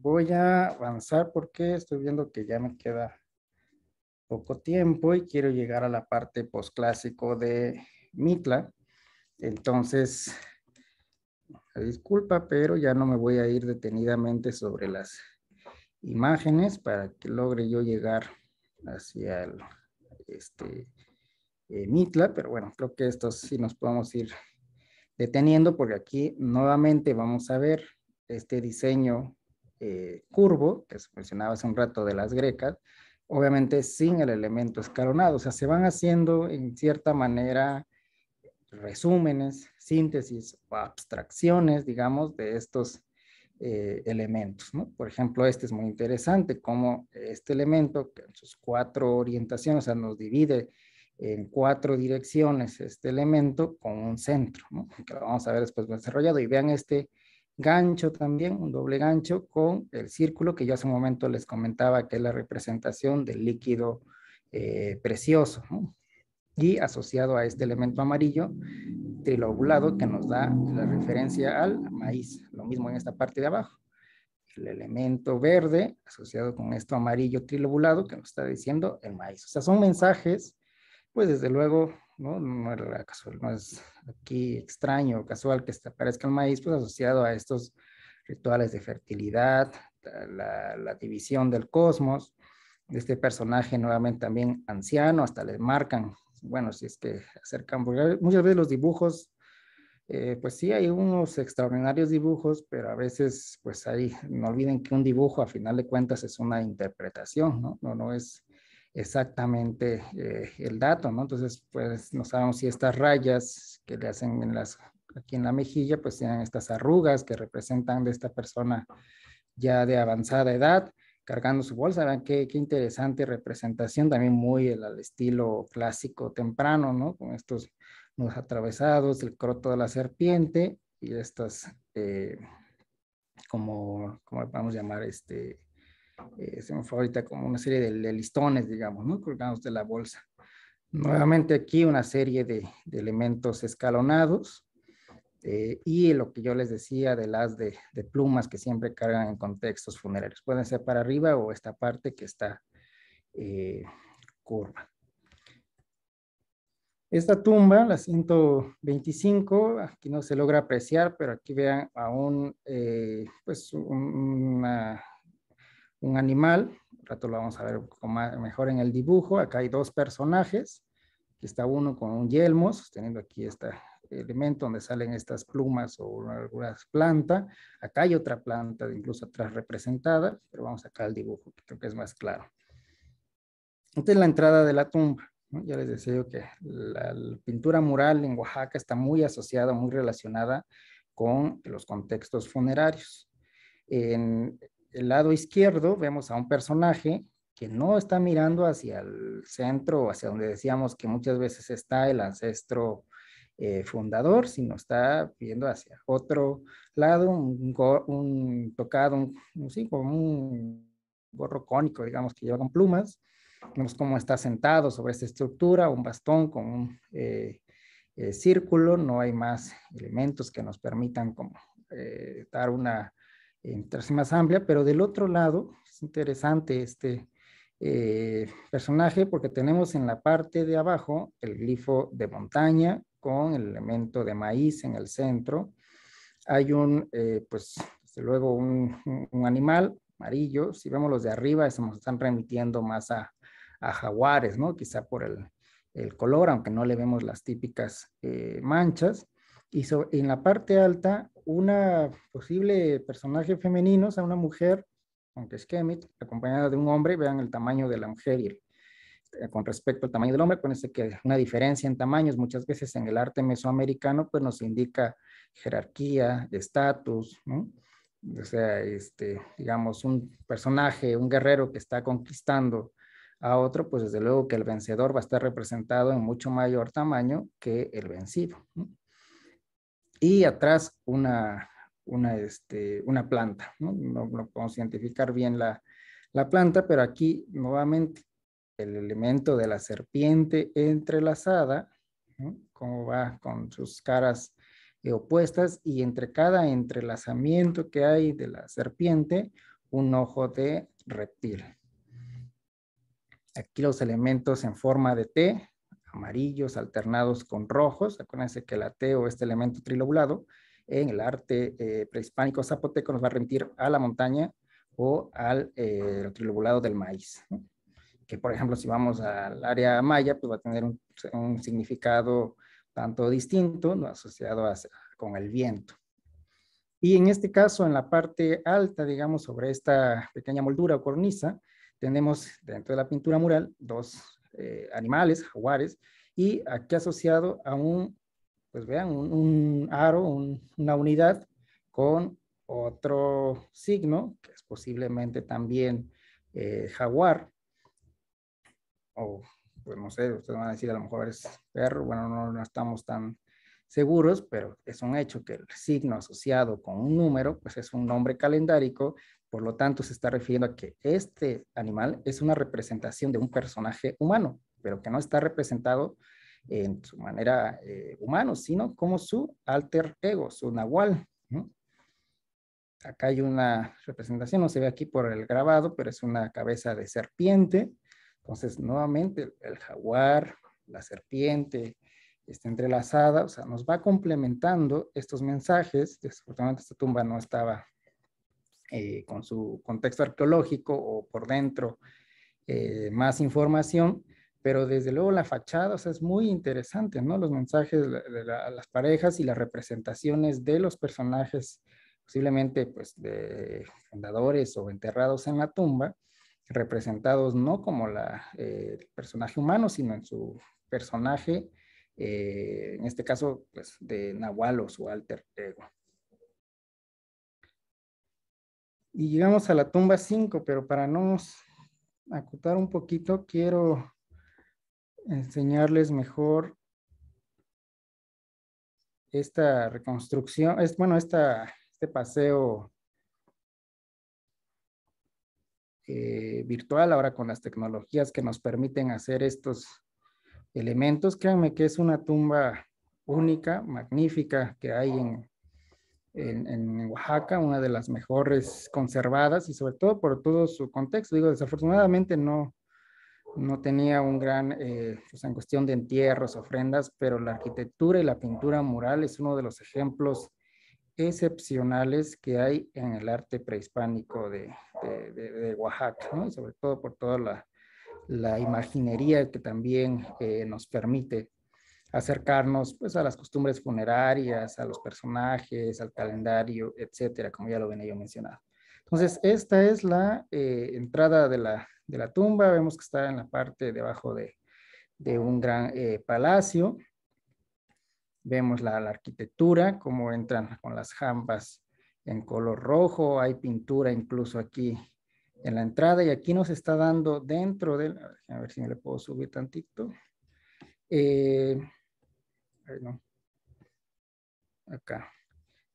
voy a avanzar porque estoy viendo que ya me queda poco tiempo y quiero llegar a la parte posclásico de Mitla. Entonces, disculpa, pero ya no me voy a ir detenidamente sobre las imágenes para que logre yo llegar hacia el, este, eh, Mitla, pero bueno, creo que esto sí nos podemos ir deteniendo porque aquí nuevamente vamos a ver este diseño eh, curvo, que se mencionaba hace un rato de las grecas, obviamente sin el elemento escalonado, o sea, se van haciendo en cierta manera resúmenes, síntesis o abstracciones, digamos, de estos eh, elementos. Por ejemplo, este es muy interesante, como este elemento, que en sus cuatro orientaciones, o sea, nos divide en cuatro direcciones este elemento con un centro, que lo vamos a ver después desarrollado. Y vean este gancho también, un doble gancho con el círculo que yo hace un momento les comentaba que es la representación del líquido eh, precioso. Y asociado a este elemento amarillo, trilobulado, que nos da la referencia al maíz. Lo mismo en esta parte de abajo. El elemento verde asociado con esto amarillo trilobulado que nos está diciendo el maíz. O sea, son mensajes, pues desde luego ¿no? No casual, no es aquí extraño, casual que aparezca el maíz, pues asociado a estos rituales de fertilidad, la, la división del cosmos, este personaje nuevamente también anciano, hasta le marcan, bueno, si es que acercan, porque muchas veces los dibujos, eh, pues sí hay unos extraordinarios dibujos, pero a veces, pues ahí, no olviden que un dibujo a final de cuentas es una interpretación, ¿no? No, no es exactamente eh, el dato, ¿no? Entonces, pues no sabemos si estas rayas que le hacen las, aquí en la mejilla, pues tienen estas arrugas que representan de esta persona ya de avanzada edad cargando su bolsa, qué, qué interesante representación, también muy al estilo clásico temprano, ¿no? Con estos nudos atravesados, el croto de la serpiente y estas, eh, como, como vamos a llamar, este, eh, se me fue ahorita como una serie de, listones, digamos, ¿no? colgados de la bolsa. Nuevamente aquí una serie de, elementos escalonados eh, y lo que yo les decía de las de, plumas que siempre cargan en contextos funerarios. Pueden ser para arriba o esta parte que está eh, curva. Esta tumba, la 125, aquí no se logra apreciar, pero aquí vean aún eh, pues una un animal, un rato lo vamos a ver mejor en el dibujo, acá hay dos personajes, aquí está uno con un yelmo, sosteniendo aquí este elemento donde salen estas plumas o algunas plantas, acá hay otra planta incluso atrás representada, pero vamos acá al dibujo, que creo que es más claro. Esta es la entrada de la tumba. Ya les decía que la, la, pintura mural en Oaxaca está muy asociada, muy relacionada con los contextos funerarios. En, el lado izquierdo vemos a un personaje que no está mirando hacia el centro, hacia donde decíamos que muchas veces está el ancestro eh, fundador, sino está viendo hacia otro lado, un, tocado, un, un gorro cónico, digamos, que lleva con plumas. Vemos cómo está sentado sobre esta estructura, un bastón con un eh, eh, círculo, no hay más elementos que nos permitan como, dar una en más amplia, pero del otro lado es interesante este eh, personaje porque tenemos en la parte de abajo el glifo de montaña con el elemento de maíz en el centro. Hay un, eh, pues, desde luego un, animal amarillo. Si vemos los de arriba, se nos están remitiendo más a, jaguares, ¿no? Quizá por el, color, aunque no le vemos las típicas eh, manchas. Y en la parte alta una posible personaje femenino, o sea, una mujer, aunque es Kemet, acompañada de un hombre, vean el tamaño de la mujer y eh, con respecto al tamaño del hombre, pues que una diferencia en tamaños muchas veces en el arte mesoamericano pues nos indica jerarquía, estatus, ¿no? o sea, este, digamos, un personaje, un guerrero que está conquistando a otro, pues desde luego que el vencedor va a estar representado en mucho mayor tamaño que el vencido y atrás una, una, este, planta. ¿no? No, podemos identificar bien la, planta, pero aquí nuevamente el elemento de la serpiente entrelazada, cómo va con sus caras eh, opuestas y entre cada entrelazamiento que hay de la serpiente, un ojo de reptil. Aquí los elementos en forma de T amarillos alternados con rojos. Acuérdense que el ateo, este elemento trilobulado, en el arte eh, prehispánico zapoteco nos va a remitir a la montaña o al eh, trilobulado del maíz. Que por ejemplo, si vamos al área maya, pues va a tener un, significado tanto distinto, ¿no? asociado con el viento. Y en este caso, en la parte alta, digamos, sobre esta pequeña moldura o cornisa, tenemos dentro de la pintura mural dos eh, animales, jaguares, y aquí asociado a un, pues vean, un, aro, una unidad con otro signo, que es posiblemente también eh, jaguar, o pues no sé, ustedes van a decir a lo mejor es perro, bueno, no, no estamos tan seguros, pero es un hecho que el signo asociado con un número, pues es un nombre calendárico por lo tanto, se está refiriendo a que este animal es una representación de un personaje humano, pero que no está representado en su manera humana, eh, humano, sino como su alter ego, su nahual. Acá hay una representación, no se ve aquí por el grabado, pero es una cabeza de serpiente. Entonces, nuevamente, el jaguar, la serpiente, está entrelazada, o sea, nos va complementando estos mensajes. Desafortunadamente, esta tumba no estaba eh, con su contexto arqueológico o por dentro eh, más información, pero desde luego la fachada, o sea, es muy interesante, ¿no? Los mensajes de las parejas y las representaciones de los personajes, posiblemente pues de fundadores o enterrados en la tumba, representados no como la, eh, el personaje humano, sino en su personaje, en este caso, pues de Nahual o su alter ego. y llegamos a la tumba 5, pero para no acotar un poquito, quiero enseñarles mejor esta reconstrucción, es, bueno, este paseo eh, virtual ahora con las tecnologías que nos permiten hacer estos elementos. Créanme que es una tumba única, magnífica, que hay en, en, Oaxaca, una de las mejores conservadas y sobre todo por todo su contexto. Digo, desafortunadamente no, no tenía un gran, eh, pues en cuestión de entierros, ofrendas, pero la arquitectura y la pintura mural es uno de los ejemplos excepcionales que hay en el arte prehispánico de, Oaxaca, y sobre todo por toda la, imaginería que también eh, nos permite acercarnos pues a las costumbres funerarias, a los personajes, al calendario, etcétera, como ya lo ven yo mencionado. Entonces, esta es la eh, entrada de la, de la, tumba. Vemos que está en la parte debajo de, de un gran eh, palacio. Vemos la, arquitectura, cómo entran con las jambas en color rojo. Hay pintura incluso aquí en la entrada y aquí nos está dando dentro del, a ver si me le puedo subir tantito. Eh, acá.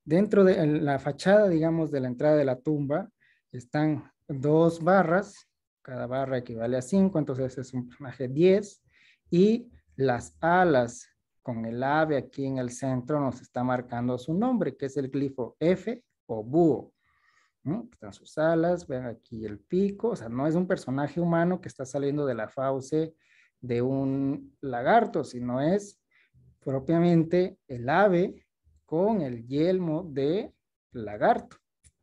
Dentro de la fachada, digamos, de la entrada de la tumba, están dos barras, cada barra equivale a cinco entonces es un personaje 10, y las alas con el ave aquí en el centro nos está marcando su nombre, que es el glifo F o búho. Están sus alas, ven aquí el pico, o sea, no es un personaje humano que está saliendo de la fauce de un lagarto, sino es propiamente el ave con el yelmo de lagarto,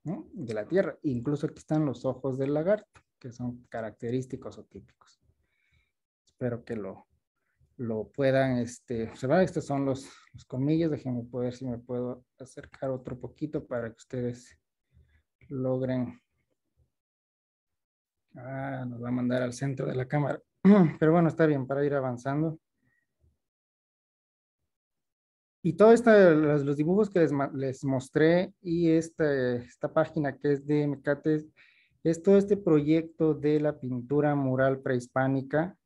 de la tierra. Incluso aquí están los ojos del lagarto, que son característicos o típicos. Espero que lo, lo puedan este, observar. Estos son los, los comillas. Déjenme poder si me puedo acercar otro poquito para que ustedes logren. Ah, nos va a mandar al centro de la cámara. Pero bueno, está bien para ir avanzando. Y todos los, dibujos que les, mostré y esta, página que es de Mecates, es todo este proyecto de la pintura mural prehispánica,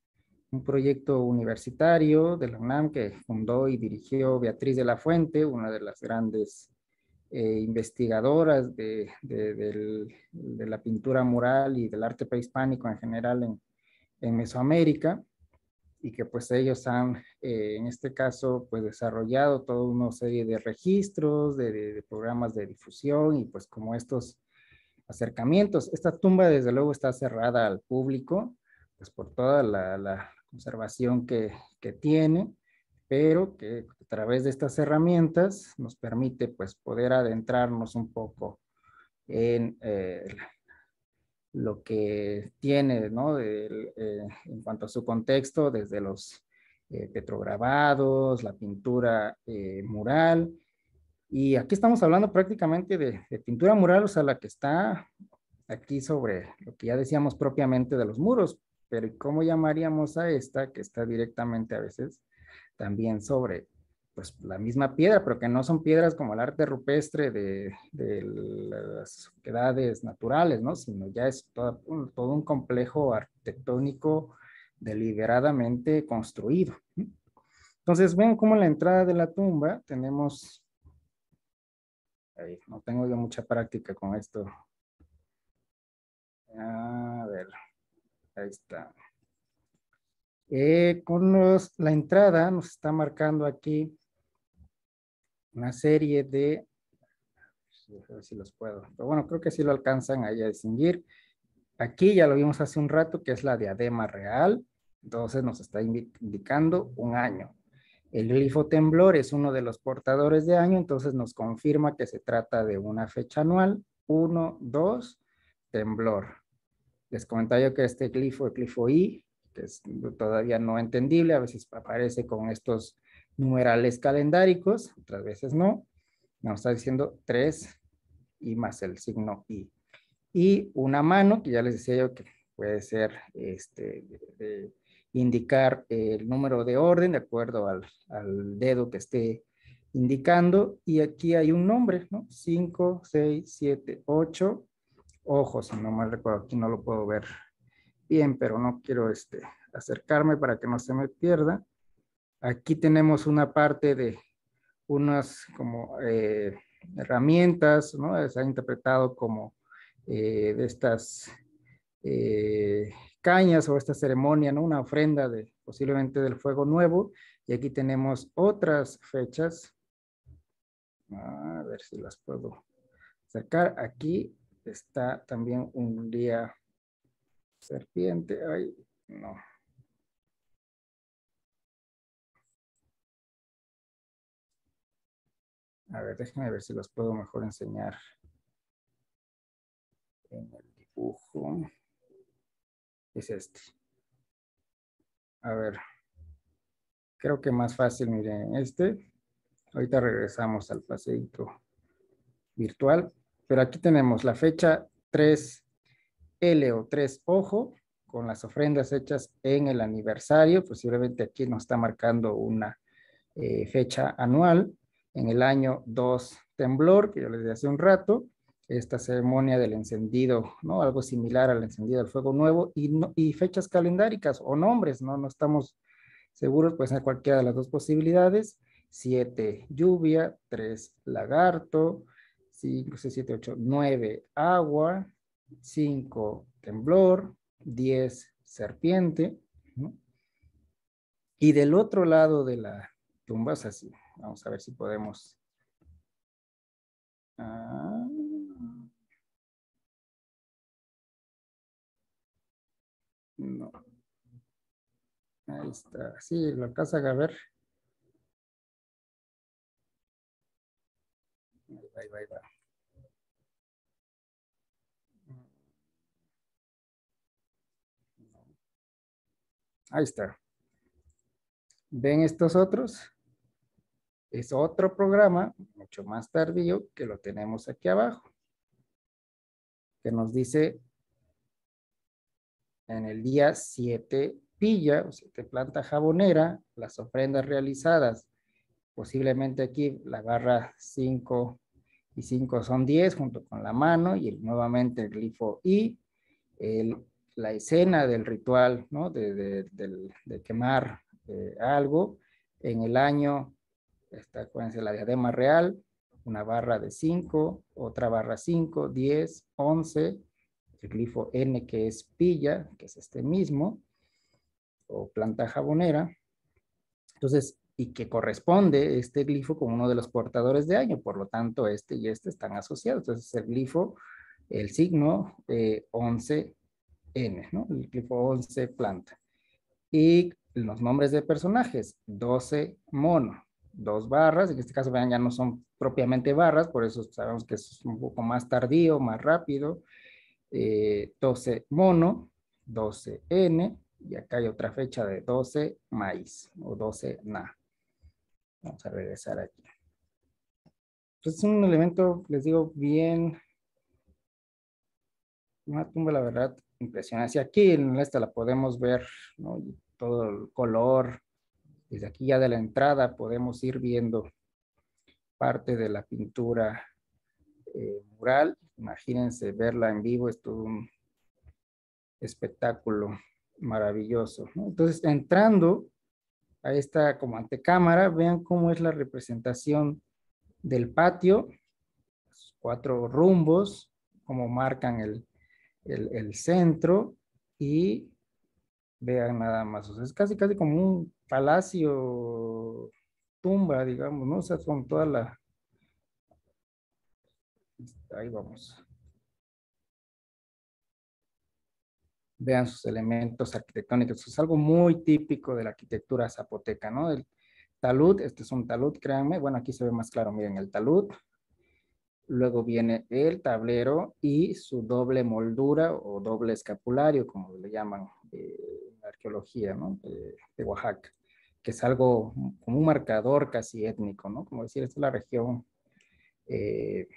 un proyecto universitario de la UNAM que fundó y dirigió Beatriz de la Fuente, una de las grandes eh, investigadoras de, la pintura mural y del arte prehispánico en general en, en Mesoamérica y que pues ellos han, eh, en este caso, pues desarrollado toda una serie de registros, de, programas de difusión y pues como estos acercamientos. Esta tumba desde luego está cerrada al público, pues por toda la, conservación que, que tiene, pero que a través de estas herramientas nos permite pues poder adentrarnos un poco en eh, lo que tiene, eh, en cuanto a su contexto, desde los eh, petrograbados, la pintura eh, mural. Y aquí estamos hablando prácticamente de, de, pintura mural, o sea, la que está aquí sobre lo que ya decíamos propiamente de los muros, pero ¿cómo llamaríamos a esta que está directamente a veces también sobre pues la misma piedra, pero que no son piedras como el arte rupestre de, las edades naturales, ¿no? Sino ya es todo, un complejo arquitectónico deliberadamente construido. Entonces, ven cómo la entrada de la tumba tenemos, ahí, no tengo yo mucha práctica con esto. A ver, ahí está. Eh, con la entrada nos está marcando aquí una serie de, a ver si los puedo, pero bueno, creo que sí lo alcanzan ahí a distinguir. Aquí ya lo vimos hace un rato, que es la diadema real, entonces nos está indicando un año. El glifo temblor es uno de los portadores de año, entonces nos confirma que se trata de una fecha anual, Uno, dos, temblor. Les comentaba yo que este glifo, el glifo I, que es todavía no entendible, a veces aparece con estos numerales calendáricos, otras veces no. Nos está diciendo 3 y más el signo i. Y una mano, que ya les decía yo que puede ser este, indicar el número de orden de acuerdo al, dedo que esté indicando. Y aquí hay un nombre, ¿no? 5, 6, 7, 8. Ojo, si no mal recuerdo, aquí no lo puedo ver bien, pero no quiero este, acercarme para que no se me pierda. Aquí tenemos una parte de unas como eh, herramientas, ¿no? Se ha interpretado como eh, de estas eh, cañas o esta ceremonia, ¿no? Una ofrenda de posiblemente del fuego nuevo. Y aquí tenemos otras fechas. A ver si las puedo sacar. Aquí está también un día serpiente. Ay, no. A ver, déjenme ver si los puedo mejor enseñar en el dibujo. Es este. A ver, creo que más fácil, miren, este. Ahorita regresamos al paseito virtual, pero aquí tenemos la fecha 3L o 3 ojo con las ofrendas hechas en el aniversario, posiblemente aquí nos está marcando una eh, fecha anual en el año 2 temblor, que yo les di hace un rato, esta ceremonia del encendido, ¿no? Algo similar al encendido del fuego nuevo y, y fechas calendáricas o nombres, ¿no? No estamos seguros, pues en cualquiera de las dos posibilidades. 7, lluvia, 3, lagarto, 5, 6, 7, 8, 9, agua, 5, temblor, 10, serpiente, Y del otro lado de la tumba, o sea, Vamos a ver si podemos. Ah. No. Ahí está. Sí, lo casa a ver. Ahí está. ¿Ven estos otros? es otro programa, mucho más tardío, que lo tenemos aquí abajo, que nos dice en el día 7 pilla o 7 planta jabonera, las ofrendas realizadas, posiblemente aquí la barra 5 y 5 son 10 junto con la mano y nuevamente el glifo y la escena del ritual ¿no? de, quemar eh, algo en el año esta, acuérdense, la diadema real, una barra de 5, otra barra 5, 10, 11, el glifo N que es pilla, que es este mismo, o planta jabonera. Entonces, y que corresponde este glifo con uno de los portadores de año, por lo tanto, este y este están asociados. Entonces, el glifo, el signo 11N, eh, ¿no? El glifo 11 planta. Y los nombres de personajes, 12 mono, dos barras, en este caso vean ya no son propiamente barras, por eso sabemos que es un poco más tardío, más rápido, 12 eh, mono, 12 n, y acá hay otra fecha de 12 maíz o 12 na. Vamos a regresar aquí. Entonces pues es un elemento, les digo, bien, una tumba la verdad impresionante. aquí en esta la podemos ver, todo el color, desde aquí ya de la entrada podemos ir viendo parte de la pintura eh, mural. Imagínense verla en vivo, es todo un espectáculo maravilloso. Entonces, entrando a esta como antecámara, vean cómo es la representación del patio, cuatro rumbos, como marcan el centro y Vean nada más, es casi, casi como un palacio, tumba, digamos, ¿no? O sea, son toda la... Ahí vamos. Vean sus elementos arquitectónicos. Es algo muy típico de la arquitectura zapoteca, ¿no? El talud, este es un talud, créanme. Bueno, aquí se ve más claro, miren, el talud. Luego viene el tablero y su doble moldura o doble escapulario, como le llaman eh, de, Oaxaca, que es algo como un marcador casi étnico, ¿no? como decir, esta es la región eh,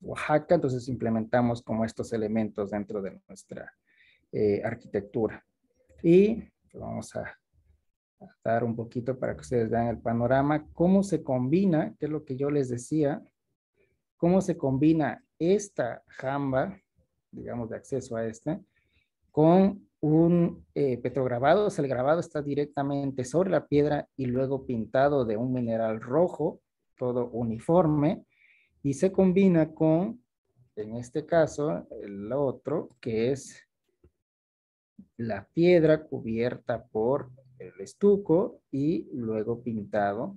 Oaxaca, entonces implementamos como estos elementos dentro de nuestra eh, arquitectura. Y vamos a, dar un poquito para que ustedes vean el panorama, cómo se combina, que es lo que yo les decía, cómo se combina esta jamba, digamos de acceso a esta, con un eh, petrograbado, el grabado está directamente sobre la piedra y luego pintado de un mineral rojo, todo uniforme, y se combina con, en este caso, el otro, que es la piedra cubierta por el estuco y luego pintado.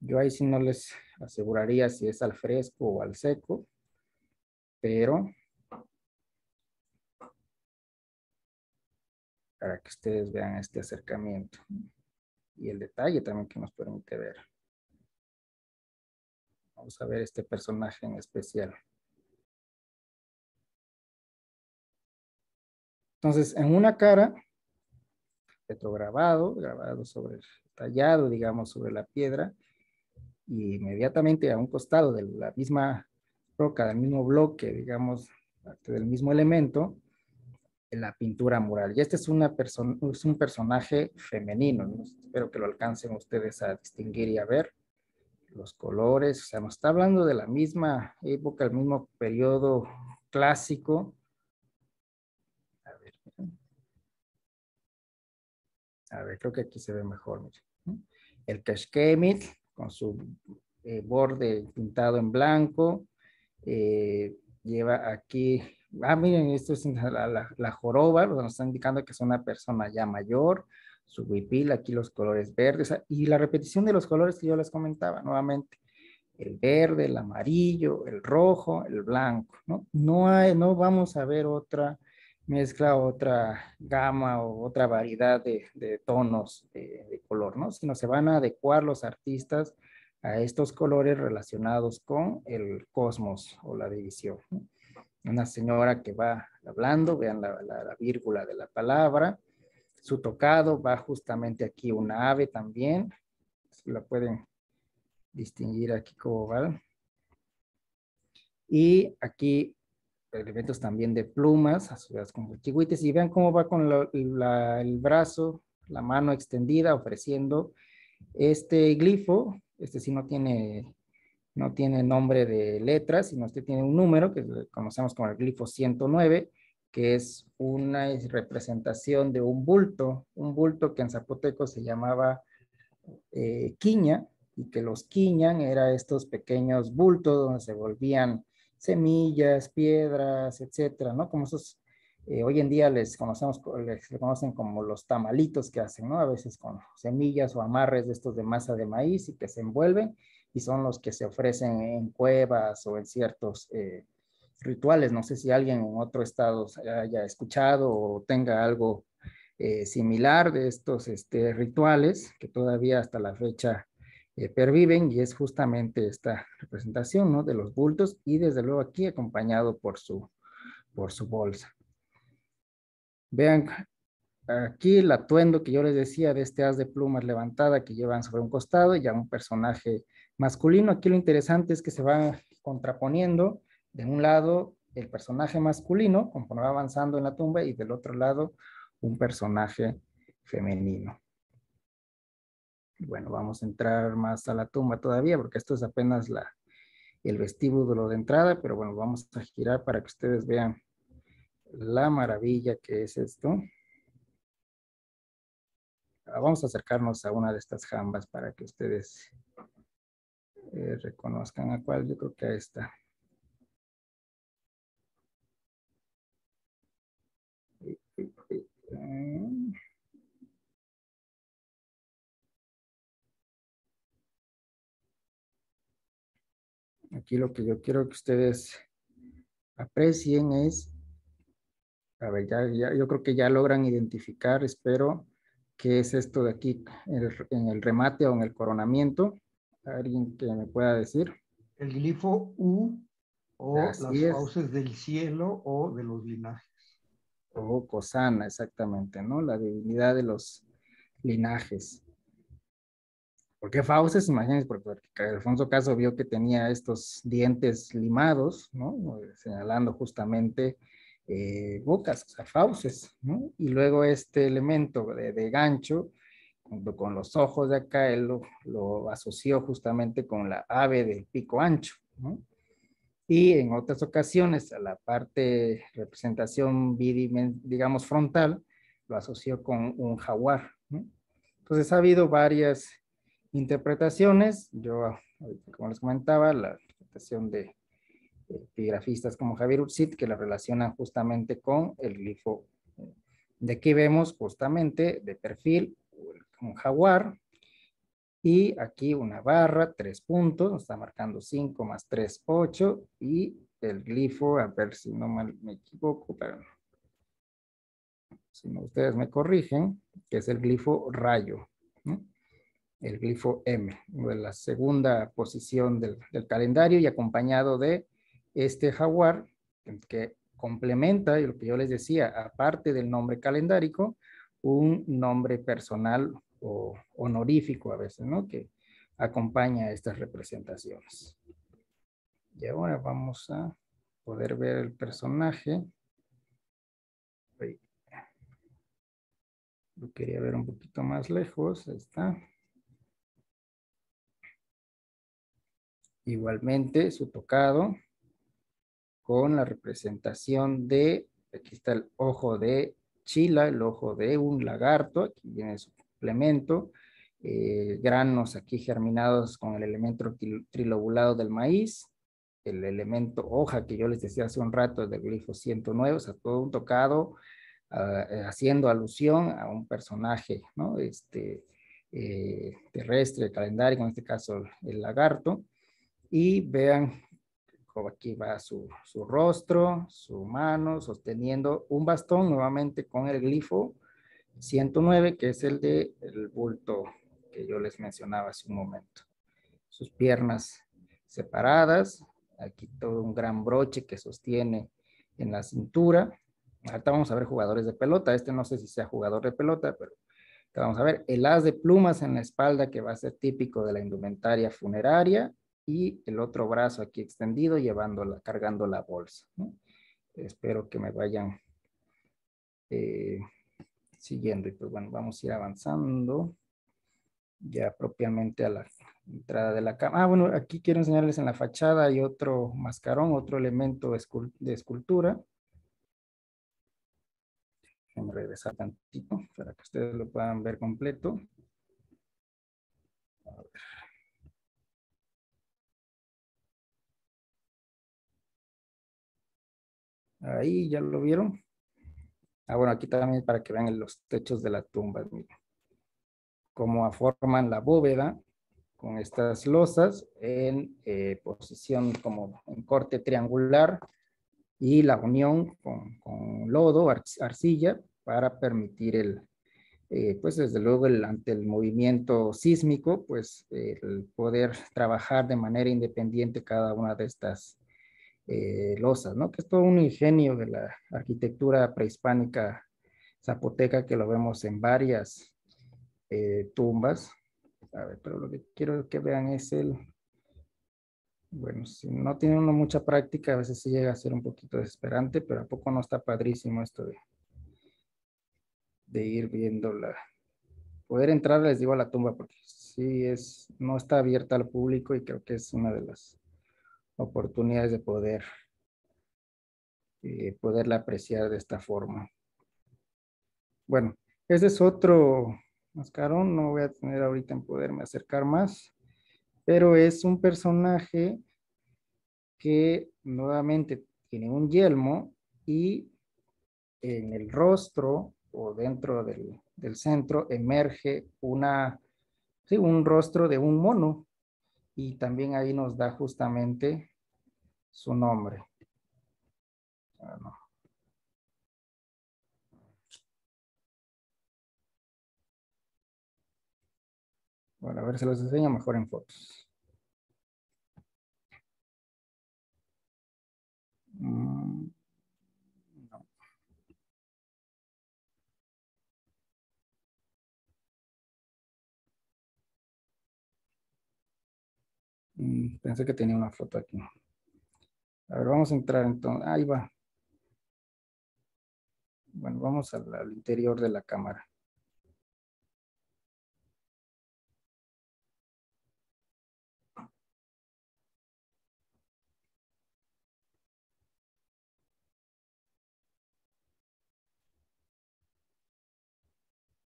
Yo ahí sí no les aseguraría si es al fresco o al seco, pero para que ustedes vean este acercamiento y el detalle también que nos permite ver. Vamos a ver este personaje en especial. Entonces, en una cara, retrograbado, grabado sobre, tallado, digamos, sobre la piedra, y inmediatamente a un costado de la misma roca, del mismo bloque, digamos, parte del mismo elemento, la pintura mural. Y este es, una es un personaje femenino, espero que lo alcancen ustedes a distinguir y a ver los colores, o sea, nos está hablando de la misma época, el mismo periodo clásico. A ver, a ver creo que aquí se ve mejor. El Kashkemit con su eh, borde pintado en blanco, eh, lleva aquí ah, miren, esto es la, joroba, nos está indicando que es una persona ya mayor, su huipil, aquí los colores verdes, y la repetición de los colores que yo les comentaba nuevamente, el verde, el amarillo, el rojo, el blanco, ¿no? No, hay, no vamos a ver otra mezcla, otra gama o otra variedad de, tonos de, de, color, ¿no? Sino se van a adecuar los artistas a estos colores relacionados con el cosmos o la división. ¿no? una señora que va hablando, vean la, la, vírgula de la palabra, su tocado, va justamente aquí una ave también, la pueden distinguir aquí como va. Y aquí elementos también de plumas, asociadas con chihuites, y vean cómo va con el brazo, la mano extendida, ofreciendo este glifo, este sí no tiene no tiene nombre de letras sino que tiene un número que conocemos como el glifo 109, que es una representación de un bulto, un bulto que en zapoteco se llamaba eh, quiña, y que los quiñan eran estos pequeños bultos donde se volvían semillas, piedras, etcétera, ¿no? Como esos, eh, hoy en día les conocemos, les conocen como los tamalitos que hacen, ¿no? A veces con semillas o amarres de estos de masa de maíz y que se envuelven y son los que se ofrecen en cuevas o en ciertos eh, rituales. No sé si alguien en otro estado haya escuchado o tenga algo eh, similar de estos este, rituales que todavía hasta la fecha eh, perviven y es justamente esta representación de los bultos y desde luego aquí acompañado por su, por su bolsa. Vean aquí el atuendo que yo les decía de este haz de plumas levantada que llevan sobre un costado y ya un personaje masculino. Aquí lo interesante es que se va contraponiendo de un lado el personaje masculino, como va avanzando en la tumba, y del otro lado un personaje femenino. Bueno, vamos a entrar más a la tumba todavía, porque esto es apenas la, el vestíbulo de entrada, pero bueno, vamos a girar para que ustedes vean la maravilla que es esto. Vamos a acercarnos a una de estas jambas para que ustedes eh, reconozcan a cuál, yo creo que ahí está. Aquí lo que yo quiero que ustedes aprecien es, a ver, ya, yo creo que ya logran identificar, espero, que es esto de aquí en el, en el remate o en el coronamiento alguien que me pueda decir. El glifo U o las fauces del cielo o de los linajes. O Cosana, exactamente, ¿no? La divinidad de los linajes. ¿Por qué fauces? Imagínense, porque, Alfonso Caso vio que tenía estos dientes limados, ¿no? Señalando justamente eh, bocas, o sea, fauces, ¿no? Y luego este elemento de gancho, con los ojos de acá, él lo, asoció justamente con la ave del pico ancho. Y en otras ocasiones, a la parte representación, digamos, frontal, lo asoció con un jaguar. Entonces, ha habido varias interpretaciones. Yo, como les comentaba, la interpretación de epigrafistas como Javier ursid que la relacionan justamente con el glifo. De que vemos justamente de perfil un jaguar. Y aquí una barra, tres puntos, está marcando 5 más 3, 8. Y el glifo, a ver si no me equivoco, pero si no ustedes me corrigen, que es el glifo rayo, el glifo M, de la segunda posición del, del calendario y acompañado de este jaguar que complementa, y lo que yo les decía, aparte del nombre calendárico, un nombre personal o honorífico a veces, ¿no? Que acompaña a estas representaciones. Y ahora vamos a poder ver el personaje. Lo quería ver un poquito más lejos, ahí está. Igualmente su tocado con la representación de, aquí está el ojo de chila, el ojo de un lagarto, aquí viene su complemento, eh, granos aquí germinados con el elemento trilobulado del maíz, el elemento hoja que yo les decía hace un rato del glifo 109, o sea, todo un tocado ah, eh, haciendo alusión a un personaje, ¿no? Este, eh, terrestre, calendario, en este caso el lagarto, y vean aquí va su, rostro, su mano, sosteniendo un bastón nuevamente con el glifo 109, que es el de bulto que yo les mencionaba hace un momento. Sus piernas separadas, aquí todo un gran broche que sostiene en la cintura. Ahorita vamos a ver jugadores de pelota, este no sé si sea jugador de pelota, pero vamos a ver el haz de plumas en la espalda que va a ser típico de la indumentaria funeraria y el otro brazo aquí extendido llevándola, cargando la bolsa. Espero que me vayan eh, siguiendo. Y pues bueno, vamos a ir avanzando ya propiamente a la entrada de la cama. Ah, bueno, aquí quiero enseñarles en la fachada hay otro mascarón, otro elemento de escultura. Déjenme regresar tantito para que ustedes lo puedan ver completo. A ver. Ahí ya lo vieron. Ah, bueno, aquí también para que vean los techos de la tumba. miren. Cómo forman la bóveda con estas losas en eh, posición como en corte triangular y la unión con, lodo, arcilla, para permitir el, eh, pues desde luego el, ante el movimiento sísmico, pues el poder trabajar de manera independiente cada una de estas eh, losas, ¿no? Que es todo un ingenio de la arquitectura prehispánica zapoteca que lo vemos en varias eh, tumbas. pero lo que quiero que vean es el... Bueno, si no tiene uno mucha práctica, a veces sí llega a ser un poquito desesperante, pero ¿a poco no está padrísimo esto de, de ir viendo la... Poder entrar, les digo, a la tumba, porque sí es, no está abierta al público y creo que es una de las oportunidades de poder eh, poderla apreciar de esta forma. Bueno, ese es otro mascarón, no voy a tener ahorita en poderme acercar más, pero es un personaje que nuevamente tiene un yelmo y en el rostro o dentro del, centro emerge una, un rostro de un mono, y también ahí nos da justamente su nombre. Ah, bueno. a ver, se los enseño mejor en fotos. Mm. Mm, pensé que tenía una foto aquí. A ver, vamos a entrar entonces. Ahí va. Bueno, vamos al, interior de la cámara.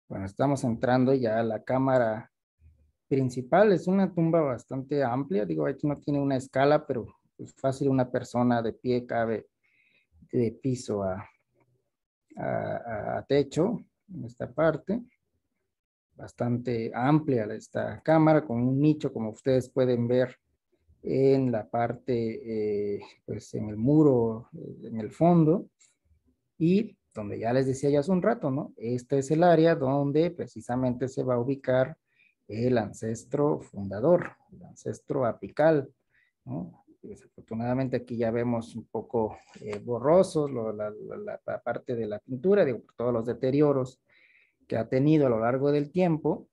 Bueno, estamos entrando ya a la cámara principal. Es una tumba bastante amplia, digo, aquí no tiene una escala, pero es fácil una persona de pie cabe de piso a, techo, en esta parte. Bastante amplia esta cámara, con un nicho, como ustedes pueden ver, en la parte, eh, pues en el muro, eh, en el fondo, y donde ya les decía ya hace un rato, ¿no? Este es el área donde precisamente se va a ubicar el ancestro fundador, el ancestro apical. Desafortunadamente aquí ya vemos un poco eh, borrosos la, parte de la pintura, de todos los deterioros que ha tenido a lo largo del tiempo,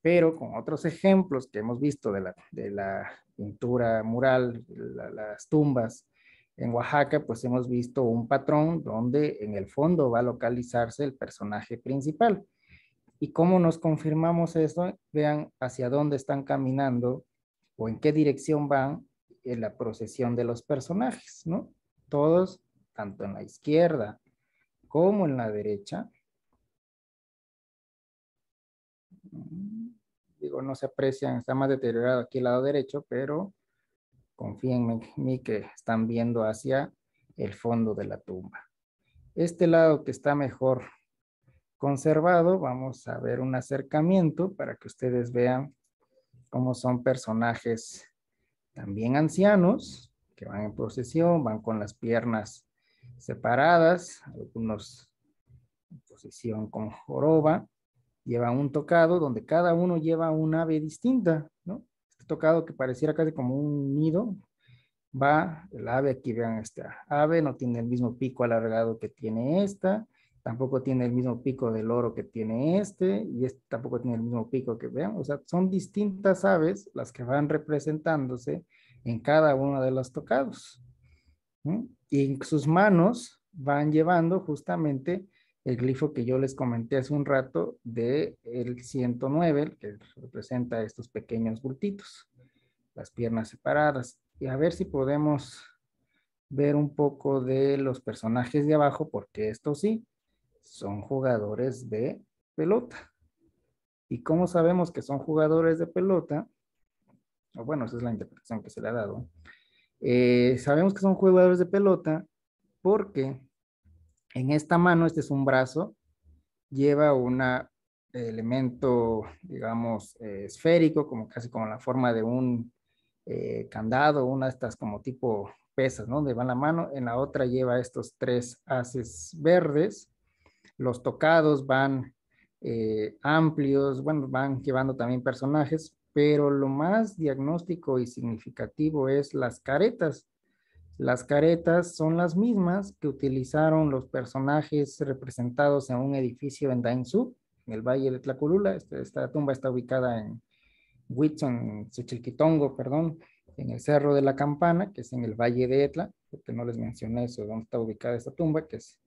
pero con otros ejemplos que hemos visto de la, pintura mural, las tumbas en Oaxaca, pues hemos visto un patrón donde en el fondo va a localizarse el personaje principal. ¿Y cómo nos confirmamos eso? Vean hacia dónde están caminando o en qué dirección van en la procesión de los personajes, ¿no? Todos, tanto en la izquierda como en la derecha. Digo, no se aprecian, está más deteriorado aquí el lado derecho, pero confíenme en mí que están viendo hacia el fondo de la tumba. Este lado que está mejor conservado, vamos a ver un acercamiento para que ustedes vean cómo son personajes también ancianos que van en procesión, van con las piernas separadas, algunos en posición con joroba, lleva un tocado donde cada uno lleva un ave distinta, ¿no? Este tocado que pareciera casi como un nido, va el ave, aquí vean esta ave, no tiene el mismo pico alargado que tiene esta, tampoco tiene el mismo pico del oro que tiene este, y este tampoco tiene el mismo pico que vean, o sea, son distintas aves las que van representándose en cada una de los tocados. Y en sus manos van llevando justamente el glifo que yo les comenté hace un rato de el 109, que representa estos pequeños bultitos, las piernas separadas. Y a ver si podemos ver un poco de los personajes de abajo, porque esto sí, son jugadores de pelota. ¿Y cómo sabemos que son jugadores de pelota? Ah, bueno, esa es la interpretación que se le ha dado. Eh, sabemos que son jugadores de pelota porque en esta mano, este es un brazo, lleva un elemento, digamos, eh, esférico, como casi como la forma de un eh, candado, una de estas como tipo pesas, ¿no? Donde va la mano, en la otra lleva estos tres haces verdes los tocados van eh, amplios, bueno, van llevando también personajes, pero lo más diagnóstico y significativo es las caretas. Las caretas son las mismas que utilizaron los personajes representados en un edificio en Dainzú, en el Valle de Tlaculula. Este, esta, tumba está ubicada en Huitzon, Xochilquitongo, perdón, en el Cerro de la Campana, que es en el Valle de Etla, porque no les mencioné eso, dónde está ubicada esta tumba, que es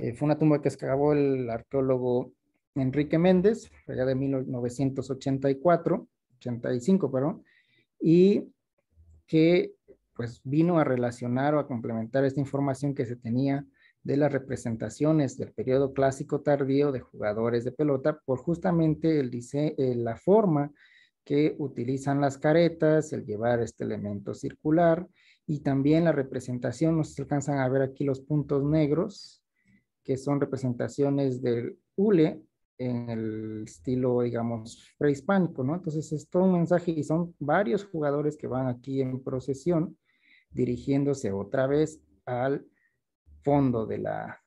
eh, fue una tumba que excavó el arqueólogo Enrique Méndez, allá de 1984, 85, perdón, y que pues vino a relacionar o a complementar esta información que se tenía de las representaciones del periodo clásico tardío de jugadores de pelota por justamente el dice, eh, la forma que utilizan las caretas, el llevar este elemento circular y también la representación, nos alcanzan a ver aquí los puntos negros que son representaciones del hule en el estilo, digamos, prehispánico, ¿no? Entonces es todo un mensaje y son varios jugadores que van aquí en procesión dirigiéndose otra vez al fondo de la,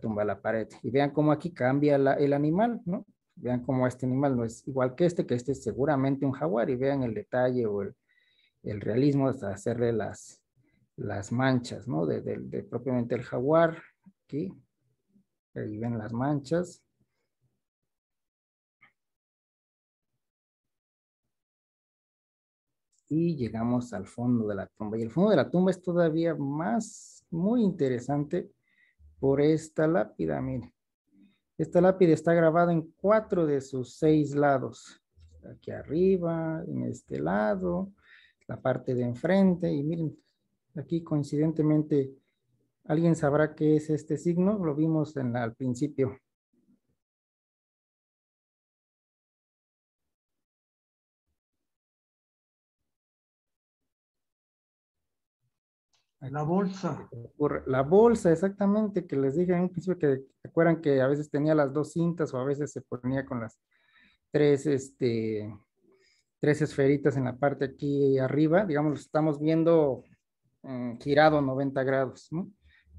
tumba, la pared. Y vean cómo aquí cambia el animal, ¿no? Vean cómo este animal no es igual que este, que este es seguramente un jaguar y vean el detalle o el, realismo hasta hacerle las, las manchas, ¿no? de propiamente el jaguar aquí Ahí ven las manchas. Y llegamos al fondo de la tumba. Y el fondo de la tumba es todavía más, muy interesante por esta lápida, miren. Esta lápida está grabada en cuatro de sus seis lados. Aquí arriba, en este lado, la parte de enfrente. Y miren, aquí coincidentemente ¿Alguien sabrá qué es este signo? Lo vimos en al principio. La bolsa. La bolsa, exactamente, que les dije en un principio que acuerdan que a veces tenía las dos cintas o a veces se ponía con las tres, este, tres esferitas en la parte aquí arriba. Digamos, lo estamos viendo eh, girado 90 grados, ¿no?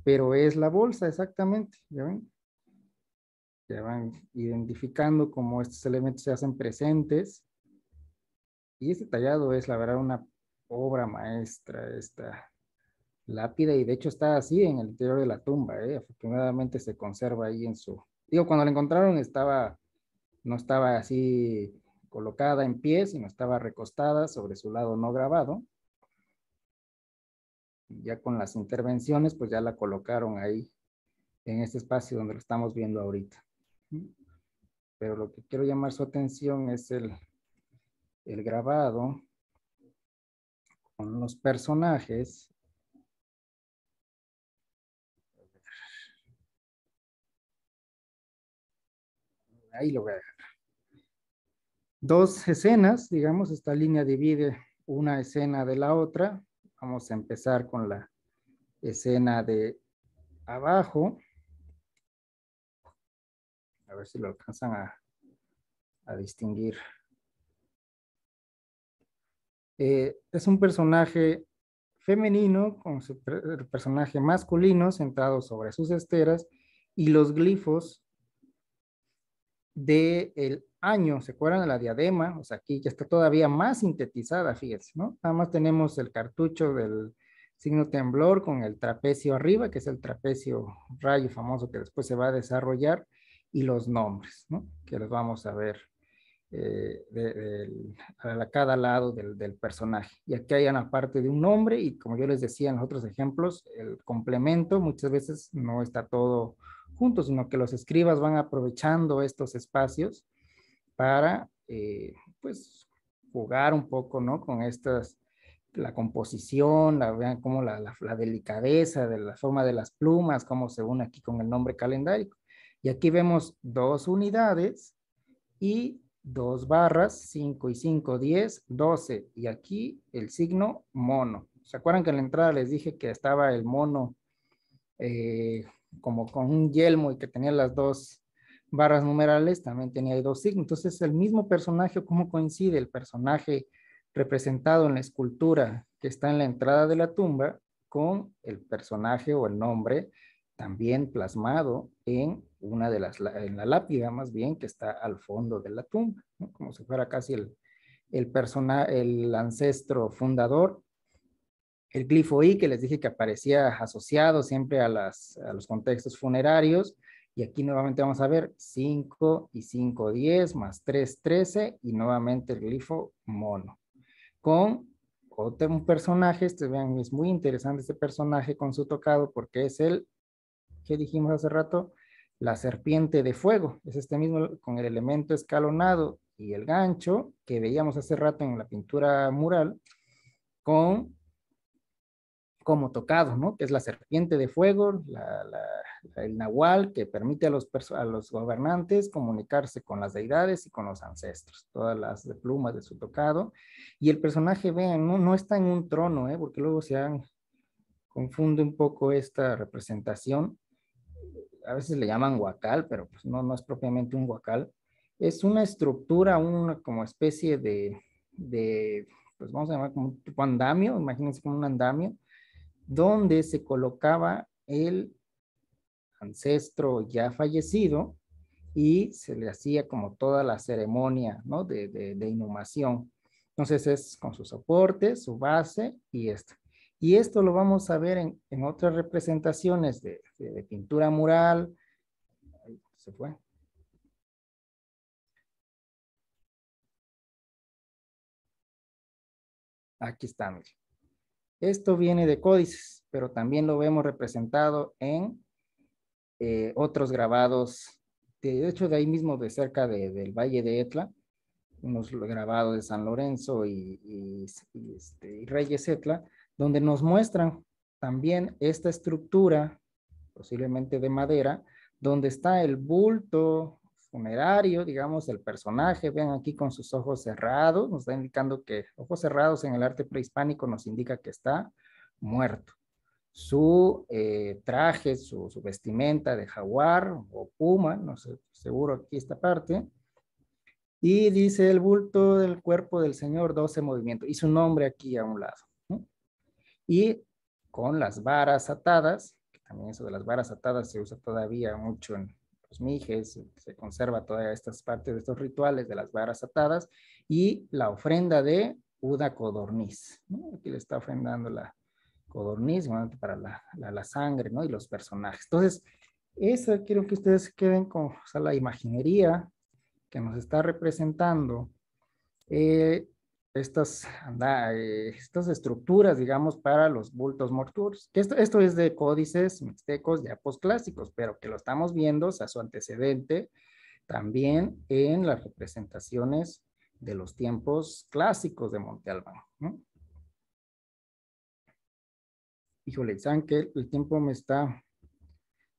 pero es la bolsa exactamente, ¿ya ven? Ya van identificando cómo estos elementos se hacen presentes. Y este tallado es, la verdad, una obra maestra, esta lápida, y de hecho está así en el interior de la tumba, ¿eh? afortunadamente se conserva ahí en su... Digo, cuando la encontraron estaba, no estaba así colocada en pie, sino estaba recostada sobre su lado no grabado, ya con las intervenciones, pues ya la colocaron ahí en este espacio donde lo estamos viendo ahorita. Pero lo que quiero llamar su atención es el, el grabado con los personajes. Ahí lo voy a dejar. Dos escenas, digamos, esta línea divide una escena de la otra Vamos a empezar con la escena de abajo. A ver si lo alcanzan a, distinguir. Eh, es un personaje femenino con su personaje masculino sentado sobre sus esteras y los glifos del año, ¿se acuerdan de la diadema? O sea, aquí ya está todavía más sintetizada, fíjense, ¿no? Nada más tenemos el cartucho del signo temblor con el trapecio arriba, que es el trapecio rayo famoso que después se va a desarrollar, y los nombres, ¿no? Que los vamos a ver eh, a cada lado del, del, personaje. Y aquí hay una parte de un nombre y como yo les decía en los otros ejemplos, el complemento muchas veces no está todo sino que los escribas van aprovechando estos espacios para, eh, pues, jugar un poco, ¿no? Con estas, la composición, la, vean cómo la, la, delicadeza de la forma de las plumas, cómo se une aquí con el nombre calendario. Y aquí vemos dos unidades y dos barras, 5 y 5, 10, 12. Y aquí el signo mono. ¿Se acuerdan que en la entrada les dije que estaba el mono eh, como con un yelmo y que tenía las dos barras numerales, también tenía dos signos. Entonces, el mismo personaje, ¿cómo coincide el personaje representado en la escultura que está en la entrada de la tumba con el personaje o el nombre también plasmado en una de las, en la lápida más bien, que está al fondo de la tumba, como si fuera casi el, el, el ancestro fundador el glifo I, que les dije que aparecía asociado siempre a, las, a los contextos funerarios. Y aquí nuevamente vamos a ver 5 y 5, 10, más 3, 13, y nuevamente el glifo mono. Con otro personaje, este, vean, es muy interesante este personaje con su tocado porque es el, que dijimos hace rato? La serpiente de fuego. Es este mismo con el elemento escalonado y el gancho que veíamos hace rato en la pintura mural con como tocado, ¿no? Que es la serpiente de fuego, el nahual, que permite a los, a los gobernantes comunicarse con las deidades y con los ancestros, todas las plumas de su tocado. Y el personaje, vean, no, no está en un trono, ¿eh? Porque luego se han, confunde un poco esta representación. A veces le llaman huacal, pero pues no, no es propiamente un huacal. Es una estructura, una como especie de, de pues vamos a llamar como un tipo andamio, imagínense como un andamio, donde se colocaba el ancestro ya fallecido y se le hacía como toda la ceremonia de, inhumación. Entonces es con su soporte, su base y esto. Y esto lo vamos a ver en, otras representaciones de, pintura mural. se fue. Aquí está, esto viene de códices, pero también lo vemos representado en eh, otros grabados, de hecho de ahí mismo, de cerca del Valle de Etla, unos grabados de San Lorenzo y, este, y Reyes Etla, donde nos muestran también esta estructura, posiblemente de madera, donde está el bulto funerario, digamos, el personaje, vean aquí con sus ojos cerrados, nos está indicando que ojos cerrados en el arte prehispánico nos indica que está muerto. Su eh, traje, su, vestimenta de jaguar o puma, no sé, seguro aquí esta parte. Y dice el bulto del cuerpo del señor, 12 movimientos, y su nombre aquí a un lado. Y con las varas atadas, que también eso de las varas atadas se usa todavía mucho en, los mijes, eh, se conserva todas estas partes de estos rituales de las varas atadas y la ofrenda de Uda Codorniz. ¿no? Aquí le está ofrendando la codorniz para la, la, sangre ¿no? y los personajes. Entonces, esa quiero que ustedes queden con la imaginería que nos está representando. Eh, estas, eh, estas estructuras, digamos, para los bultos mortuos, Esto, esto es de códices mixtecos ya postclásicos pero que lo estamos viendo, o su antecedente, también en las representaciones de los tiempos clásicos de Monte Albán. Híjole, ¿saben que el tiempo me está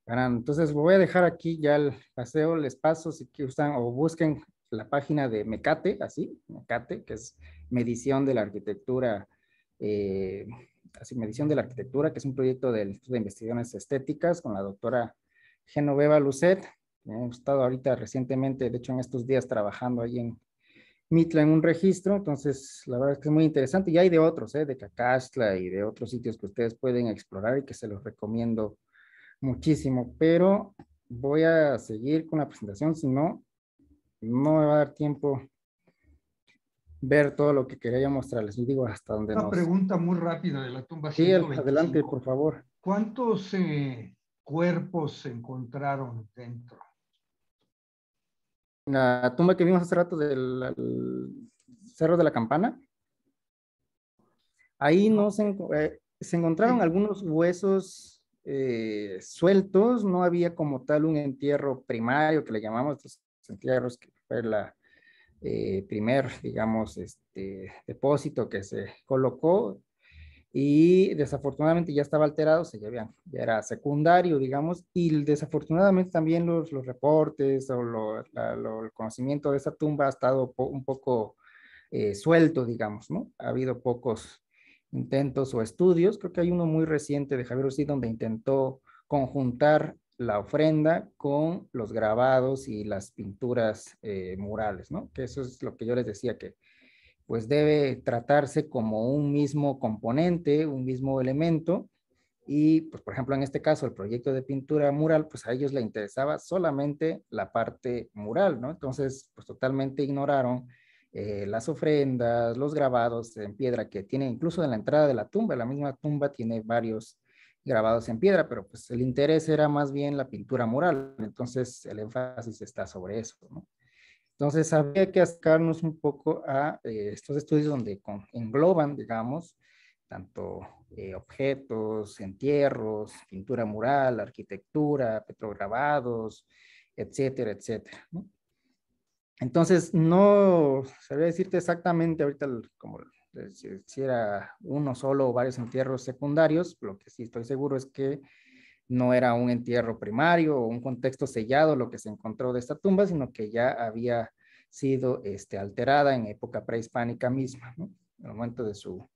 ganando? Entonces voy a dejar aquí ya el paseo, les paso si que o busquen la página de Mecate, así, Mecate, que es medición de la arquitectura, eh, así, medición de la arquitectura, que es un proyecto del Instituto de Investigaciones Estéticas con la doctora Genoveva Lucet. He estado ahorita recientemente, de hecho en estos días, trabajando ahí en Mitla en un registro, entonces la verdad es que es muy interesante y hay de otros, eh, de Cacastla y de otros sitios que ustedes pueden explorar y que se los recomiendo muchísimo, pero voy a seguir con la presentación, si no, no me va a dar tiempo ver todo lo que quería mostrarles. digo hasta donde Una pregunta muy rápida de la tumba. Sí, adelante, por favor. ¿Cuántos eh, cuerpos se encontraron dentro? La tumba que vimos hace rato del Cerro de la Campana. Ahí no se, eh, encontraron algunos huesos eh, sueltos, no había como tal un entierro primario que le llamamos, estos entierros que fue la, eh, primer, digamos, este depósito que se colocó y desafortunadamente ya estaba alterado, se sea, ya, era secundario, digamos, y desafortunadamente también los, los reportes o el conocimiento de esa tumba ha estado un poco eh, suelto, digamos, ¿no? Ha habido pocos intentos o estudios, creo que hay uno muy reciente de Javier Ossí donde intentó conjuntar la ofrenda con los grabados y las pinturas eh, murales, ¿no? Que eso es lo que yo les decía que pues debe tratarse como un mismo componente, un mismo elemento. Y, pues, por ejemplo, en este caso, el proyecto de pintura mural, pues a ellos le interesaba solamente la parte mural, ¿no? Entonces, pues totalmente ignoraron eh, las ofrendas, los grabados en piedra que tiene, incluso en la entrada de la tumba, la misma tumba tiene varios grabados en piedra, pero pues el interés era más bien la pintura mural, entonces el énfasis está sobre eso, Entonces había que acercarnos un poco a eh, estos estudios donde engloban, digamos, tanto eh, objetos, entierros, pintura mural, arquitectura, petrograbados, etcétera, etcétera. ¿no? Entonces, no sabría decirte exactamente ahorita el, como si, era uno solo o varios entierros secundarios, lo que sí estoy seguro es que no era un entierro primario o un contexto sellado lo que se encontró de esta tumba, sino que ya había sido este, alterada en época prehispánica misma, en el momento de su,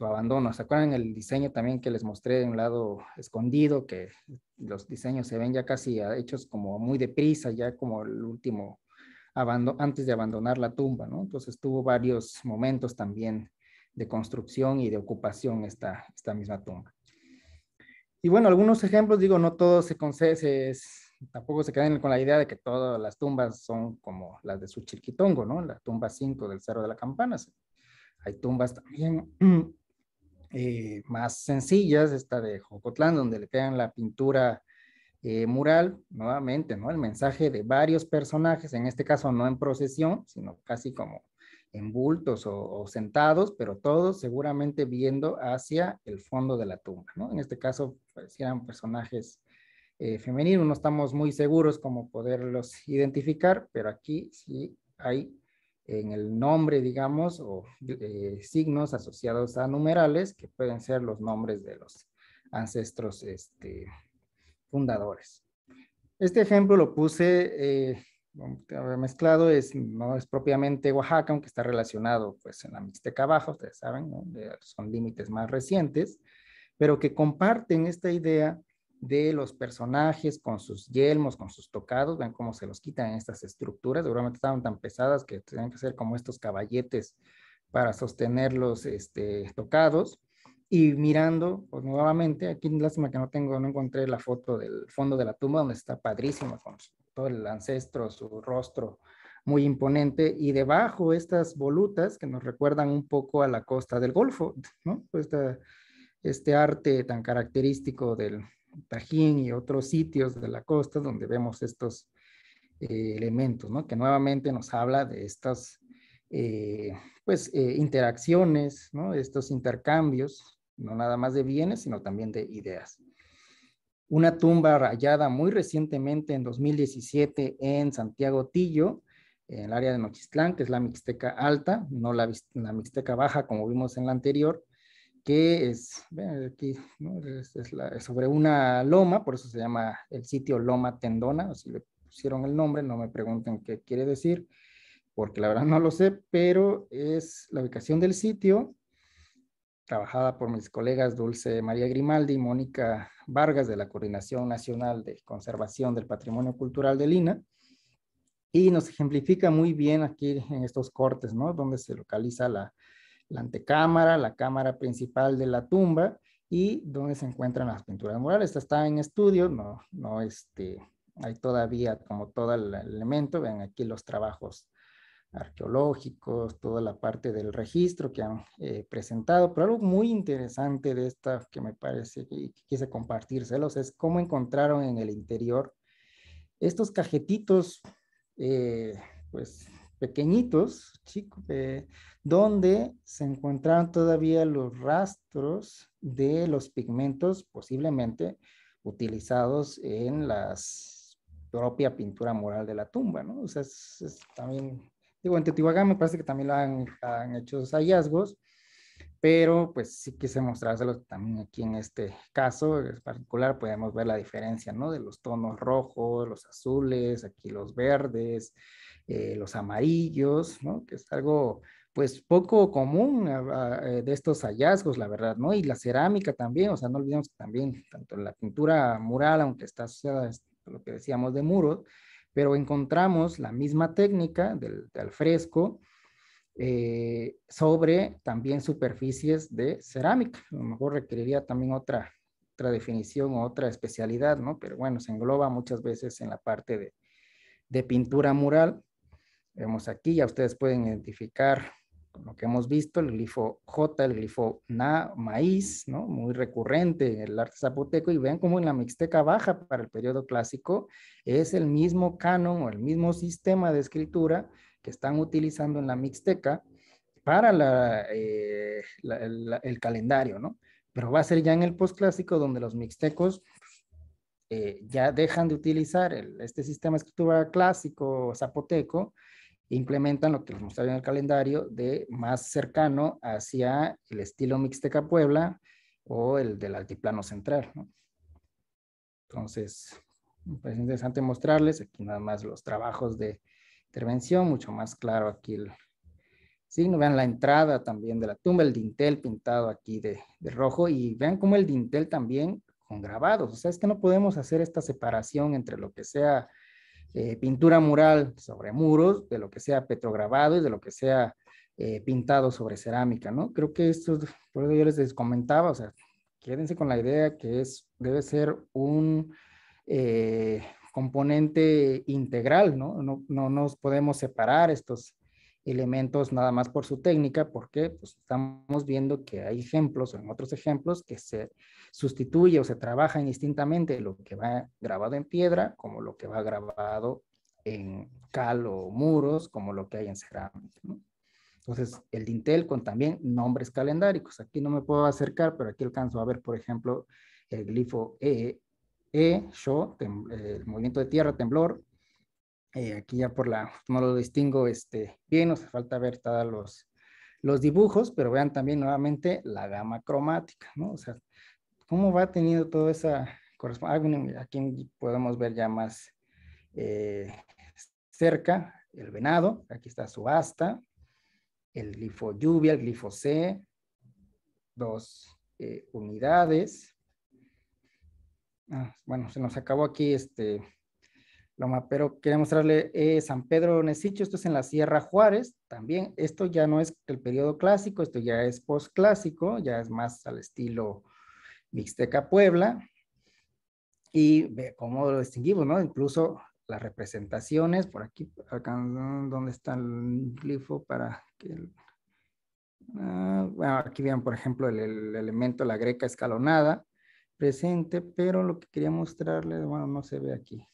abandono. ¿Se acuerdan el diseño también que les mostré en un lado escondido, que los diseños se ven ya casi hechos como muy deprisa, ya como el último antes de abandonar la tumba, ¿no? Entonces tuvo varios momentos también de construcción y de ocupación esta, esta misma tumba. Y bueno, algunos ejemplos, digo, no todos se, conceden, tampoco se quedan con la idea de que todas las tumbas son como las de Suchirquitongo, ¿no? La tumba 5 del Cerro de la Campana. Hay tumbas también eh, más sencillas, esta de Jocotlán, donde le quedan la pintura eh, mural, nuevamente, ¿no? El mensaje de varios personajes, en este caso no en procesión, sino casi como en bultos o, sentados, pero todos seguramente viendo hacia el fondo de la tumba, ¿no? En este caso eran personajes eh, femeninos, no estamos muy seguros cómo poderlos identificar, pero aquí sí hay en el nombre, digamos, o eh, signos asociados a numerales, que pueden ser los nombres de los ancestros este, fundadores. Este ejemplo lo puse eh, mezclado, es, no es propiamente Oaxaca, aunque está relacionado pues en la Mixteca Baja, ustedes saben, son límites más recientes, pero que comparten esta idea de los personajes con sus yelmos, con sus tocados, ven cómo se los quitan estas estructuras, seguramente estaban tan pesadas que tenían que ser como estos caballetes para sostener los este, tocados, y mirando pues, nuevamente, aquí lástima que no tengo, no encontré la foto del fondo de la tumba donde está padrísimo con todo el ancestro, su rostro muy imponente y debajo estas volutas que nos recuerdan un poco a la costa del Golfo, ¿no? Pues, este arte tan característico del Tajín y otros sitios de la costa donde vemos estos eh, elementos, ¿no? Que nuevamente nos habla de estas eh, pues eh, interacciones, ¿no? estos intercambios no nada más de bienes, sino también de ideas. Una tumba rayada muy recientemente en 2017 en Santiago Tillo, en el área de Nochistlán, que es la Mixteca Alta, no la, la Mixteca Baja como vimos en la anterior, que es, aquí, sobre una loma, por eso se llama el sitio Loma Tendona, así le pusieron el nombre, no me pregunten qué quiere decir, porque la verdad no lo sé, pero es la ubicación del sitio, trabajada por mis colegas Dulce María Grimaldi y Mónica Vargas de la Coordinación Nacional de Conservación del Patrimonio Cultural de Lina. Y nos ejemplifica muy bien aquí en estos cortes, ¿no? Donde se localiza la, la antecámara, la cámara principal de la tumba y donde se encuentran las pinturas murales. Esta está en estudio, no, no este, hay todavía como todo el elemento, ven aquí los trabajos arqueológicos, toda la parte del registro que han eh, presentado, pero algo muy interesante de esta que me parece que quise compartírselos es cómo encontraron en el interior estos cajetitos, eh, pues pequeñitos, chicos, eh, donde se encontraron todavía los rastros de los pigmentos posiblemente utilizados en la propia pintura mural de la tumba, ¿no? O sea, es también Digo, en Teotihuacán me parece que también lo han, han hecho esos hallazgos, pero pues sí quise mostrárselos también aquí en este caso en particular, podemos ver la diferencia, ¿no? De los tonos rojos, los azules, aquí los verdes, eh, los amarillos, ¿no? Que es algo pues poco común eh, eh, de estos hallazgos, la verdad, ¿no? Y la cerámica también, o sea, no olvidemos que también tanto la pintura mural, aunque está asociada a lo que decíamos de muros, pero encontramos la misma técnica del, fresco eh, sobre también superficies de cerámica. A lo mejor requeriría también otra, otra definición o otra especialidad, ¿no? Pero bueno, se engloba muchas veces en la parte de, de pintura mural. Vemos aquí, ya ustedes pueden identificar lo que hemos visto, el glifo J, el glifo Na, maíz, ¿no? Muy recurrente en el arte zapoteco y vean cómo en la Mixteca Baja para el periodo clásico es el mismo canon o el mismo sistema de escritura que están utilizando en la Mixteca para la, eh, el calendario, ¿no? Pero va a ser ya en el postclásico donde los mixtecos eh, ya dejan de utilizar este sistema de escritura clásico zapoteco implementan lo que les mostraré en el calendario de más cercano hacia el estilo Mixteca Puebla o el del altiplano central. Entonces, me pues, interesante mostrarles aquí nada más los trabajos de intervención, mucho más claro aquí el signo. Vean la entrada también de la tumba, el dintel pintado aquí de, de rojo y vean cómo el dintel también con grabados. O sea, es que no podemos hacer esta separación entre lo que sea eh, pintura mural sobre muros, de lo que sea petrograbado y de lo que sea eh, pintado sobre cerámica, ¿no? Creo que esto, por eso yo les comentaba, o sea, quédense con la idea que es, debe ser un eh, componente integral, ¿no? ¿no? No nos podemos separar estos elementos nada más por su técnica, porque pues, estamos viendo que hay ejemplos o en otros ejemplos que se sustituye o se trabaja indistintamente lo que va grabado en piedra como lo que va grabado en cal o muros, como lo que hay en cerámica. Entonces, el dintel con también nombres calendáricos. Aquí no me puedo acercar, pero aquí alcanzo a ver, por ejemplo, el glifo E, E, Sho, el movimiento de tierra, temblor, eh, aquí ya por la, no lo distingo este, bien, nos falta ver todos los, los dibujos, pero vean también nuevamente la gama cromática, ¿no? O sea, cómo va teniendo toda esa correspondencia. Ah, aquí podemos ver ya más eh, cerca el venado, aquí está su asta, el glifo lluvia, el glifo C, dos eh, unidades. Ah, bueno, se nos acabó aquí este pero Quería mostrarle eh, San Pedro Necicho, esto es en la Sierra Juárez, también esto ya no es el periodo clásico, esto ya es postclásico, ya es más al estilo Mixteca Puebla. Y ve cómo lo distinguimos, ¿no? Incluso las representaciones, por aquí, acá, ¿dónde está el glifo para que... Ah, bueno, aquí vean, por ejemplo, el, el elemento, la greca escalonada presente, pero lo que quería mostrarles, bueno, no se ve aquí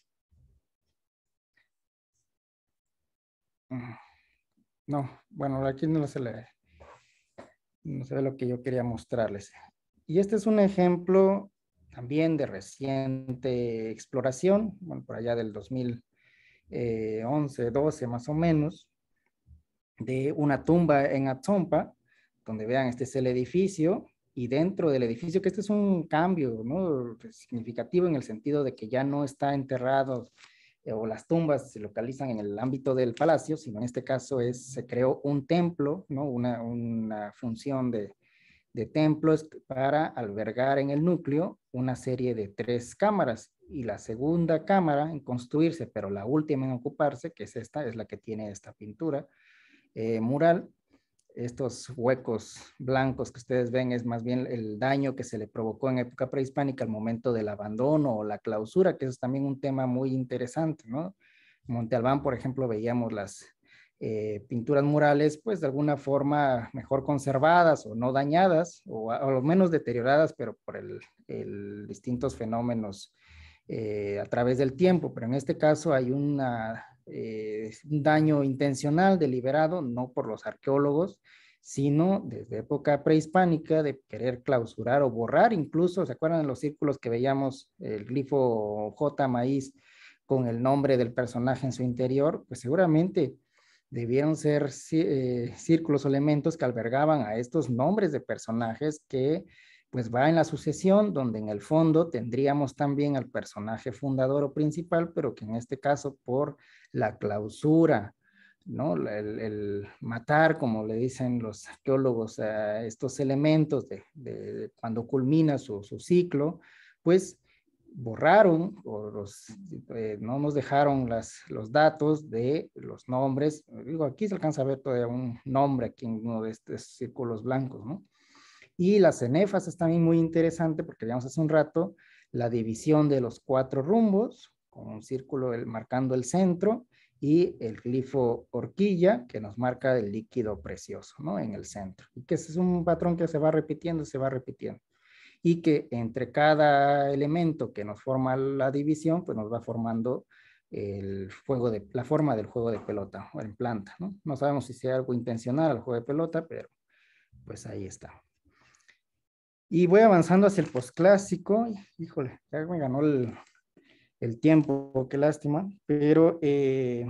No, bueno, aquí no se le, no se ve lo que yo quería mostrarles. Y este es un ejemplo también de reciente exploración, bueno, por allá del 2011, 12 eh, más o menos, de una tumba en Atzompa, donde vean, este es el edificio, y dentro del edificio, que este es un cambio ¿no? significativo en el sentido de que ya no está enterrado eh, o las tumbas se localizan en el ámbito del palacio, sino en este caso es, se creó un templo, ¿no? una, función de, de templo para albergar en el núcleo una serie de tres cámaras y la segunda cámara en construirse, pero la última en ocuparse, que es esta, es la que tiene esta pintura eh, mural, estos huecos blancos que ustedes ven es más bien el daño que se le provocó en época prehispánica al momento del abandono o la clausura, que es también un tema muy interesante, ¿no? En Monte Albán, por ejemplo, veíamos las eh, pinturas murales, pues de alguna forma mejor conservadas o no dañadas, o a, lo menos deterioradas, pero por el, distintos fenómenos eh, a través del tiempo. Pero en este caso hay una eh, un daño intencional, deliberado, no por los arqueólogos, sino desde época prehispánica de querer clausurar o borrar incluso, ¿se acuerdan los círculos que veíamos el glifo J maíz con el nombre del personaje en su interior? Pues seguramente debieron ser eh, círculos o elementos que albergaban a estos nombres de personajes que pues va en la sucesión, donde en el fondo tendríamos también al personaje fundador o principal, pero que en este caso por la clausura, ¿no? El, matar, como le dicen los arqueólogos, estos elementos de, cuando culmina su, ciclo, pues borraron o los, eh, no nos dejaron las, los datos de los nombres. Digo, aquí se alcanza a ver todavía un nombre aquí en uno de estos círculos blancos, ¿no? Y las cenefas es también muy interesante porque veíamos hace un rato la división de los cuatro rumbos, con un círculo el, marcando el centro, y el glifo horquilla que nos marca el líquido precioso, ¿no? En el centro. Y que ese es un patrón que se va repitiendo, y se va repitiendo. Y que entre cada elemento que nos forma la división, pues nos va formando el juego de, la forma del juego de pelota o en planta, ¿no? No sabemos si sea algo intencional al juego de pelota, pero pues ahí está. Y voy avanzando hacia el posclásico, Híjole, ya me ganó el, tiempo, qué lástima. Pero eh,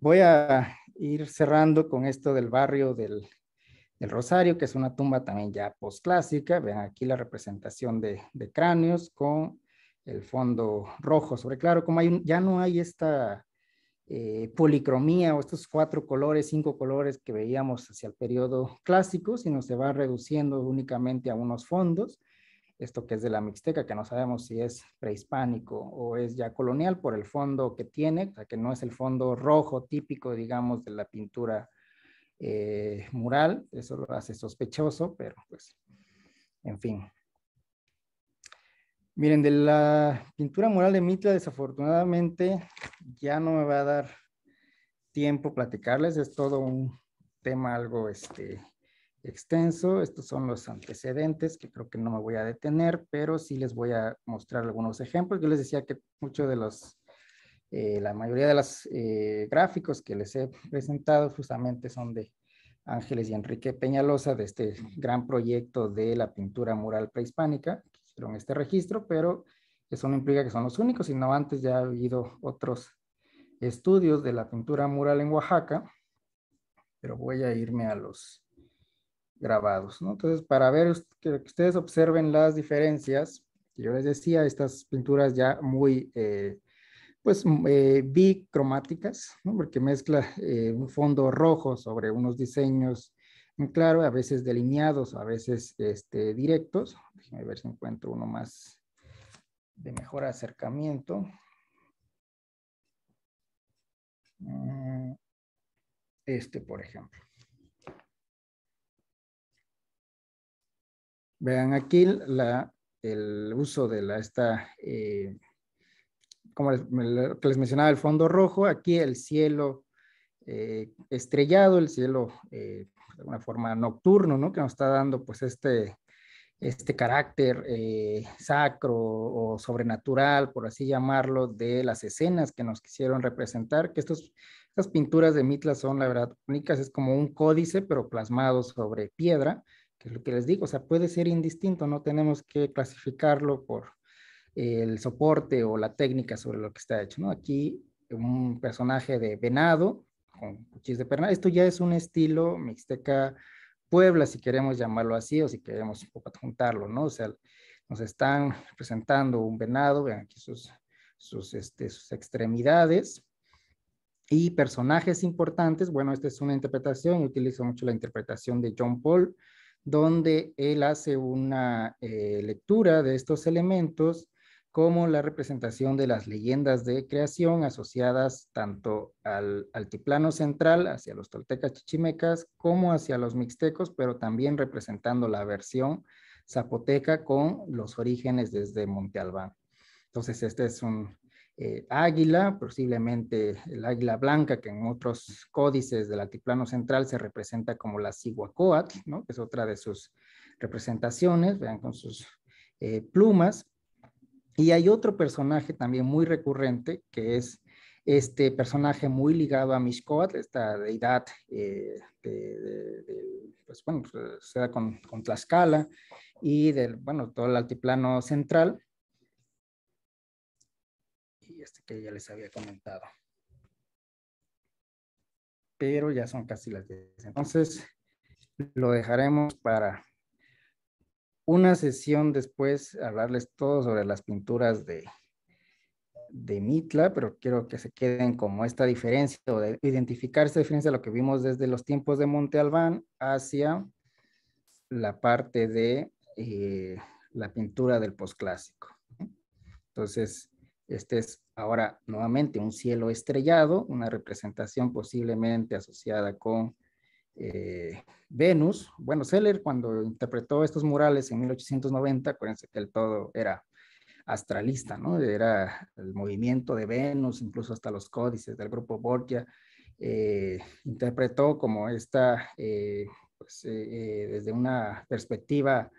voy a ir cerrando con esto del barrio del, Rosario, que es una tumba también ya posclásica, Vean aquí la representación de, cráneos con el fondo rojo sobre claro, como hay, ya no hay esta eh, policromía o estos cuatro colores, cinco colores que veíamos hacia el periodo clásico, sino se va reduciendo únicamente a unos fondos. Esto que es de la Mixteca, que no sabemos si es prehispánico o es ya colonial por el fondo que tiene, que no es el fondo rojo típico, digamos, de la pintura eh, mural. Eso lo hace sospechoso, pero pues, en fin, Miren, de la pintura mural de Mitla, desafortunadamente, ya no me va a dar tiempo platicarles. Es todo un tema algo este, extenso. Estos son los antecedentes que creo que no me voy a detener, pero sí les voy a mostrar algunos ejemplos. Yo les decía que muchos de los, eh, la mayoría de los eh, gráficos que les he presentado justamente son de Ángeles y Enrique Peñalosa, de este gran proyecto de la pintura mural prehispánica en este registro, pero eso no implica que son los únicos, sino antes ya ha habido otros estudios de la pintura mural en Oaxaca, pero voy a irme a los grabados, ¿no? Entonces, para ver que ustedes observen las diferencias, yo les decía, estas pinturas ya muy, eh, pues, eh, bicromáticas, ¿no? porque mezcla eh, un fondo rojo sobre unos diseños Mm, claro, a veces delineados, a veces este, directos. Déjenme ver si encuentro uno más de mejor acercamiento. Mm, este, por ejemplo. Vean aquí la, el uso de la, esta, eh, como les, mencionaba, el fondo rojo, aquí el cielo eh, estrellado, el cielo eh, de alguna forma nocturno, ¿no? Que nos está dando pues este, este carácter eh, sacro o sobrenatural, por así llamarlo, de las escenas que nos quisieron representar, que estos, estas pinturas de Mitla son, la verdad, únicas, es como un códice, pero plasmado sobre piedra, que es lo que les digo, o sea, puede ser indistinto, no tenemos que clasificarlo por el soporte o la técnica sobre lo que está hecho, Aquí un personaje de venado, con de Esto ya es un estilo mixteca Puebla, si queremos llamarlo así, o si queremos un poco ¿no? O sea, nos están presentando un venado, vean aquí este, sus, extremidades, y personajes importantes. Bueno, esta es una interpretación, utilizo mucho la interpretación de John Paul, donde él hace una eh, lectura de estos elementos como la representación de las leyendas de creación asociadas tanto al altiplano central, hacia los toltecas chichimecas, como hacia los mixtecos, pero también representando la versión zapoteca con los orígenes desde Monte Albán. Entonces, este es un eh, águila, posiblemente el águila blanca, que en otros códices del altiplano central se representa como la siguacoat ¿no? que es otra de sus representaciones, vean con sus eh, plumas, y hay otro personaje también muy recurrente, que es este personaje muy ligado a Mishkoat, esta deidad eh, de, pues bueno, pues, se da con, con, Tlaxcala y del, bueno, todo el altiplano central. Y este que ya les había comentado. Pero ya son casi las 10. Entonces, lo dejaremos para una sesión después hablarles todo sobre las pinturas de, de Mitla, pero quiero que se queden como esta diferencia o de identificar esta diferencia de lo que vimos desde los tiempos de Monte Albán hacia la parte de eh, la pintura del posclásico. Entonces, este es ahora nuevamente un cielo estrellado, una representación posiblemente asociada con eh, Venus, bueno, Seller cuando interpretó estos murales en 1890, acuérdense que el todo era astralista, ¿no? Era el movimiento de Venus, incluso hasta los códices del grupo Borgia, eh, interpretó como esta, eh, pues, desde una perspectiva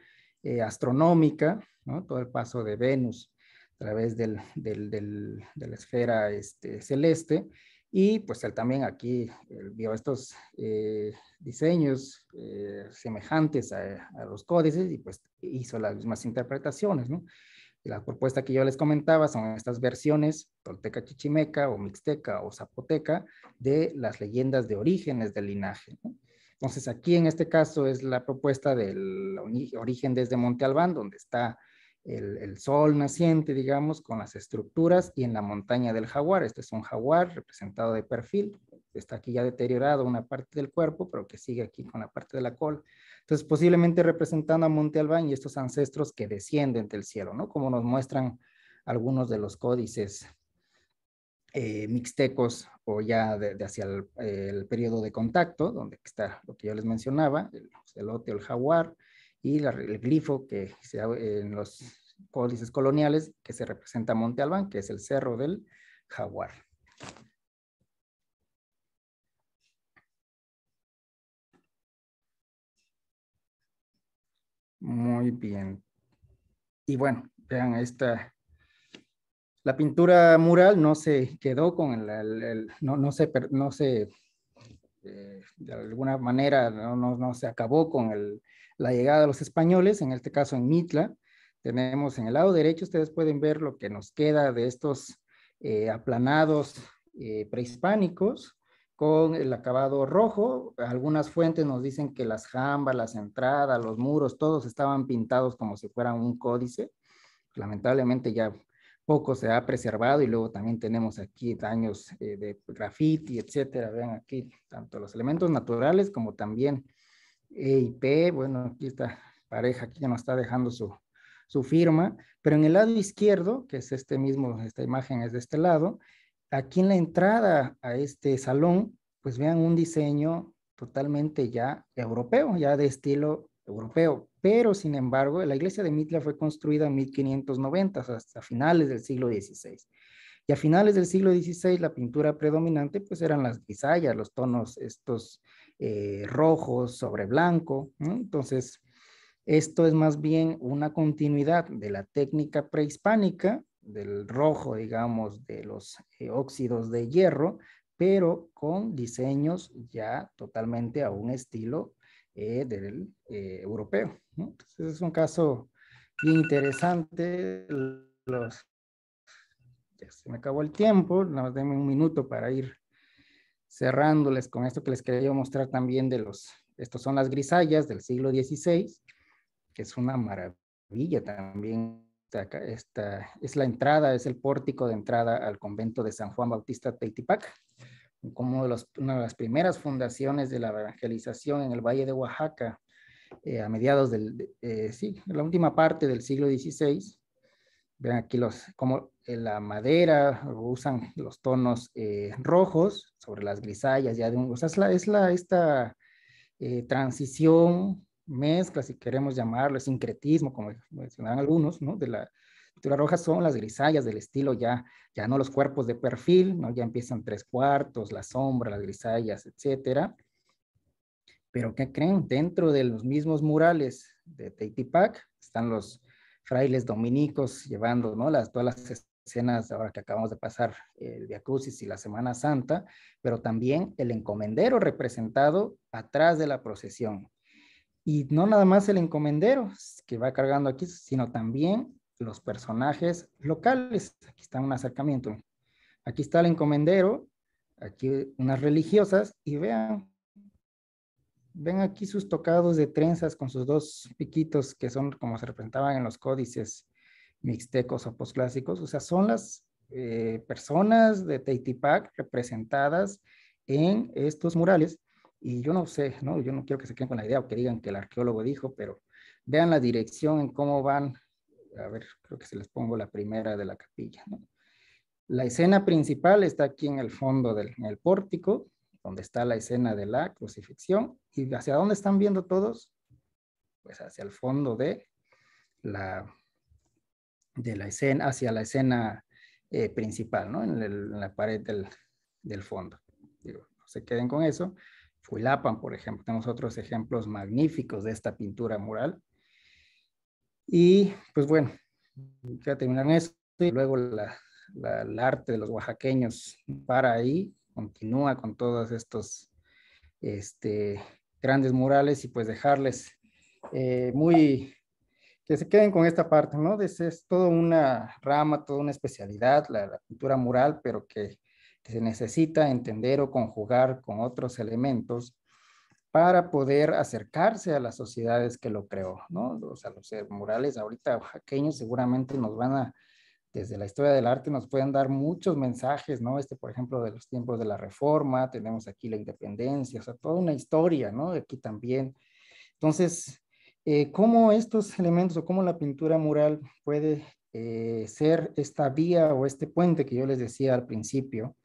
astronómica, ¿no? Todo el paso de Venus a través de la esfera este, celeste, y pues él también aquí vio eh, estos eh, diseños eh, semejantes a, los códices y pues hizo las mismas interpretaciones, la propuesta que yo les comentaba son estas versiones tolteca chichimeca o mixteca o zapoteca de las leyendas de orígenes del linaje, Entonces aquí en este caso es la propuesta del origen desde Monte Albán, donde está el, sol naciente, digamos, con las estructuras y en la montaña del jaguar. Este es un jaguar representado de perfil, está aquí ya deteriorado una parte del cuerpo, pero que sigue aquí con la parte de la cola. Entonces, posiblemente representando a Monte Albán y estos ancestros que descienden del cielo, ¿no? Como nos muestran algunos de los códices eh, mixtecos o ya de, hacia el, periodo de contacto, donde está lo que yo les mencionaba, el celote o el jaguar, y el glifo que se da en los códices coloniales que se representa Monte Albán, que es el cerro del jaguar. Muy bien. Y bueno, vean esta. La pintura mural no se quedó con el, no, no, se, no se eh, de alguna manera no, se acabó con el, la llegada de los españoles, en este caso en Mitla. Tenemos en el lado derecho, ustedes pueden ver lo que nos queda de estos eh, aplanados eh, prehispánicos con el acabado rojo. Algunas fuentes nos dicen que las jambas, las entradas, los muros, todos estaban pintados como si fueran un códice. Lamentablemente ya poco se ha preservado y luego también tenemos aquí daños eh, de grafiti, etcétera. Vean aquí tanto los elementos naturales como también EIP, bueno, aquí está pareja, aquí ya nos está dejando su, su firma, pero en el lado izquierdo, que es este mismo, esta imagen es de este lado, aquí en la entrada a este salón, pues vean un diseño totalmente ya europeo, ya de estilo europeo, pero sin embargo, la iglesia de Mitla fue construida en 1590, hasta finales del siglo XVI. Y a finales del siglo XVI, la pintura predominante, pues eran las guisayas, los tonos estos eh, rojo sobre blanco. Entonces, esto es más bien una continuidad de la técnica prehispánica, del rojo, digamos, de los eh, óxidos de hierro, pero con diseños ya totalmente a un estilo eh, del europeo. Entonces, es un caso bien interesante. Los, ya se me acabó el tiempo, nada más un minuto para ir cerrándoles con esto que les quería mostrar también de los, estos son las grisallas del siglo XVI, que es una maravilla también. Esta, es la entrada, es el pórtico de entrada al convento de San Juan Bautista Teitipac, como una de las primeras fundaciones de la evangelización en el Valle de Oaxaca, eh, a mediados del, eh, sí, la última parte del siglo XVI, Vean aquí los, como eh, la madera, usan los tonos eh, rojos sobre las grisallas ya de es la, esta eh, transición, mezcla, si queremos llamarlo, sincretismo, como mencionaban algunos, ¿no? De la pintura roja son las grisallas del estilo ya, ya no los cuerpos de perfil, ¿no? Ya empiezan tres cuartos, la sombra, las grisallas, etcétera. Pero, ¿qué creen? Dentro de los mismos murales de Teitipac están los frailes dominicos llevando ¿no? las, todas las escenas ahora que acabamos de pasar eh, el Via Crucis y la Semana Santa, pero también el encomendero representado atrás de la procesión. Y no nada más el encomendero que va cargando aquí, sino también los personajes locales. Aquí está un acercamiento. Aquí está el encomendero, aquí unas religiosas, y vean, ven aquí sus tocados de trenzas con sus dos piquitos que son como se representaban en los códices mixtecos o posclásicos, o sea, son las eh, personas de Teitipac representadas en estos murales. Y yo no sé, ¿no? yo no quiero que se queden con la idea o que digan que el arqueólogo dijo, pero vean la dirección en cómo van. A ver, creo que se les pongo la primera de la capilla. La escena principal está aquí en el fondo del el pórtico, donde está la escena de la crucifixión. ¿Y hacia dónde están viendo todos? Pues hacia el fondo de la, de la escena, hacia la escena eh, principal, ¿no? En, la pared del, fondo. no se queden con eso. Fuilapan, por ejemplo, tenemos otros ejemplos magníficos de esta pintura mural. Y pues bueno, ya terminan esto y luego el arte de los oaxaqueños para ahí continúa con todos estos este, grandes murales y pues dejarles eh, muy, que se queden con esta parte, ¿no? Es, es toda una rama, toda una especialidad, la, la pintura mural, pero que, que, se necesita entender o conjugar con otros elementos para poder acercarse a las sociedades que lo creó, ¿no? O sea, los murales ahorita oaxaqueños seguramente nos van a desde la historia del arte nos pueden dar muchos mensajes, ¿no? Este, por ejemplo, de los tiempos de la reforma, tenemos aquí la independencia, o sea, toda una historia, ¿no? Aquí también. Entonces, eh, ¿cómo estos elementos o cómo la pintura mural puede eh, ser esta vía o este puente que yo les decía al principio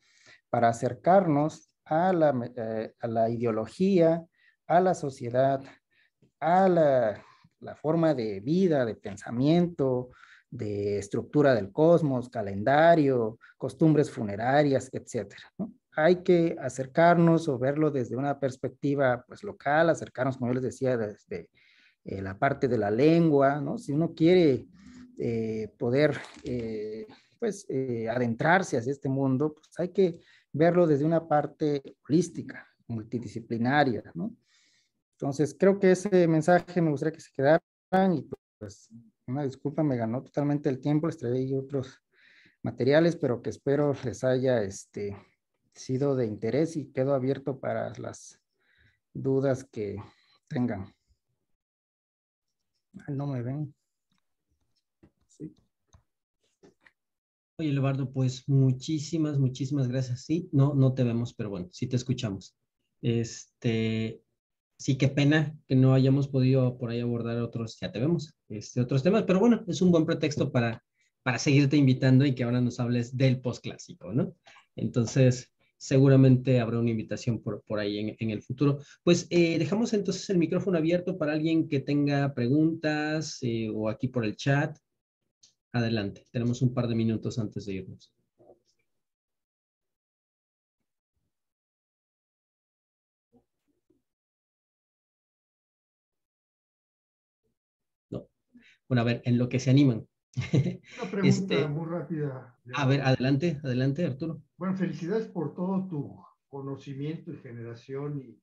para acercarnos a la, eh, ideología, a la sociedad, a la, la forma de vida, de pensamiento, de estructura del cosmos, calendario, costumbres funerarias, etc. Hay que acercarnos o verlo desde una perspectiva pues, local, acercarnos, como yo les decía, desde eh, la parte de la lengua, ¿no? si uno quiere eh, poder eh, pues, adentrarse hacia este mundo, pues hay que verlo desde una parte holística, multidisciplinaria. Entonces, creo que ese mensaje me gustaría que se quedaran y pues una disculpa, me ganó totalmente el tiempo, les traí otros materiales, pero que espero les haya este, sido de interés y quedo abierto para las dudas que tengan. Ah, no me ven. Oye, Eduardo, pues muchísimas, muchísimas gracias. Sí, no, no te vemos, pero bueno, sí te escuchamos. Este, sí, qué pena que no hayamos podido por ahí abordar otros, ya te vemos, este, otros temas, pero bueno, es un buen pretexto para, para seguirte invitando y que ahora nos hables del postclásico, ¿no? Entonces, seguramente habrá una invitación por, por ahí en, el futuro. Pues eh, dejamos entonces el micrófono abierto para alguien que tenga preguntas eh, o aquí por el chat. Adelante, tenemos un par de minutos antes de irnos. Bueno, a ver, en lo que se animan. Una pregunta este, muy rápida. A ver, adelante, adelante, Arturo. Bueno, felicidades por todo tu conocimiento y generación y,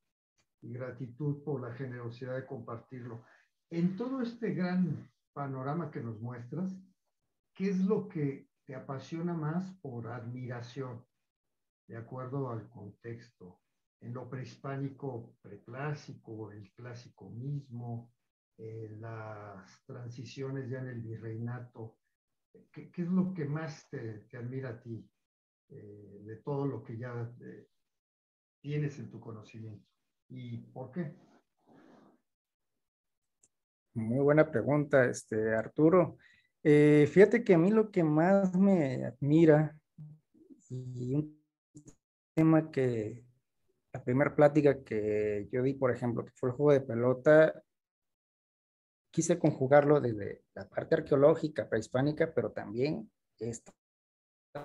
y gratitud por la generosidad de compartirlo. En todo este gran panorama que nos muestras, ¿qué es lo que te apasiona más por admiración, de acuerdo al contexto? En lo prehispánico, preclásico, el clásico mismo, eh, las transiciones ya en el virreinato, ¿qué, qué es lo que más te, admira a ti eh, de todo lo que ya eh, tienes en tu conocimiento? ¿Y por qué? Muy buena pregunta, este, Arturo. fíjate que a mí lo que más me admira y un tema que la primera plática que yo di, por ejemplo, que fue el juego de pelota, quise conjugarlo desde la parte arqueológica prehispánica, pero también esta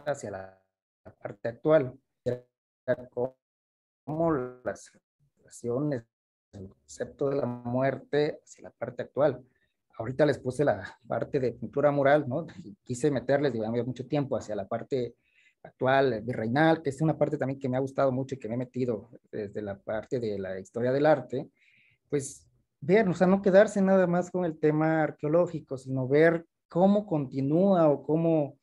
hacia la, parte actual, como las relaciones, el concepto de la muerte hacia la parte actual. Ahorita les puse la parte de pintura mural, ¿no? Quise meterles, digamos, mucho tiempo hacia la parte actual, virreinal, que es una parte también que me ha gustado mucho y que me he metido desde la parte de la historia del arte, pues ver, o sea, no quedarse nada más con el tema arqueológico, sino ver cómo continúa o cómo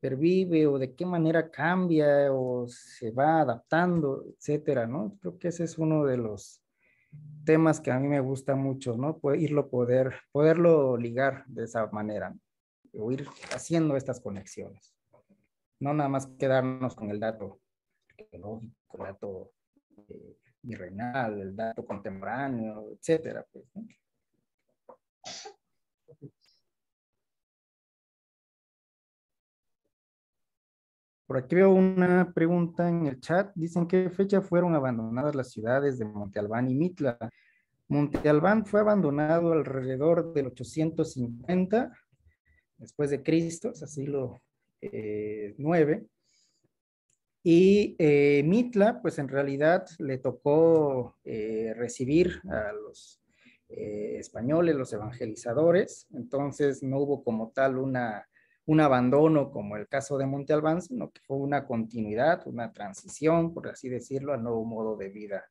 pervive o de qué manera cambia o se va adaptando, etcétera, ¿no? Creo que ese es uno de los temas que a mí me gusta mucho, ¿no? irlo poder, poderlo ligar de esa manera o ir haciendo estas conexiones. No nada más quedarnos con el dato arqueológico, dato eh, virreinal, el dato contemporáneo, etcétera. Pues, Por aquí veo una pregunta en el chat. Dicen qué fecha fueron abandonadas las ciudades de Monte Albán y Mitla. Monte Albán fue abandonado alrededor del 850 después de Cristo, así lo eh, 9. Y eh, Mitla, pues en realidad le tocó eh, recibir a los eh, españoles, los evangelizadores, entonces no hubo como tal una, un abandono como el caso de Monte Albán, sino que fue una continuidad, una transición, por así decirlo, al nuevo modo de vida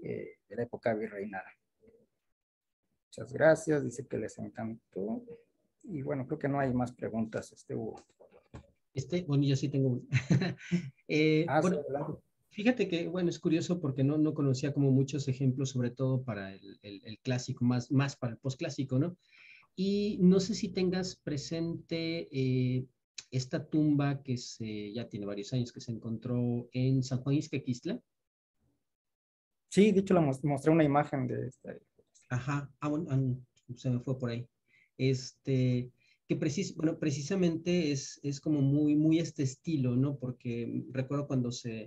de la época virreinal. Muchas gracias, dice que les encantó. Y bueno, creo que no hay más preguntas, este hubo. Este, bueno, yo sí tengo. Eh, ah, bueno, fíjate que, bueno, es curioso porque no, no conocía como muchos ejemplos, sobre todo para el, el, clásico, más, más para el posclásico, ¿no? Y no sé si tengas presente eh, esta tumba que se, ya tiene varios años, que se encontró en San Juan Isquequistla. Sí, de hecho la mostré una imagen de esta. Ajá, ah, bueno, ah, se me fue por ahí. Este, que bueno, precisamente es, es, como muy, muy este estilo, ¿no? Porque recuerdo cuando se,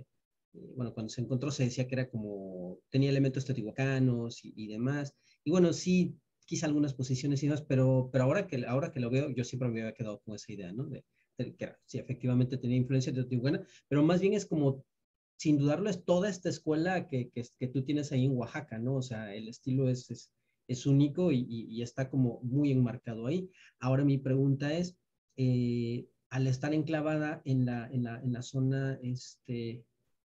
eh, bueno, cuando se encontró se decía que era como, tenía elementos teotihuacanos y, demás. Y bueno, sí, quizá algunas posiciones y demás, pero, pero ahora, que, ahora que lo veo, yo siempre me había quedado con esa idea, ¿no? De, que sí, efectivamente tenía influencia teotihuacana, pero más bien es como, sin dudarlo, es toda esta escuela que, que, que tú tienes ahí en Oaxaca, ¿no? O sea, el estilo es es único y, está como muy enmarcado ahí. Ahora mi pregunta es, eh, al estar enclavada en la, en la, zona este,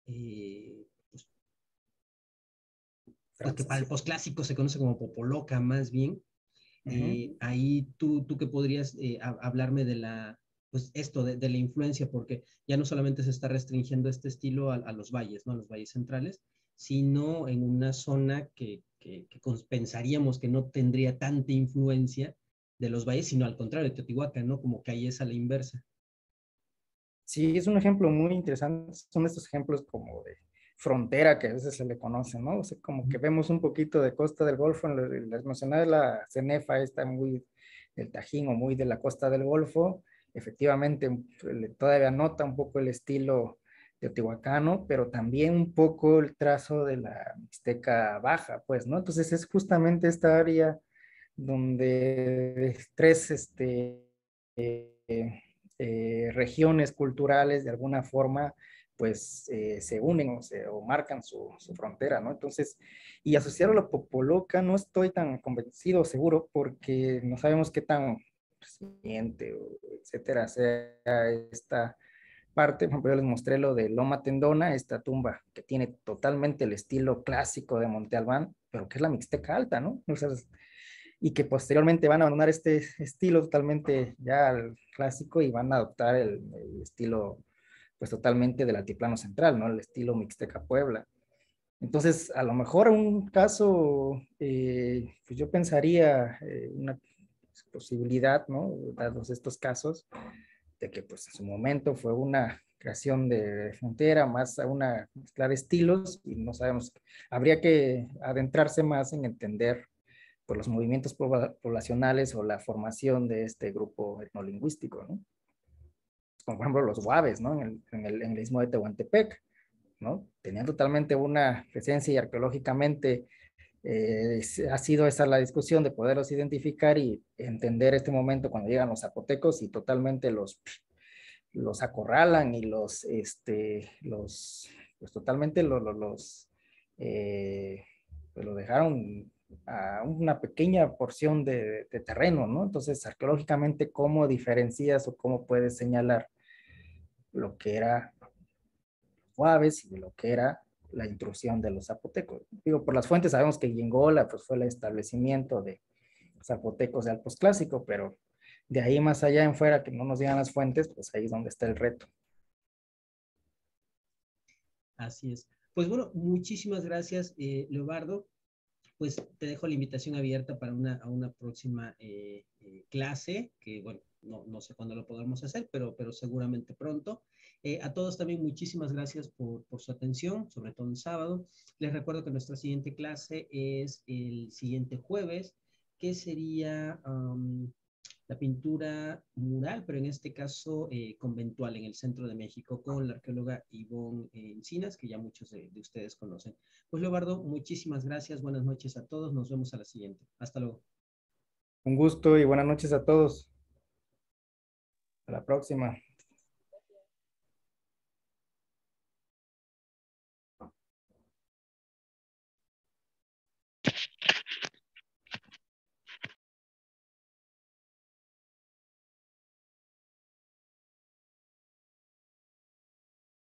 eh, pues, para el posclásico se conoce como Popoloca más bien, eh, ahí tú, tú que podrías hablarme de la, pues esto de, la influencia, porque ya no solamente se está restringiendo este estilo a, a los valles, ¿no? A los valles centrales, sino en una zona que, que, pensaríamos que no tendría tanta influencia de los valles, sino al contrario, de Teotihuacán, ¿no? Como que ahí es a la inversa. Sí, es un ejemplo muy interesante. Son estos ejemplos como de frontera que a veces se le conoce, ¿no? O sea, como que vemos un poquito de costa del Golfo, en emocional de la cenefa está muy del Tajín o muy de la costa del Golfo, efectivamente pues, todavía nota un poco el estilo teotihuacano, pero también un poco el trazo de la Mixteca Baja, pues, ¿no? Entonces es justamente esta área donde tres este, eh, eh, regiones culturales de alguna forma pues eh, se unen o, marcan su, frontera, ¿no? Entonces, y asociarlo a la popoloca no estoy tan convencido, seguro, porque no sabemos qué tan reciente, etcétera, sea esta parte, por yo les mostré lo de Loma Tendona, esta tumba que tiene totalmente el estilo clásico de Monte Albán, pero que es la Mixteca alta, ¿no? y que posteriormente van a abandonar este estilo totalmente ya al clásico y van a adoptar el, estilo pues totalmente del altiplano central, ¿no? El estilo Mixteca Puebla. Entonces, a lo mejor un caso, eh, pues yo pensaría eh, una posibilidad, ¿no? Dados estos casos, que pues en su momento fue una creación de frontera, más a una mezcla de estilos, y no sabemos, habría que adentrarse más en entender por pues, los movimientos poblacionales o la formación de este grupo etnolingüístico, ¿no? Como por ejemplo los guaves, ¿no? En el, en en de Tehuantepec, ¿no? Tenían totalmente una presencia y arqueológicamente eh, ha sido esa la discusión de poderlos identificar y entender este momento cuando llegan los zapotecos y totalmente los, los acorralan y los, este, los, pues totalmente los, eh, pues los, dejaron a una pequeña porción de, terreno, ¿no? Entonces, arqueológicamente, ¿cómo diferencias o cómo puedes señalar lo que era Juárez y lo que era la intrusión de los zapotecos. Digo, por las fuentes sabemos que Gingola pues, fue el establecimiento de zapotecos de Alpos Clásico, pero de ahí más allá en fuera que no nos digan las fuentes, pues ahí es donde está el reto. Así es. Pues bueno, muchísimas gracias, eh, Leobardo pues te dejo la invitación abierta para una, una próxima eh, eh, clase, que bueno, no, sé cuándo lo podremos hacer, pero, pero seguramente pronto. Eh, a todos también muchísimas gracias por, su atención, sobre todo el sábado. Les recuerdo que nuestra siguiente clase es el siguiente jueves, que sería la pintura mural, pero en este caso eh, conventual en el centro de México con la arqueóloga Ivonne eh, Encinas, que ya muchos de, ustedes conocen. Pues Leobardo, muchísimas gracias, buenas noches a todos, nos vemos a la siguiente. Hasta luego. Un gusto y buenas noches a todos. A la próxima.